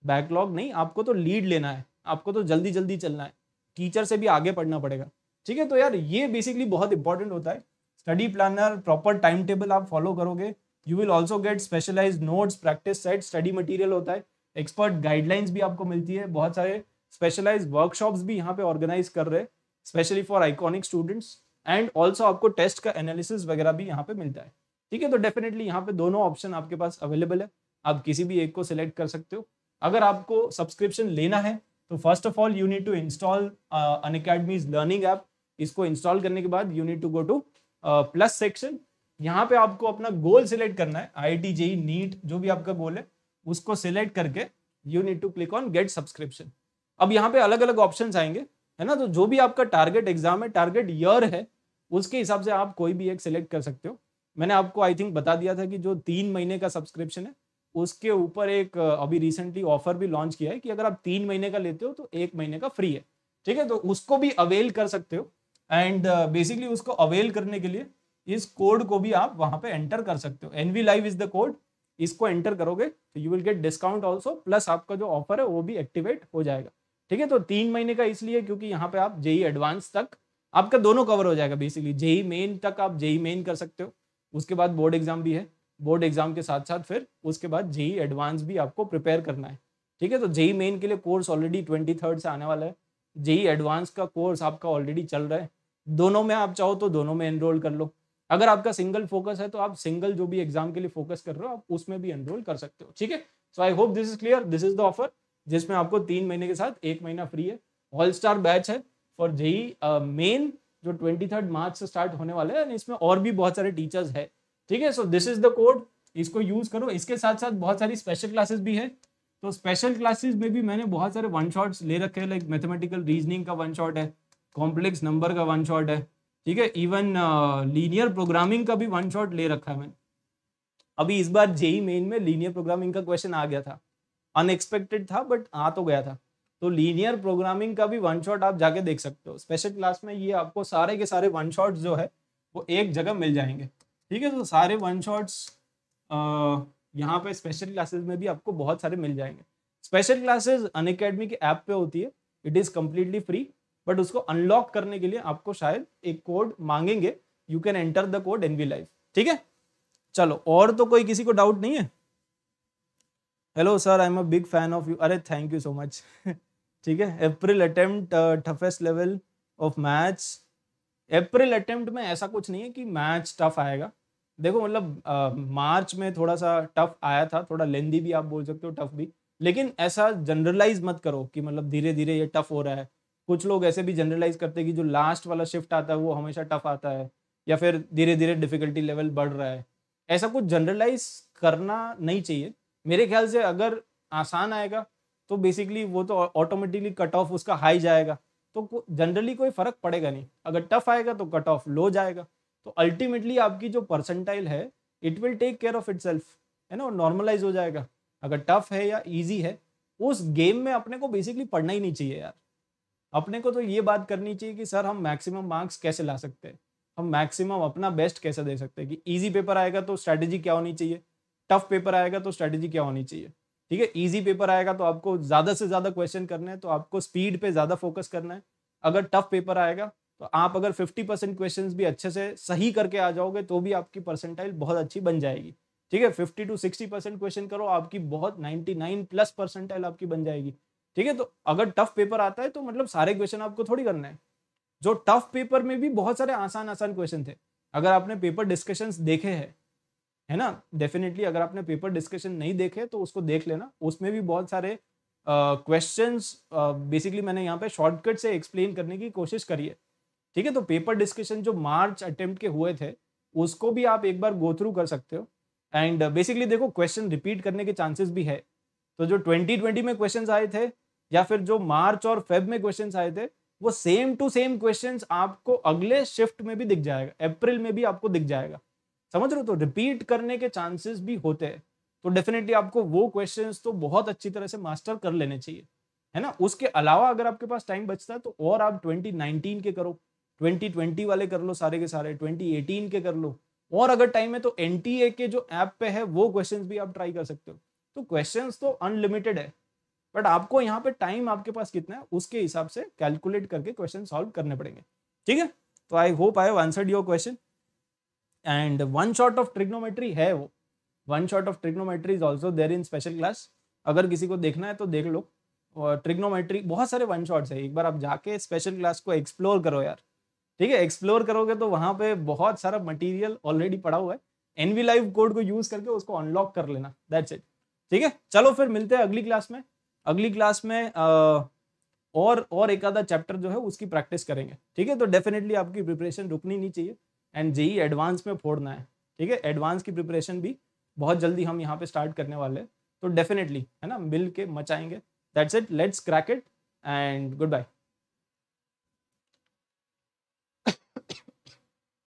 बैकलॉग नहीं आपको तो लीड लेना है आपको तो जल्दी जल्दी चलना है टीचर से भी आगे पढ़ना पड़ेगा ठीक है तो यार ये बेसिकली बहुत इंपॉर्टेंट होता है study planner proper time table आप फॉलो करोगे you will also get specialise notes practice set study material होता है एक्सपर्ट गाइडलाइंस भी आपको मिलती है बहुत सारे स्पेशलाइज वर्कशॉप्स भी यहाँ पे ऑर्गेनाइज कर रहे specially for iconic students and also आपको टेस्ट का एनालिसिस वगैरह भी यहाँ पे मिलता है ठीक है तो डेफिनेटली यहाँ पे दोनों ऑप्शन आपके पास अवेलेबल है आप किसी भी एक को सिलेक्ट कर सकते हो अगर आपको सब्सक्रिप्शन लेना है तो first of all you need to install Unacademy's learning app इसको इंस्टॉल करने के बाद you need to go to plus section यहाँ पे आपको अपना गोल सिलेक्ट करना है आई आई नीट जो भी आपका गोल है उसको सिलेक्ट करके you need to click on get subscription अब यहाँ पे अलग अलग ऑप्शन आएंगे है ना तो जो भी आपका टारगेट एग्जाम है टारगेट ईयर है उसके हिसाब से आप कोई भी एक सिलेक्ट कर सकते हो मैंने आपको आई थिंक बता दिया था कि जो तीन महीने का सब्सक्रिप्शन है उसके ऊपर एक अभी रिसेंटली ऑफर भी लॉन्च किया है कि अगर आप तीन महीने का लेते हो तो एक महीने का फ्री है ठीक है तो उसको भी अवेल कर सकते हो एंड बेसिकली uh, उसको अवेल करने के लिए इस कोड को भी आप वहां पे एंटर कर सकते हो NV live is the code इसको एंटर करोगे तो you will get discount also plus आपका जो ऑफर है वो भी एक्टिवेट हो जाएगा ठीक है तो तीन महीने का इसलिए क्योंकि यहाँ पे आप जेई एडवांस तक आपका दोनों कवर हो जाएगा बेसिकली जेई मेन तक आप जेई मेन कर सकते हो उसके बाद बोर्ड एग्जाम भी है बोर्ड एग्जाम के साथ साथ फिर उसके बाद जेई एडवांस भी आपको प्रिपेयर करना है ठीक है तो जेई मेन के लिए कोर्स ऑलरेडी ट्वेंटी थर्ड से आने वाला है जेई एडवांस का कोर्स आपका ऑलरेडी चल रहा है दोनों में आप चाहो तो दोनों में एनरोल कर लो अगर आपका सिंगल फोकस है तो आप सिंगल जो भी एग्जाम के लिए फोकस कर रहे हो आप उसमें भी एनरोल कर सकते हो ठीक है so I hope this is clear this is the offer जिसमें आपको तीन महीने के साथ एक महीना फ्री है ऑल स्टार बैच है फॉर जेई मेन जो ट्वेंटी थर्ड मार्च से स्टार्ट होने वाला है इसमें और भी बहुत सारे टीचर्स है ठीक है so this is the code इसको यूज करो इसके साथ साथ बहुत सारी स्पेशल क्लासेस भी है तो स्पेशल क्लासेस में भी मैंने बहुत सारे वन शॉट्स ले रखे हैं लाइक मैथमेटिकल रीजनिंग का वन शॉट है कॉम्प्लेक्स नंबर का वन शॉट है ठीक है इवन लीनियर प्रोग्रामिंग का भी वन शॉट ले रखा है मैंने अभी इस बार जेई मेन में लीनियर प्रोग्रामिंग का क्वेश्चन आ गया था अनएक्सपेक्टेड था बट आ तो गया था तो लीनियर प्रोग्रामिंग का भी वन शॉट आप जाके देख सकते हो स्पेशल क्लास में ये आपको सारे के सारे वन शॉट जो है वो एक जगह मिल जाएंगे ठीक है तो सारे वन शॉट्स यहाँ पे स्पेशल क्लासेस में भी आपको बहुत सारे मिल जाएंगे स्पेशल क्लासेस अन अकेडमी के ऐप पे होती है it is completely free but उसको अनलॉक करने के लिए आपको शायद एक कोड मांगेंगे you can enter the code N V live ठीक है चलो और तो कोई किसी को डाउट नहीं है hello sir I am a big fan of you अरे थैंक यू सो मच ठीक है April attempt toughest level of match April attempt में ऐसा कुछ नहीं है कि मैच टफ आएगा देखो मतलब मार्च uh, में थोड़ा सा टफ आया था थोड़ा लेंदी भी आप बोल सकते हो टफ भी लेकिन ऐसा जनरलाइज मत करो कि मतलब धीरे धीरे ये टफ हो रहा है कुछ लोग ऐसे भी जनरलाइज करते हैं कि जो लास्ट वाला शिफ्ट आता है वो हमेशा टफ आता है या फिर धीरे धीरे डिफिकल्टी लेवल बढ़ रहा है ऐसा कुछ जनरलाइज करना नहीं चाहिए मेरे ख्याल से अगर आसान आएगा तो बेसिकली वो तो ऑटोमेटिकली कट ऑफ उसका हाई जाएगा तो जनरली कोई फर्क पड़ेगा नहीं अगर टफ आएगा तो कट ऑफ लो जाएगा तो अल्टीमेटली आपकी जो परसेंटाइल है it will take care of it है ना नॉर्मलाइज हो जाएगा अगर टफ है या ईजी है उस गेम में अपने को बेसिकली पढ़ना ही नहीं चाहिए यार अपने को तो ये बात करनी चाहिए कि सर हम मैक्सिमम मार्क्स कैसे ला सकते हैं हम मैक्सिमम अपना बेस्ट कैसे दे सकते हैं कि इजी पेपर आएगा तो स्ट्रैटेजी क्या होनी चाहिए टफ पेपर आएगा तो स्ट्रेटेजी क्या होनी चाहिए ठीक है ईजी पेपर आएगा तो आपको ज़्यादा से ज़्यादा क्वेश्चन करना है तो आपको स्पीड पे ज़्यादा फोकस करना है अगर टफ पेपर आएगा तो आप अगर 50 परसेंट क्वेश्चन भी अच्छे से सही करके आ जाओगे तो भी आपकी परसेंटाइल बहुत अच्छी बन जाएगी ठीक है 50 टू 60 परसेंट क्वेश्चन करो आपकी बहुत 99 प्लस परसेंटाइल आपकी बन जाएगी ठीक है तो अगर टफ पेपर आता है तो मतलब सारे क्वेश्चन आपको थोड़ी करना है जो टफ पेपर में भी बहुत सारे आसान आसान क्वेश्चन थे अगर आपने पेपर डिस्कशन देखे हैं है ना डेफिनेटली अगर आपने पेपर डिस्कशन नहीं देखे तो उसको देख लेना उसमें भी बहुत सारे क्वेश्चन uh, बेसिकली uh, मैंने यहाँ पे शॉर्टकट से एक्सप्लेन करने की कोशिश करी है ठीक है तो पेपर डिस्कशन जो मार्च अटेम्प्ट के हुए थे उसको भी आप एक बार गो थ्रू कर सकते हो एंड बेसिकली देखो क्वेश्चन रिपीट करने के चांसेस भी है तो जो 2020 में क्वेश्चंस आए थे या फिर जो मार्च और फेब में क्वेश्चंस आए थे वो सेम टू सेम क्वेश्चंस आपको अगले शिफ्ट में भी दिख जाएगा अप्रैल में भी आपको दिख जाएगा समझ रहे हो तो रिपीट करने के चांसेस भी होते हैं तो डेफिनेटली आपको वो क्वेश्चंस तो बहुत अच्छी तरह से मास्टर कर लेने चाहिए है ना उसके अलावा अगर आपके पास टाइम बचता है तो और आप 2019 के करो 2020 वाले कर लो सारे के सारे 2018 के कर लो और अगर टाइम है तो एन के जो ऐप पे है वो क्वेश्चन भी आप ट्राई कर सकते हो तो क्वेश्चन तो अनलिमिटेड है बट आपको यहाँ पे टाइम आपके पास कितना है उसके हिसाब से कैलकुलेट करके क्वेश्चन सॉल्व करने पड़ेंगे ठीक है तो I hope I have answered your question and one shot of trigonometry है वो one shot of trigonometry is also there in special class अगर किसी को देखना है तो देख लो ट्रिग्नोमेट्री बहुत सारे वन शॉट्स है एक बार आप जाके स्पेशल क्लास को एक्सप्लोर करो यार ठीक है एक्सप्लोर करोगे तो वहां पे बहुत सारा मटेरियल ऑलरेडी पड़ा हुआ है एनवी लाइव कोड को यूज करके उसको अनलॉक कर लेना दैट्स इट ठीक है चलो फिर मिलते हैं अगली क्लास में अगली क्लास में आ, और और एक आधा चैप्टर जो है उसकी प्रैक्टिस करेंगे ठीक है तो डेफिनेटली आपकी प्रिपरेशन रुकनी नहीं चाहिए एंड जेई एडवांस में फोड़ना है ठीक है एडवांस की प्रिपरेशन भी बहुत जल्दी हम यहाँ पे स्टार्ट करने वाले हैं तो डेफिनेटली है ना मिल के मचाएंगे that's it let's crack it and good bye